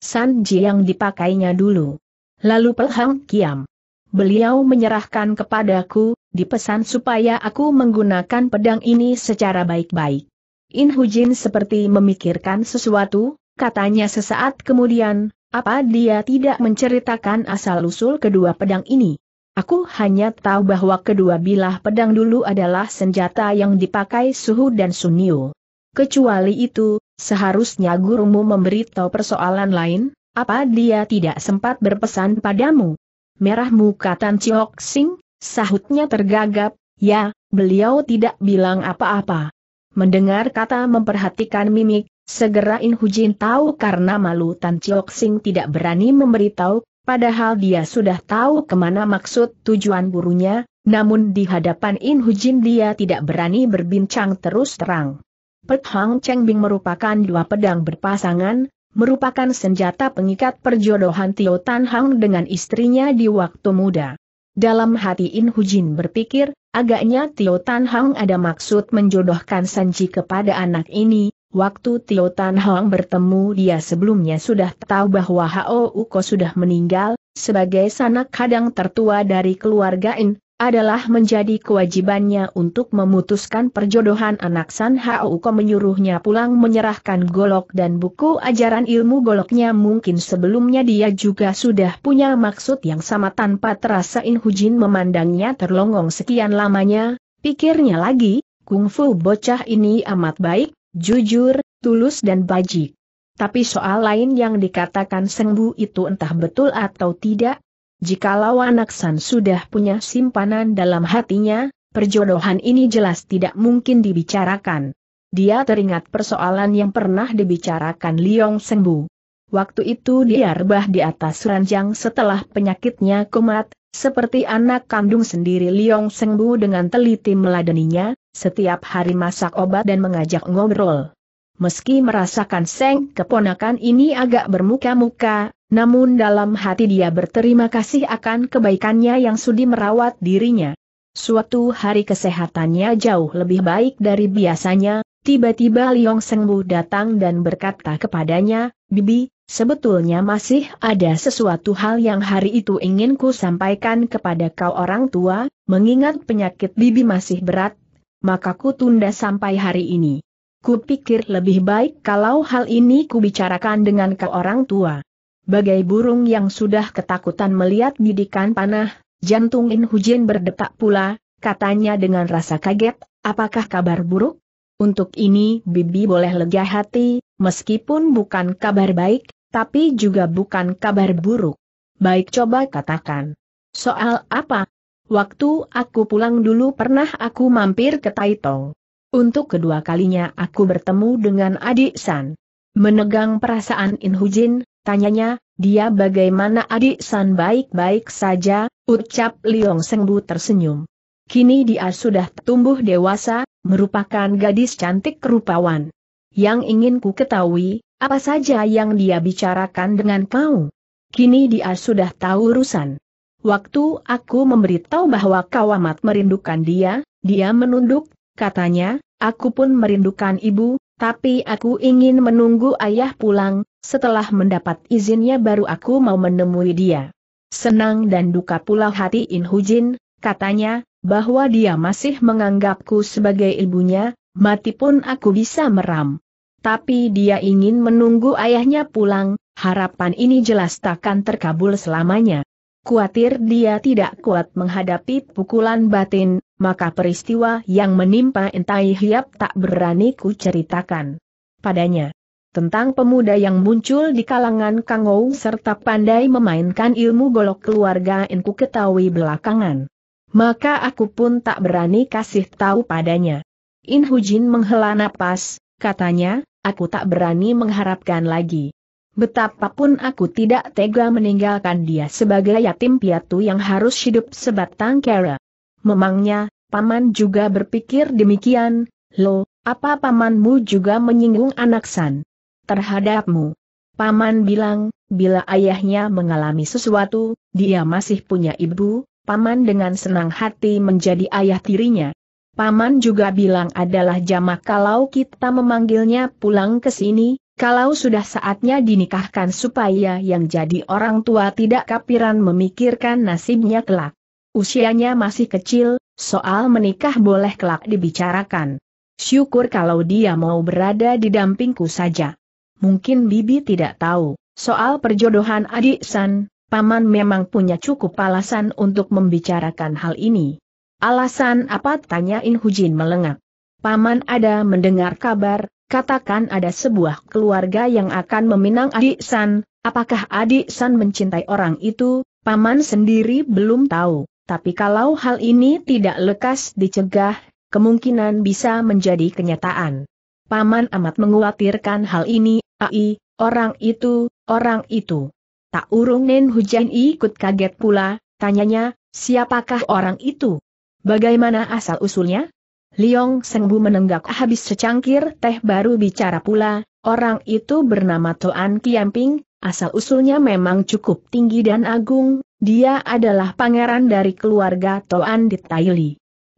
Sanji yang dipakainya dulu. Lalu Pelhang Kiam. Beliau menyerahkan kepadaku, dipesan supaya aku menggunakan pedang ini secara baik-baik. In Hujin seperti memikirkan sesuatu, katanya sesaat kemudian, apa dia tidak menceritakan asal-usul kedua pedang ini? Aku hanya tahu bahwa kedua bilah pedang dulu adalah senjata yang dipakai Suhu dan Sunio. Kecuali itu, seharusnya gurumu memberitahu persoalan lain, apa dia tidak sempat berpesan padamu? Merah muka Tan Chiok Sing, sahutnya tergagap, ya, beliau tidak bilang apa-apa. Mendengar kata memperhatikan mimik, segera In Hujin tahu karena malu Tan Chiok Sing tidak berani memberitahu Padahal dia sudah tahu kemana maksud tujuan burunya, namun di hadapan In Hujin dia tidak berani berbincang terus terang. Pet Hang Cheng Bing merupakan dua pedang berpasangan, merupakan senjata pengikat perjodohan Tio Tan Hang dengan istrinya di waktu muda. Dalam hati In Hujin berpikir, agaknya Tio Tan Hang ada maksud menjodohkan Sanji kepada anak ini, Waktu Tio Tan Hong bertemu dia sebelumnya sudah tahu bahwa Hao Uko sudah meninggal, sebagai sanak kadang tertua dari keluarga In, adalah menjadi kewajibannya untuk memutuskan perjodohan anak San Hao Uko menyuruhnya pulang menyerahkan golok dan buku ajaran ilmu goloknya mungkin sebelumnya dia juga sudah punya maksud yang sama tanpa terasa In Hujin memandangnya terlongong sekian lamanya, pikirnya lagi, kungfu bocah ini amat baik, Jujur, tulus dan bajik. Tapi soal lain yang dikatakan Sengbu itu entah betul atau tidak, jikalau anak San sudah punya simpanan dalam hatinya, perjodohan ini jelas tidak mungkin dibicarakan. Dia teringat persoalan yang pernah dibicarakan Liong Sengbu. Waktu itu dia rebah di atas ranjang setelah penyakitnya kumat, seperti anak kandung sendiri Liong Sengbu dengan teliti meladeninya, setiap hari masak obat dan mengajak ngobrol. Meski merasakan Seng keponakan ini agak bermuka-muka, namun dalam hati dia berterima kasih akan kebaikannya yang sudi merawat dirinya. Suatu hari kesehatannya jauh lebih baik dari biasanya, tiba-tiba Liong Sengbu datang dan berkata kepadanya, Bibi, sebetulnya masih ada sesuatu hal yang hari itu ingin ku sampaikan kepada kau orang tua, mengingat penyakit Bibi masih berat, maka ku tunda sampai hari ini. Ku pikir lebih baik kalau hal ini ku bicarakan dengan ke orang tua. Bagai burung yang sudah ketakutan melihat bidikan panah, jantung In Hujin berdetak pula, katanya dengan rasa kaget, apakah kabar buruk? Untuk ini Bibi boleh lega hati, meskipun bukan kabar baik, tapi juga bukan kabar buruk. Baik coba katakan. Soal apa? Waktu aku pulang dulu pernah aku mampir ke Taitong. Untuk kedua kalinya aku bertemu dengan adik San. Menegang perasaan In Hujin, tanyanya, dia bagaimana adik San baik-baik saja, ucap Liong Sengbu tersenyum. Kini dia sudah tumbuh dewasa, merupakan gadis cantik kerupawan. Yang ingin ku ketahui, apa saja yang dia bicarakan dengan kau? Kini dia sudah tahu urusan. Waktu aku memberitahu bahwa kau amat merindukan dia, dia menunduk, katanya, aku pun merindukan ibu, tapi aku ingin menunggu ayah pulang, setelah mendapat izinnya baru aku mau menemui dia. Senang dan duka pula hati Inhujin, katanya, bahwa dia masih menganggapku sebagai ibunya, mati pun aku bisa meram. Tapi dia ingin menunggu ayahnya pulang, harapan ini jelas takkan terkabul selamanya. Kuatir dia tidak kuat menghadapi pukulan batin, maka peristiwa yang menimpa Entai Hiap tak berani ku ceritakan padanya. Tentang pemuda yang muncul di kalangan Kangou serta pandai memainkan ilmu golok keluarga Enku ketahui belakangan. Maka aku pun tak berani kasih tahu padanya. In Hujin menghela napas, katanya, aku tak berani mengharapkan lagi. Betapapun aku tidak tega meninggalkan dia sebagai yatim piatu yang harus hidup sebatang kara. Memangnya, paman juga berpikir demikian, lo, apa pamanmu juga menyinggung anak san? Terhadapmu. Paman bilang, bila ayahnya mengalami sesuatu, dia masih punya ibu, paman dengan senang hati menjadi ayah tirinya. Paman juga bilang adalah jamak kalau kita memanggilnya pulang ke sini, kalau sudah saatnya dinikahkan supaya yang jadi orang tua tidak kapiran memikirkan nasibnya kelak. Usianya masih kecil, soal menikah boleh kelak dibicarakan. Syukur kalau dia mau berada di dampingku saja. Mungkin Bibi tidak tahu, soal perjodohan adik San, Paman memang punya cukup alasan untuk membicarakan hal ini. Alasan apa tanya In Hujin melengak. Paman ada mendengar kabar, katakan ada sebuah keluarga yang akan meminang adik San, apakah adik San mencintai orang itu, paman sendiri belum tahu, tapi kalau hal ini tidak lekas dicegah, kemungkinan bisa menjadi kenyataan. Paman amat menguatirkan hal ini, ai, orang itu, orang itu. Tak urung Nen Hujan ikut kaget pula, tanyanya, siapakah orang itu? Bagaimana asal-usulnya? Liong Sengbu menenggak habis secangkir teh baru bicara pula, orang itu bernama Toan Kiamping, asal-usulnya memang cukup tinggi dan agung, dia adalah pangeran dari keluarga Toan di Taili.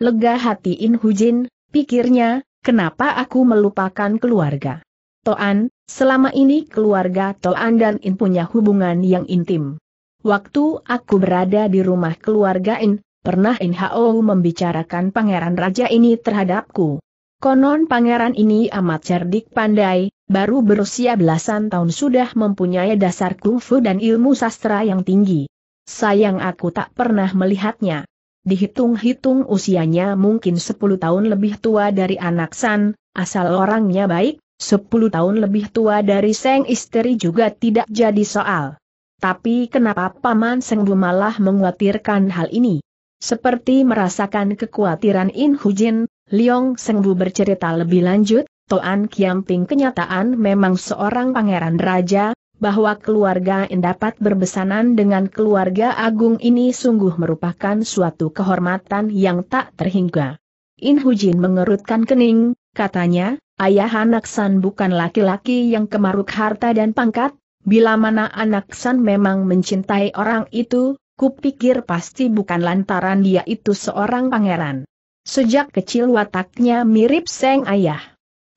Lega hati In Hujin, pikirnya, kenapa aku melupakan keluarga? Toan, selama ini keluarga Toan dan In punya hubungan yang intim. Waktu aku berada di rumah keluarga In, pernah Inhao membicarakan pangeran raja ini terhadapku. Konon pangeran ini amat cerdik pandai, baru berusia belasan tahun sudah mempunyai dasar kungfu dan ilmu sastra yang tinggi. Sayang aku tak pernah melihatnya. Dihitung-hitung usianya mungkin 10 tahun lebih tua dari anak San, asal orangnya baik, 10 tahun lebih tua dari Seng istri juga tidak jadi soal. Tapi kenapa Paman Sengdu malah menguatirkan hal ini? Seperti merasakan kekhawatiran In Hujin, Liong Sengbu bercerita lebih lanjut, Toan Kiamping kenyataan memang seorang pangeran raja, bahwa keluarga In dapat berbesanan dengan keluarga agung ini sungguh merupakan suatu kehormatan yang tak terhingga. In Hujin mengerutkan kening, katanya, ayah anak San bukan laki-laki yang kemaruk harta dan pangkat, bila mana anak San memang mencintai orang itu, Kupikir pasti bukan lantaran dia itu seorang pangeran. Sejak kecil wataknya mirip Seng Ayah.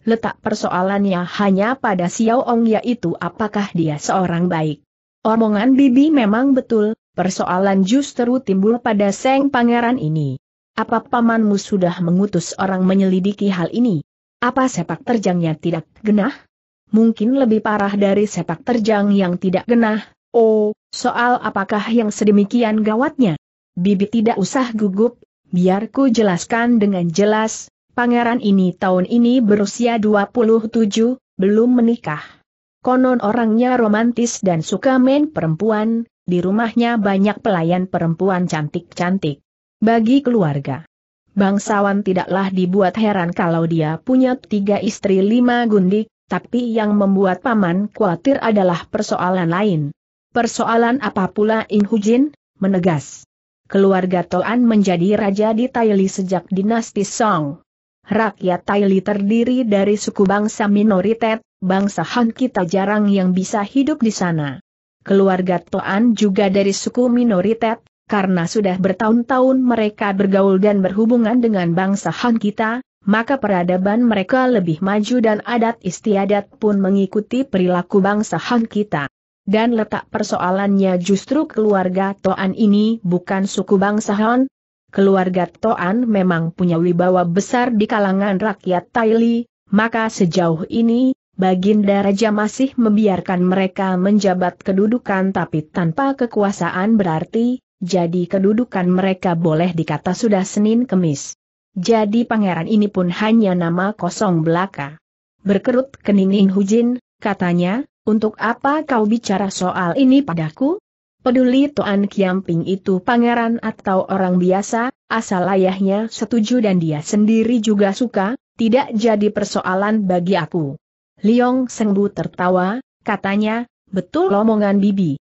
Letak persoalannya hanya pada Xiao Ong yaitu apakah dia seorang baik. Omongan Bibi memang betul, persoalan justru timbul pada Seng Pangeran ini. Apa pamanmu sudah mengutus orang menyelidiki hal ini? Apa sepak terjangnya tidak genah? Mungkin lebih parah dari sepak terjang yang tidak genah, Oh, Soal apakah yang sedemikian gawatnya? Bibi tidak usah gugup, biarku jelaskan dengan jelas, pangeran ini tahun ini berusia 27, belum menikah. Konon orangnya romantis dan suka main perempuan, di rumahnya banyak pelayan perempuan cantik-cantik. Bagi keluarga, bangsawan tidaklah dibuat heran kalau dia punya tiga istri lima gundik, tapi yang membuat paman khawatir adalah persoalan lain. Persoalan apa pula In Hujin? Menegas. Keluarga Toan menjadi raja di Taili sejak dinasti Song. Rakyat Taili terdiri dari suku bangsa minoritet, bangsa Han kita jarang yang bisa hidup di sana. Keluarga Toan juga dari suku minoritet, karena sudah bertahun-tahun mereka bergaul dan berhubungan dengan bangsa Han kita, maka peradaban mereka lebih maju dan adat istiadat pun mengikuti perilaku bangsa Han kita dan letak persoalannya justru keluarga Toan ini bukan suku bangsa Han. Keluarga Toan memang punya wibawa besar di kalangan rakyat Taili, maka sejauh ini, Baginda Raja masih membiarkan mereka menjabat kedudukan tapi tanpa kekuasaan berarti, jadi kedudukan mereka boleh dikata sudah Senin Kemis. Jadi pangeran ini pun hanya nama kosong belaka. Berkerut kening Hujin, katanya, untuk apa kau bicara soal ini padaku? Peduli tuan Kiamping itu pangeran atau orang biasa, asal ayahnya setuju dan dia sendiri juga suka, tidak jadi persoalan bagi aku. Liong Sengbu tertawa, katanya, betul omongan bibi.